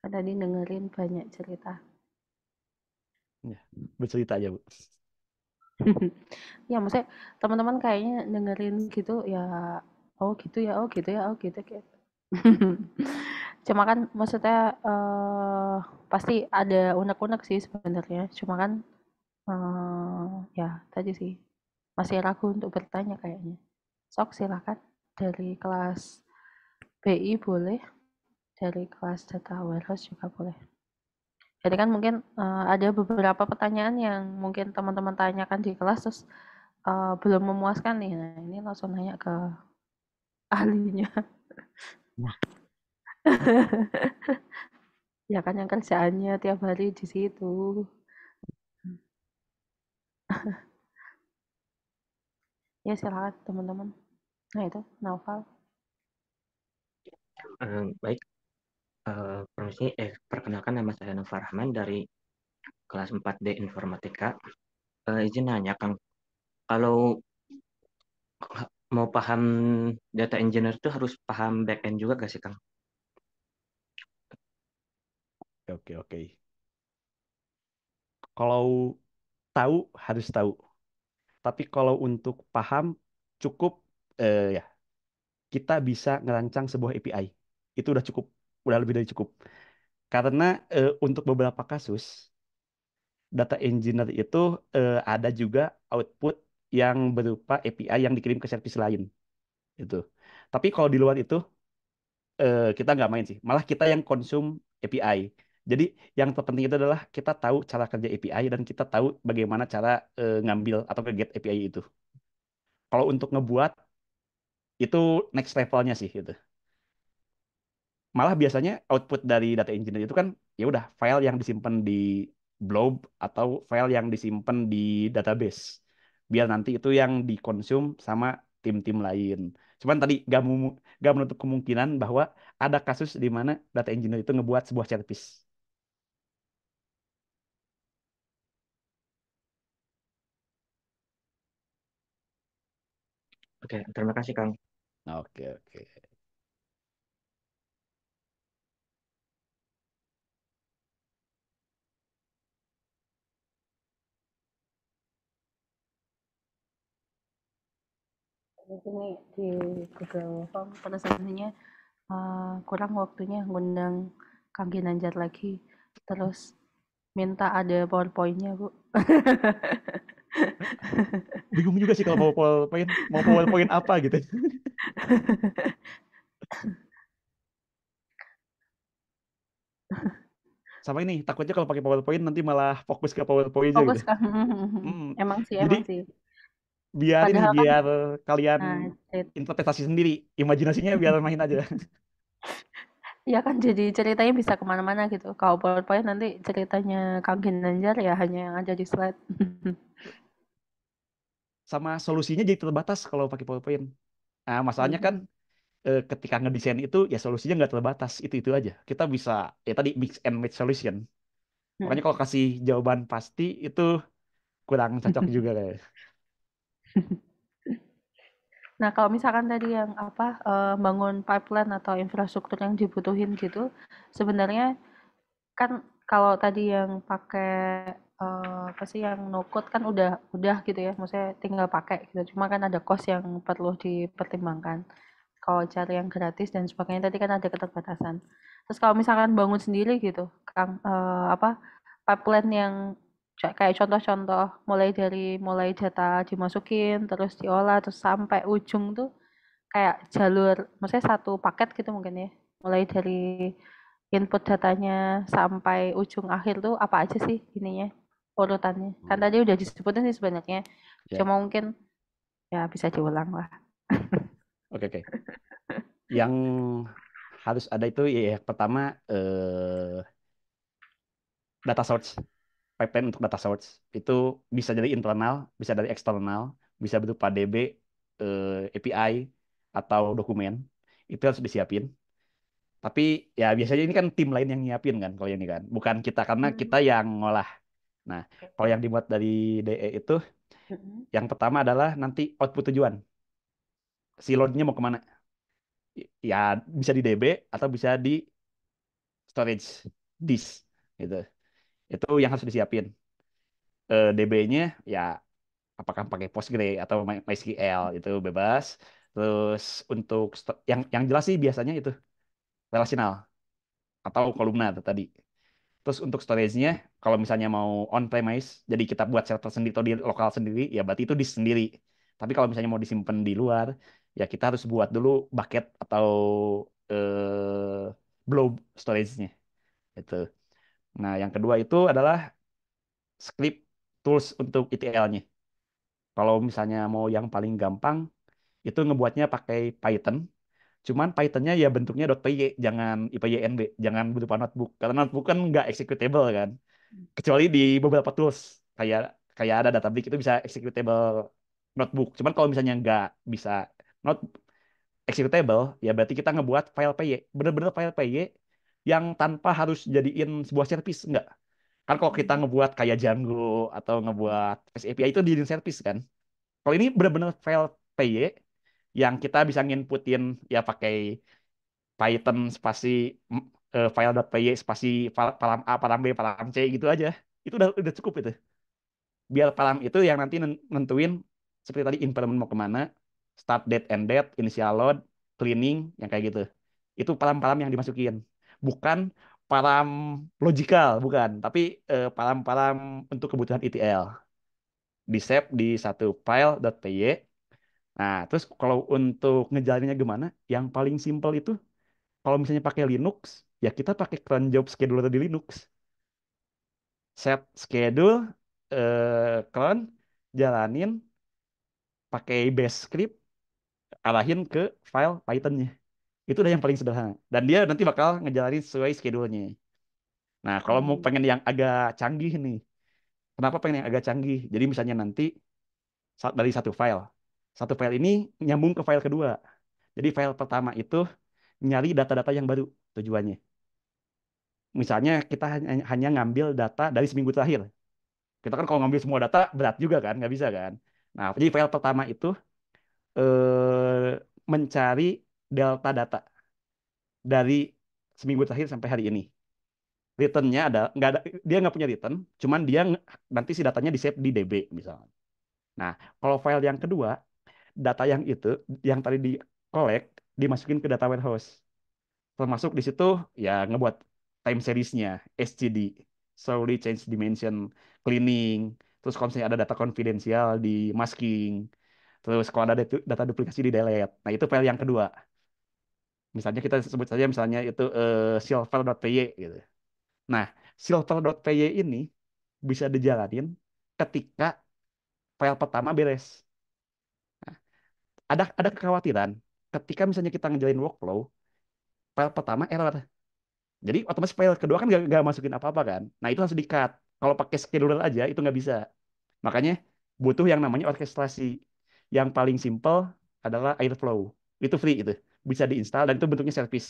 tadi dengerin banyak cerita ya bercerita aja bu ya maksudnya teman-teman kayaknya dengerin gitu ya oh gitu ya oh gitu ya oh gitu, gitu. cuma kan maksudnya uh, pasti ada unek-unek sih sebenarnya cuma kan uh, ya tadi sih masih ragu untuk bertanya kayaknya sok silakan dari kelas BI boleh dari kelas data warehouse juga boleh jadi kan mungkin uh, ada beberapa pertanyaan yang mungkin teman-teman tanyakan di kelas terus uh, belum memuaskan nih nah ini langsung nanya ke ahlinya nah Ya kan yang kerjaannya tiap hari di situ. Ya silakan teman-teman. Nah itu, Naufal. Eh, baik, uh, permisi, eh, perkenalkan nama saya Nova Rahman dari kelas 4D Informatika. uh, izin nanya, Kang, kalau mau paham data engineer itu harus paham backend juga gak sih, Kang? Oke, oke. Kalau tahu harus tahu. Tapi kalau untuk paham cukup eh, ya kita bisa ngerancang sebuah API. Itu udah cukup, udah lebih dari cukup. Karena eh, untuk beberapa kasus data engineer itu eh, ada juga output yang berupa API yang dikirim ke service lain. Itu. Tapi kalau di luar itu eh, kita nggak main sih. Malah kita yang konsum API. Jadi yang terpenting itu adalah kita tahu cara kerja API dan kita tahu bagaimana cara uh, ngambil atau get API itu. Kalau untuk ngebuat itu next levelnya sih gitu. Malah biasanya output dari data engineer itu kan ya udah file yang disimpan di blob atau file yang disimpan di database. Biar nanti itu yang dikonsum sama tim-tim lain. Cuman tadi gak, gak menutup kemungkinan bahwa ada kasus di mana data engineer itu ngebuat sebuah service. Oke, terima kasih Kang. Oke, oke. Ini di Google Form tulisannya uh, eh, kurang waktunya ngundang Kang Ginanjar lagi terus minta ada powerpointnya bu Bingung juga sih kalau mau PowerPoint, mau PowerPoint apa gitu. Sama ini, takutnya kalau pakai PowerPoint nanti malah fokus ke PowerPoint fokus gitu. hmm. Emang sih, Jadi, sih. Biarin ini, kan biar kan, kalian nah, interpretasi sendiri, imajinasinya biar main aja. ya kan jadi ceritanya bisa kemana-mana gitu. Kalau PowerPoint nanti ceritanya kagin Ginanjar ya hanya yang ada di slide sama solusinya jadi terbatas kalau pakai PowerPoint. Nah, masalahnya hmm. kan eh, ketika ngedesain itu ya solusinya nggak terbatas itu itu aja. Kita bisa ya tadi mix and match solution. Makanya hmm. kalau kasih jawaban pasti itu kurang cocok juga kayak. Nah, kalau misalkan tadi yang apa eh, bangun pipeline atau infrastruktur yang dibutuhin gitu, sebenarnya kan kalau tadi yang pakai Eh, apa sih yang no code kan udah udah gitu ya maksudnya tinggal pakai gitu cuma kan ada cost yang perlu dipertimbangkan kalau cari yang gratis dan sebagainya tadi kan ada keterbatasan terus kalau misalkan bangun sendiri gitu kang uh, apa pipeline yang kayak contoh-contoh mulai dari mulai data dimasukin terus diolah terus sampai ujung tuh kayak jalur maksudnya satu paket gitu mungkin ya mulai dari input datanya sampai ujung akhir tuh apa aja sih ininya urutannya. Hmm. Kan tadi udah disebutin sih sebanyaknya Yeah. Cuma mungkin ya bisa diulang lah. Oke, oke. Yang harus ada itu ya pertama eh data source. Pipeline untuk data source. Itu bisa dari internal, bisa dari eksternal, bisa berupa DB, eh, API atau dokumen. Itu harus disiapin tapi ya biasanya ini kan tim lain yang nyiapin kan kalau ini kan bukan kita karena hmm. kita yang ngolah Nah, kalau yang dibuat dari DE itu, yang pertama adalah nanti output tujuan. Si loadnya mau kemana? Ya bisa di DB atau bisa di storage disk gitu. Itu yang harus disiapin. E, DB-nya ya apakah pakai Postgre atau MySQL itu bebas. Terus untuk yang yang jelas sih biasanya itu relasional atau kolumnar tadi Terus untuk storage-nya, kalau misalnya mau on-premise, jadi kita buat server sendiri atau di lokal sendiri, ya berarti itu di sendiri. Tapi kalau misalnya mau disimpan di luar, ya kita harus buat dulu bucket atau eh, blob storage-nya. Itu. Nah, yang kedua itu adalah script tools untuk ETL-nya. Kalau misalnya mau yang paling gampang, itu ngebuatnya pakai Python Cuman Pythonnya ya bentuknya .py, jangan IPYNB, jangan berupa notebook. Karena notebook kan nggak executable kan. Kecuali di beberapa tools kayak kayak ada databricks itu bisa executable notebook. Cuman kalau misalnya nggak bisa not executable, ya berarti kita ngebuat file PY, bener-bener file PY yang tanpa harus jadiin sebuah service enggak. Kan kalau kita hmm. ngebuat kayak Django atau ngebuat SAPI itu dijadiin service kan. Kalau ini bener-bener file PY yang kita bisa nginputin ya pakai Python spasi uh, file.py spasi param A, param B, param C gitu aja. Itu udah, udah cukup itu. Biar param itu yang nanti nentuin seperti tadi implement mau kemana, start date and date, initial load, cleaning, yang kayak gitu. Itu param-param yang dimasukin. Bukan param logical bukan, tapi eh, param-param uh, untuk kebutuhan ETL. Di save di satu file.py Nah, terus kalau untuk ngejalaninnya gimana? Yang paling simple itu kalau misalnya pakai Linux, ya kita pakai cron job scheduler di Linux. Set schedule eh, cron jalanin pakai base script arahin ke file Python-nya. Itu udah yang paling sederhana. Dan dia nanti bakal ngejalanin sesuai schedule-nya. Nah, kalau mau hmm. pengen yang agak canggih nih. Kenapa pengen yang agak canggih? Jadi misalnya nanti dari satu file satu file ini nyambung ke file kedua. Jadi file pertama itu nyari data-data yang baru tujuannya. Misalnya kita hanya ngambil data dari seminggu terakhir. Kita kan kalau ngambil semua data berat juga kan, nggak bisa kan. Nah, jadi file pertama itu eh, mencari delta data dari seminggu terakhir sampai hari ini. Returnnya ada nggak ada dia nggak punya return, cuman dia nanti si datanya di save di DB misalnya. Nah, kalau file yang kedua data yang itu yang tadi dikolek dimasukin ke data warehouse. Termasuk di situ ya ngebuat time seriesnya SCD, slowly change dimension cleaning. Terus kalau misalnya ada data konfidensial di masking. Terus kalau ada data duplikasi di delete. Nah itu file yang kedua. Misalnya kita sebut saja misalnya itu uh, eh, silver.py gitu. Nah, silver.py ini bisa dijalanin ketika file pertama beres ada ada kekhawatiran ketika misalnya kita ngejalin workflow file pertama error jadi otomatis file kedua kan gak, gak masukin apa-apa kan nah itu harus di-cut kalau pakai scheduler aja itu nggak bisa makanya butuh yang namanya orkestrasi yang paling simple adalah Airflow itu free itu bisa diinstal dan itu bentuknya service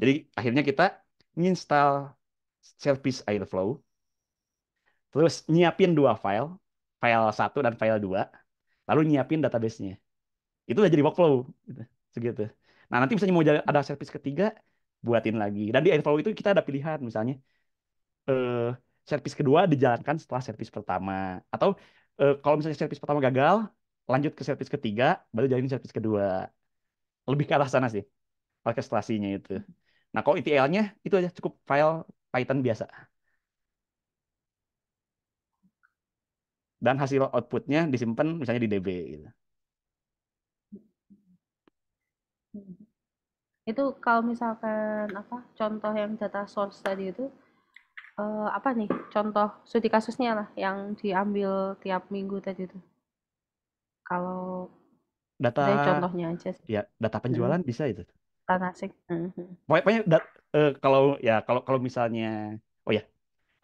jadi akhirnya kita nginstal service Airflow terus nyiapin dua file file satu dan file dua lalu nyiapin databasenya itu udah jadi workflow gitu. segitu nah nanti misalnya mau ada service ketiga buatin lagi dan di workflow itu kita ada pilihan misalnya eh, service kedua dijalankan setelah service pertama atau eh, kalau misalnya service pertama gagal lanjut ke service ketiga baru jalanin service kedua lebih ke arah sana sih orkestrasinya itu nah kalau ETL-nya itu aja cukup file Python biasa dan hasil outputnya disimpan misalnya di DB gitu. itu kalau misalkan apa contoh yang data source tadi itu uh, apa nih contoh studi kasusnya lah yang diambil tiap minggu tadi itu kalau data contohnya aja sih. ya data penjualan hmm. bisa itu karena asik hmm. pokoknya dat, uh, kalau ya kalau kalau misalnya oh ya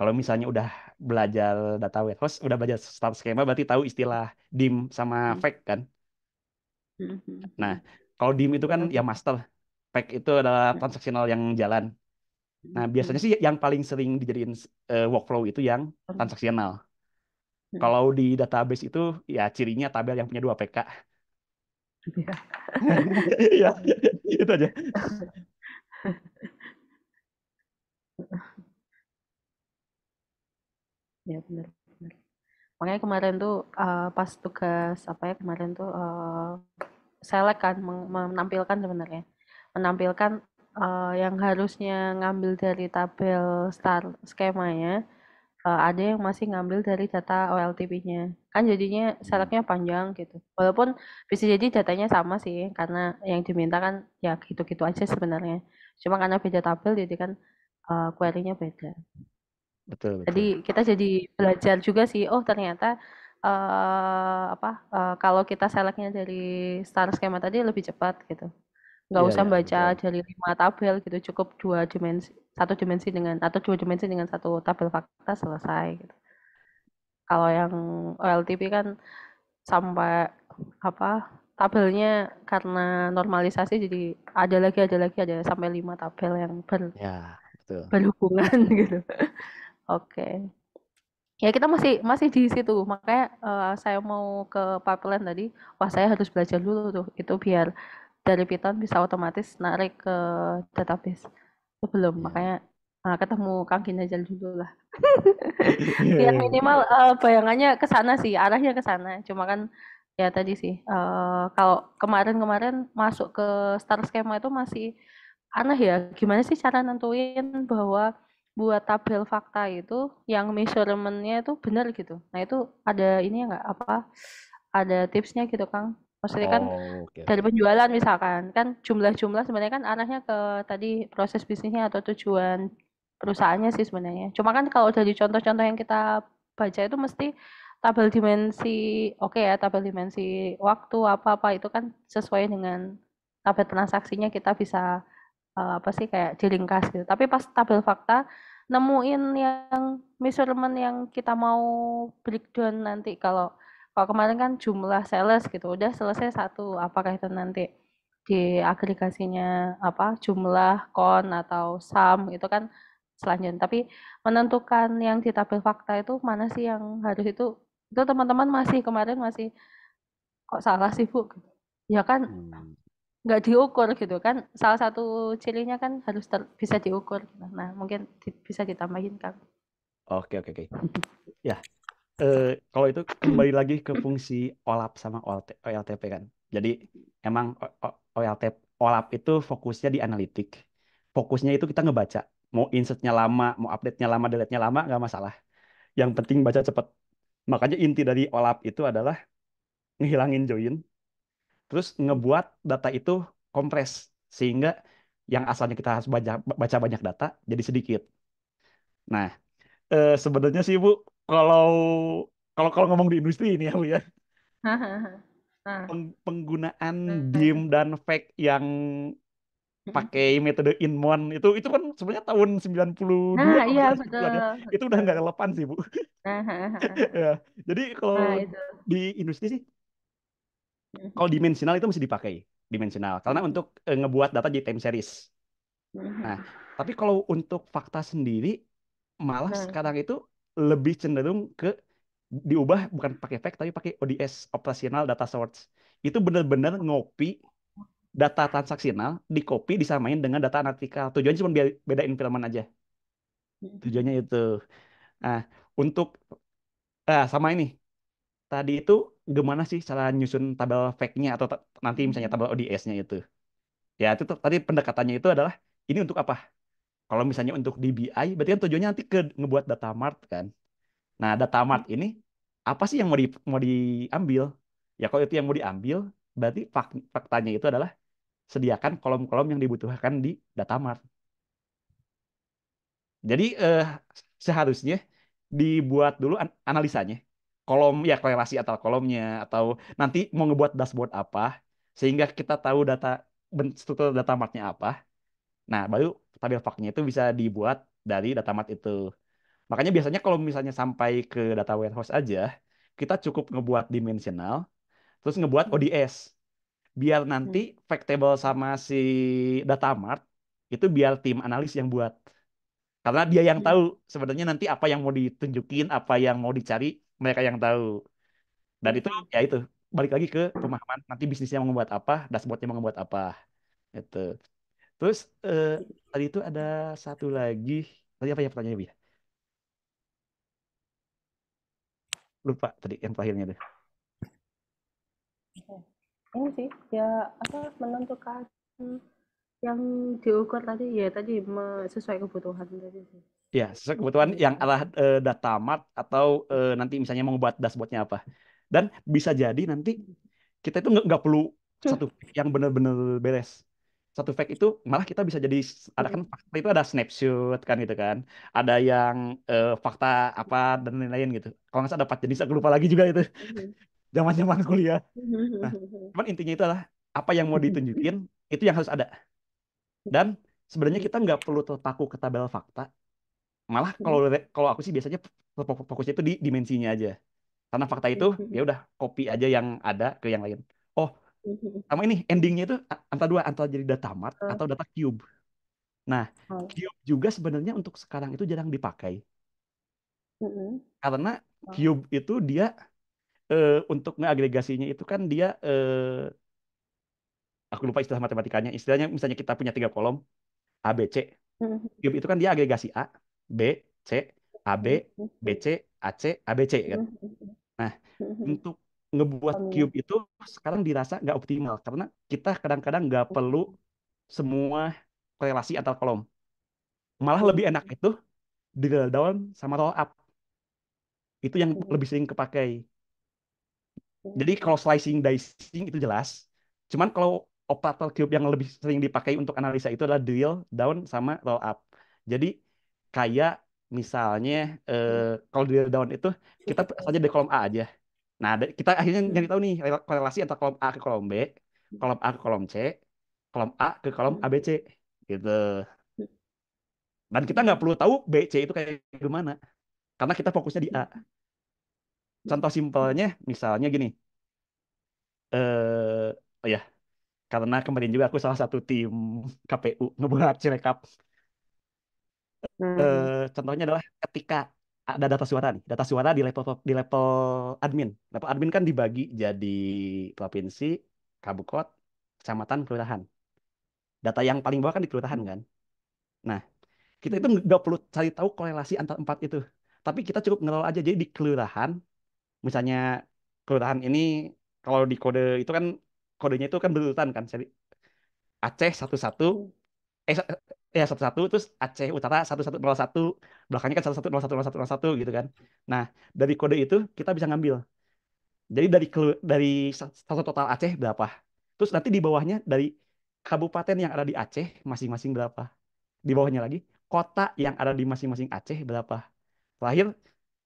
kalau misalnya udah belajar data warehouse udah belajar start skema berarti tahu istilah dim sama hmm. fake kan hmm. nah kalau dim itu kan iya. ya master pack itu adalah hmm. transaksional yang jalan. Nah, hmm. biasanya sih yang paling sering dijadiin uh, workflow itu yang hmm. transaksional. Kalau di database itu ya cirinya tabel yang punya dua PK. Iya. ya, itu aja. ya benar benar. Makanya kemarin tuh uh, pas tugas apa ya kemarin tuh uh, eh, selek kan menampilkan sebenarnya menampilkan uh, yang harusnya ngambil dari tabel star skemanya uh, ada yang masih ngambil dari data OLTP-nya. Kan jadinya seleknya panjang gitu. Walaupun bisa jadi datanya sama sih karena yang diminta kan ya gitu-gitu aja sebenarnya. Cuma karena beda tabel jadi kan uh, query-nya beda. Betul, betul. Jadi kita jadi belajar juga sih, oh ternyata uh, apa uh, kalau kita seleknya dari star skema tadi lebih cepat gitu nggak yeah, usah yeah, baca betul. dari lima tabel gitu cukup dua dimensi satu dimensi dengan atau dua dimensi dengan satu tabel fakta selesai gitu. kalau yang OLTP kan sampai apa tabelnya karena normalisasi jadi ada lagi ada lagi ada sampai lima tabel yang ber yeah, betul. berhubungan gitu oke okay. ya kita masih masih di situ makanya uh, saya mau ke pipeline tadi wah saya harus belajar dulu tuh itu biar dari Python bisa otomatis narik ke database sebelum yeah. makanya nah, ketemu Kang Kinajal dulu lah ya minimal uh, bayangannya ke sana sih arahnya ke sana cuma kan ya tadi sih uh, kalau kemarin-kemarin masuk ke star Schema itu masih aneh ya gimana sih cara nentuin bahwa buat tabel fakta itu yang measurementnya itu benar gitu nah itu ada ini ya nggak apa ada tipsnya gitu Kang maksudnya kan oh, okay. dari penjualan misalkan kan jumlah-jumlah sebenarnya kan arahnya ke tadi proses bisnisnya atau tujuan perusahaannya sih sebenarnya cuma kan kalau dari contoh-contoh yang kita baca itu mesti tabel dimensi oke okay ya tabel dimensi waktu apa-apa itu kan sesuai dengan tabel transaksinya kita bisa uh, apa sih kayak dilingkas gitu tapi pas tabel fakta nemuin yang measurement yang kita mau breakdown nanti kalau kalau kemarin kan jumlah sales gitu udah selesai satu apakah itu nanti di agregasinya apa jumlah kon atau sum itu kan selanjutnya tapi menentukan yang di fakta itu mana sih yang harus itu itu teman-teman masih kemarin masih kok salah sih bu gitu. ya kan hmm. nggak hmm. diukur gitu kan salah satu cirinya kan harus ter, bisa diukur nah mungkin di, bisa ditambahin kan oke oke oke ya uh, kalau itu kembali lagi ke fungsi OLAP sama OLTP kan. Jadi emang OLTP OLAP itu fokusnya di analitik. Fokusnya itu kita ngebaca. Mau insertnya lama, mau update-nya lama, delete-nya lama, nggak masalah. Yang penting baca cepat. Makanya inti dari OLAP itu adalah ngehilangin join, terus ngebuat data itu kompres. Sehingga yang asalnya kita harus baca, baca banyak data, jadi sedikit. Nah, eh, sebenarnya sih Bu, kalau kalau kalau ngomong di industri ini ya Bu ya. Peng, penggunaan dim hmm. dan fake yang hmm. pakai metode inmon itu itu kan sebenarnya tahun 92 nah, iya, ya. betul. Ya. itu udah nggak relevan sih bu ya. jadi kalau nah, di industri sih hmm. kalau dimensional itu mesti dipakai dimensional karena untuk eh, ngebuat data di time series nah tapi kalau untuk fakta sendiri malah nah. sekarang itu lebih cenderung ke diubah bukan pakai fact tapi pakai ODS operasional data source itu benar-benar ngopi data transaksional di copy disamain dengan data analitikal tujuannya cuma bedain filman aja tujuannya itu nah untuk ah, sama ini tadi itu gimana sih cara nyusun tabel fact-nya atau nanti misalnya tabel ODS-nya itu ya itu tadi pendekatannya itu adalah ini untuk apa kalau misalnya untuk DBI, berarti kan tujuannya nanti ke ngebuat data mart kan. Nah, data hmm. mart ini apa sih yang mau di, mau diambil? Ya kalau itu yang mau diambil, berarti fak, faktanya itu adalah sediakan kolom-kolom yang dibutuhkan di data mart. Jadi eh, seharusnya dibuat dulu an analisanya. Kolom ya korelasi atau kolomnya atau nanti mau ngebuat dashboard apa sehingga kita tahu data struktur data martnya apa Nah, baru tabel faktanya itu bisa dibuat dari data mart itu. Makanya biasanya kalau misalnya sampai ke data warehouse aja, kita cukup ngebuat dimensional, terus ngebuat hmm. ODS. Biar nanti hmm. fact table sama si data mart itu biar tim analis yang buat. Karena dia yang hmm. tahu sebenarnya nanti apa yang mau ditunjukin, apa yang mau dicari, mereka yang tahu. Dan itu ya itu balik lagi ke pemahaman nanti bisnisnya mau ngebuat apa, dashboardnya mau ngebuat apa. Itu. Terus uh, tadi itu ada satu lagi. Tadi apa ya pertanyaannya, Bi? Lupa tadi yang terakhirnya deh. Iya. Ini sih ya apa menentukan yang diukur tadi ya tadi sesuai kebutuhan tadi sih. Ya, sesuai kebutuhan yang arah e, data mat atau e, nanti misalnya mau buat dashboardnya apa. Dan bisa jadi nanti kita itu nggak perlu satu yang benar-benar beres satu fact itu malah kita bisa jadi ada kan fakta itu ada snapshot kan gitu kan ada yang uh, fakta apa dan lain-lain gitu kalau nggak salah dapat empat jenis aku lupa lagi juga itu zaman zaman kuliah nah cuman intinya itu adalah apa yang mau ditunjukin itu yang harus ada dan sebenarnya kita nggak perlu terpaku ke tabel fakta malah kalau kalau aku sih biasanya fokusnya itu di dimensinya aja karena fakta itu ya udah copy aja yang ada ke yang lain Mm-hmm. sama ini endingnya itu antara dua antara jadi data mart hmm. atau data cube nah hmm. cube juga sebenarnya untuk sekarang itu jarang dipakai hmm. karena oh. cube itu dia eh, untuk ngeagregasinya itu kan dia eh, aku lupa istilah matematikanya istilahnya misalnya kita punya tiga kolom A B C mm-hmm. cube itu kan dia agregasi A B C A B mm-hmm. B C A C A B C kan nah untuk ngebuat cube itu sekarang dirasa nggak optimal karena kita kadang-kadang nggak iya. perlu semua korelasi antar kolom. Malah lebih enak iya. itu drill down sama roll up. Itu yang iya. lebih sering kepakai. Jadi kalau slicing dicing itu jelas. Cuman kalau operator cube yang lebih sering dipakai untuk analisa itu adalah drill down sama roll up. Jadi kayak misalnya eh, kalau drill down itu kita saja di kolom A aja Nah, kita akhirnya nyari tahu nih korelasi antara kolom A ke kolom B, kolom A ke kolom C, kolom A ke kolom ABC gitu. Dan kita nggak perlu tahu B, C itu kayak gimana. Karena kita fokusnya di A. Contoh simpelnya, misalnya gini. Eh, oh ya, karena kemarin juga aku salah satu tim KPU ngebuat Cirekap. Uh, hmm. Eh, contohnya adalah ketika ada data suara nih, data suara di level di level admin. Level admin kan dibagi jadi provinsi, kabupaten, kecamatan, kelurahan. Data yang paling bawah kan di kelurahan kan. Nah, kita itu nggak perlu cari tahu korelasi antar empat itu. Tapi kita cukup ngelola aja. Jadi di kelurahan, misalnya kelurahan ini kalau di kode itu kan kodenya itu kan berurutan kan. Jadi Aceh satu satu, eh, ya satu satu terus Aceh Utara satu satu nol satu belakangnya kan satu satu nol satu nol satu nol satu gitu kan nah dari kode itu kita bisa ngambil jadi dari dari satu total Aceh berapa terus nanti di bawahnya dari kabupaten yang ada di Aceh masing-masing berapa di bawahnya lagi kota yang ada di masing-masing Aceh berapa terakhir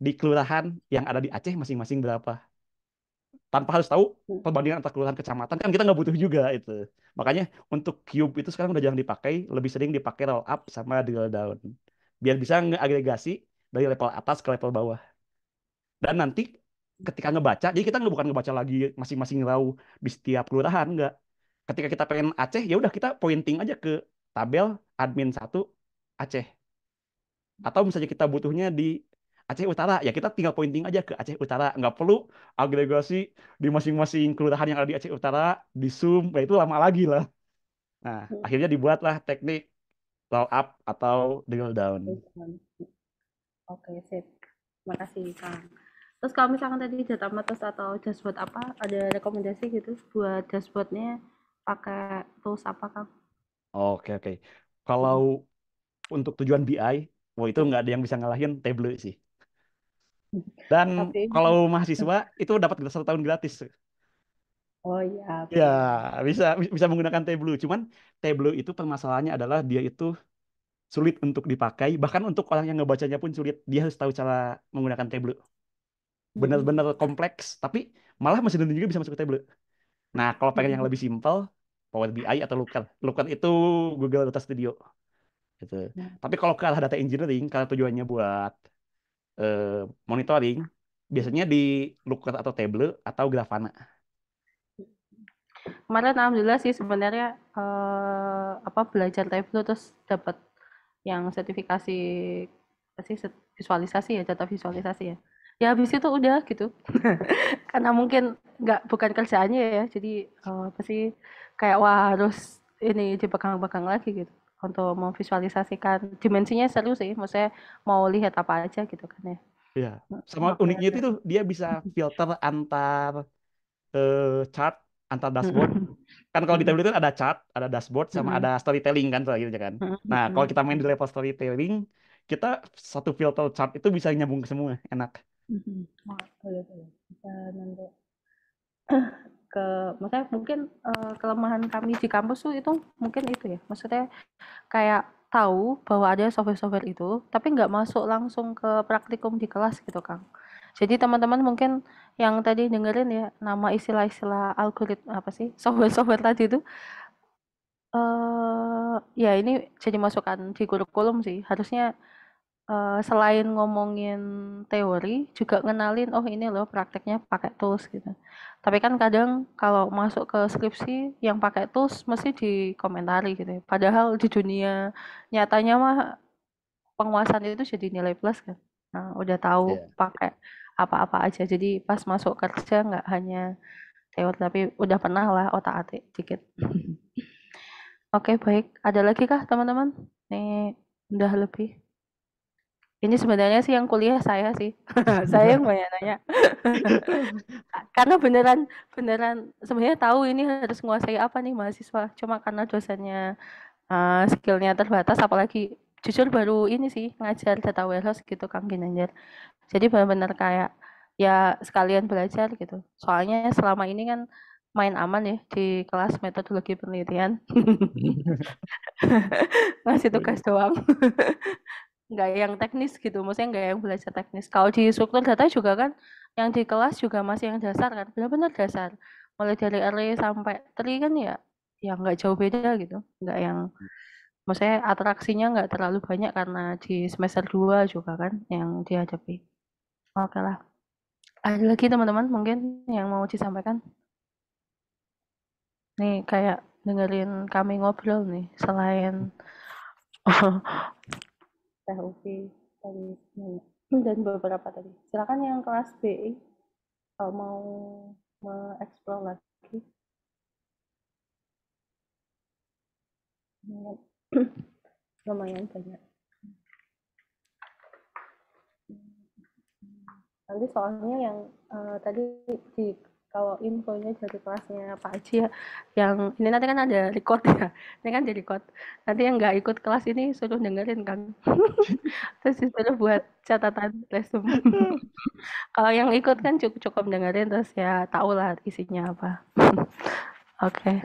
di kelurahan yang ada di Aceh masing-masing berapa tanpa harus tahu hmm. perbandingan antar kelurahan kecamatan kan kita nggak butuh juga itu makanya untuk cube itu sekarang udah jarang dipakai lebih sering dipakai roll up sama drill down biar bisa ngeagregasi dari level atas ke level bawah dan nanti ketika ngebaca jadi kita bukan ngebaca lagi masing-masing raw di setiap kelurahan nggak ketika kita pengen Aceh ya udah kita pointing aja ke tabel admin satu Aceh atau misalnya kita butuhnya di Aceh Utara ya kita tinggal pointing aja ke Aceh Utara nggak perlu agregasi di masing-masing kelurahan yang ada di Aceh Utara di Sum ya itu lama lagi lah nah hmm. akhirnya dibuatlah teknik roll up atau drill down oke okay, sip makasih Kang terus kalau misalkan tadi data matas atau dashboard apa ada rekomendasi gitu buat dashboardnya pakai tools apa Kang oke oke kalau untuk tujuan BI Wah itu nggak ada yang bisa ngalahin table sih. Dan Tapi... kalau mahasiswa itu dapat satu tahun gratis. Oh iya. Ya, bisa bisa menggunakan Tableau. Cuman Tableau itu permasalahannya adalah dia itu sulit untuk dipakai, bahkan untuk orang yang ngebacanya pun sulit. Dia harus tahu cara menggunakan Tableau. Hmm. Benar-benar kompleks, tapi malah mesin juga bisa masuk ke Tableau. Nah, kalau pengen yang hmm. lebih simpel, Power BI atau Looker. Looker itu Google Data Studio. Gitu. Hmm. Tapi kalau ke arah data engineering, karena tujuannya buat Eh, monitoring biasanya di Looker atau table atau Grafana. Kemarin alhamdulillah sih sebenarnya eh, apa belajar Tableau terus dapat yang sertifikasi sih visualisasi ya data visualisasi ya. Ya habis itu udah gitu. Karena mungkin nggak bukan kerjaannya ya, jadi eh, pasti kayak wah harus ini dipegang-pegang lagi gitu untuk memvisualisasikan dimensinya seru sih maksudnya mau lihat apa aja gitu kan ya Iya. sama uniknya itu dia bisa filter antar uh, chart antar dashboard kan kalau di tablet itu kan ada chart ada dashboard sama ada storytelling kan soal gitu kan nah kalau kita main di level storytelling kita satu filter chart itu bisa nyambung ke semua enak boleh, boleh. Bisa nanti ke maksudnya mungkin uh, kelemahan kami di kampus tuh itu mungkin itu ya maksudnya kayak tahu bahwa ada software-software itu tapi nggak masuk langsung ke praktikum di kelas gitu Kang jadi teman-teman mungkin yang tadi dengerin ya nama istilah-istilah algoritma apa sih software-software tadi itu uh, ya ini jadi masukan di kurikulum sih harusnya uh, selain ngomongin teori juga ngenalin oh ini loh prakteknya pakai tools gitu tapi kan kadang kalau masuk ke skripsi yang pakai tools mesti dikomentari gitu ya. padahal di dunia nyatanya mah penguasaan itu jadi nilai plus kan nah, udah tahu yeah. pakai apa-apa aja jadi pas masuk kerja nggak hanya teori tapi udah pernah lah otak atik dikit oke okay, baik ada lagi kah teman-teman nih udah lebih ini sebenarnya sih yang kuliah saya sih saya yang banyak nanya karena beneran beneran sebenarnya tahu ini harus menguasai apa nih mahasiswa cuma karena dosennya uh, skillnya terbatas apalagi jujur baru ini sih ngajar data warehouse gitu Kang Ginanjar jadi benar-benar kayak ya sekalian belajar gitu soalnya selama ini kan main aman ya di kelas metodologi penelitian ngasih tugas doang nggak yang teknis gitu maksudnya nggak yang belajar teknis kalau di struktur data juga kan yang di kelas juga masih yang dasar kan benar-benar dasar mulai dari early sampai tri kan ya ya nggak jauh beda gitu nggak yang maksudnya atraksinya nggak terlalu banyak karena di semester 2 juga kan yang dihadapi oke lah ada lagi teman-teman mungkin yang mau disampaikan nih kayak dengerin kami ngobrol nih selain TUV tadi dan beberapa tadi. Silakan yang kelas B kalau mau mengeksplor lagi. Lumayan banyak. Nanti soalnya yang uh, tadi di kalau infonya dari kelasnya Pak Haji ya, yang ini nanti kan ada record ya ini kan jadi record nanti yang nggak ikut kelas ini suruh dengerin kan terus disuruh buat catatan resume kalau yang ikut kan cukup cukup dengerin terus ya tahu lah isinya apa oke okay.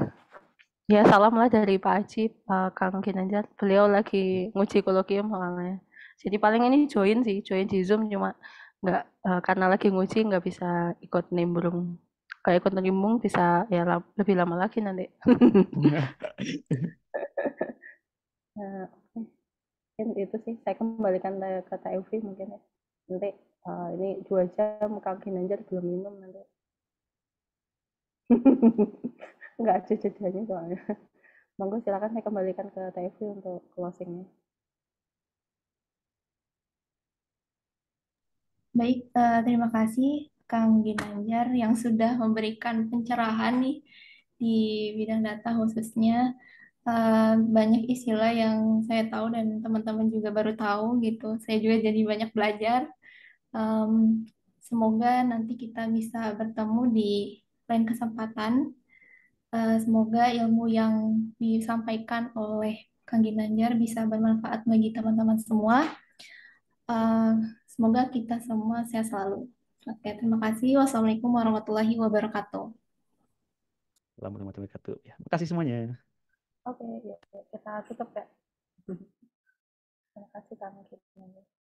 ya salam lah dari Pak Haji Pak Kang Kinanjar beliau lagi nguji kolokium soalnya jadi paling ini join sih join di Zoom cuma nggak uh, karena lagi nguji nggak bisa ikut nimbrung kayak ikut nimbrung bisa ya lebih lama lagi nanti nah, eh, ini, itu sih saya kembalikan ke TV mungkin ya nanti uh, ini dua jam kang aja belum minum nanti nggak ada jadinya soalnya monggo silakan saya kembalikan ke TV untuk closingnya baik uh, terima kasih Kang Ginanjar yang sudah memberikan pencerahan nih di bidang data khususnya eh, banyak istilah yang saya tahu dan teman-teman juga baru tahu gitu. Saya juga jadi banyak belajar. semoga nanti kita bisa bertemu di lain kesempatan. Eh, semoga ilmu yang disampaikan oleh Kang Ginanjar bisa bermanfaat bagi teman-teman semua. Eh, semoga kita semua sehat selalu. Oke, terima kasih. Wassalamualaikum warahmatullahi wabarakatuh. Assalamualaikum warahmatullahi wabarakatuh. Ya, Terima kasih semuanya. Oke, ya, ya, kita tutup ya. Terima kasih kami.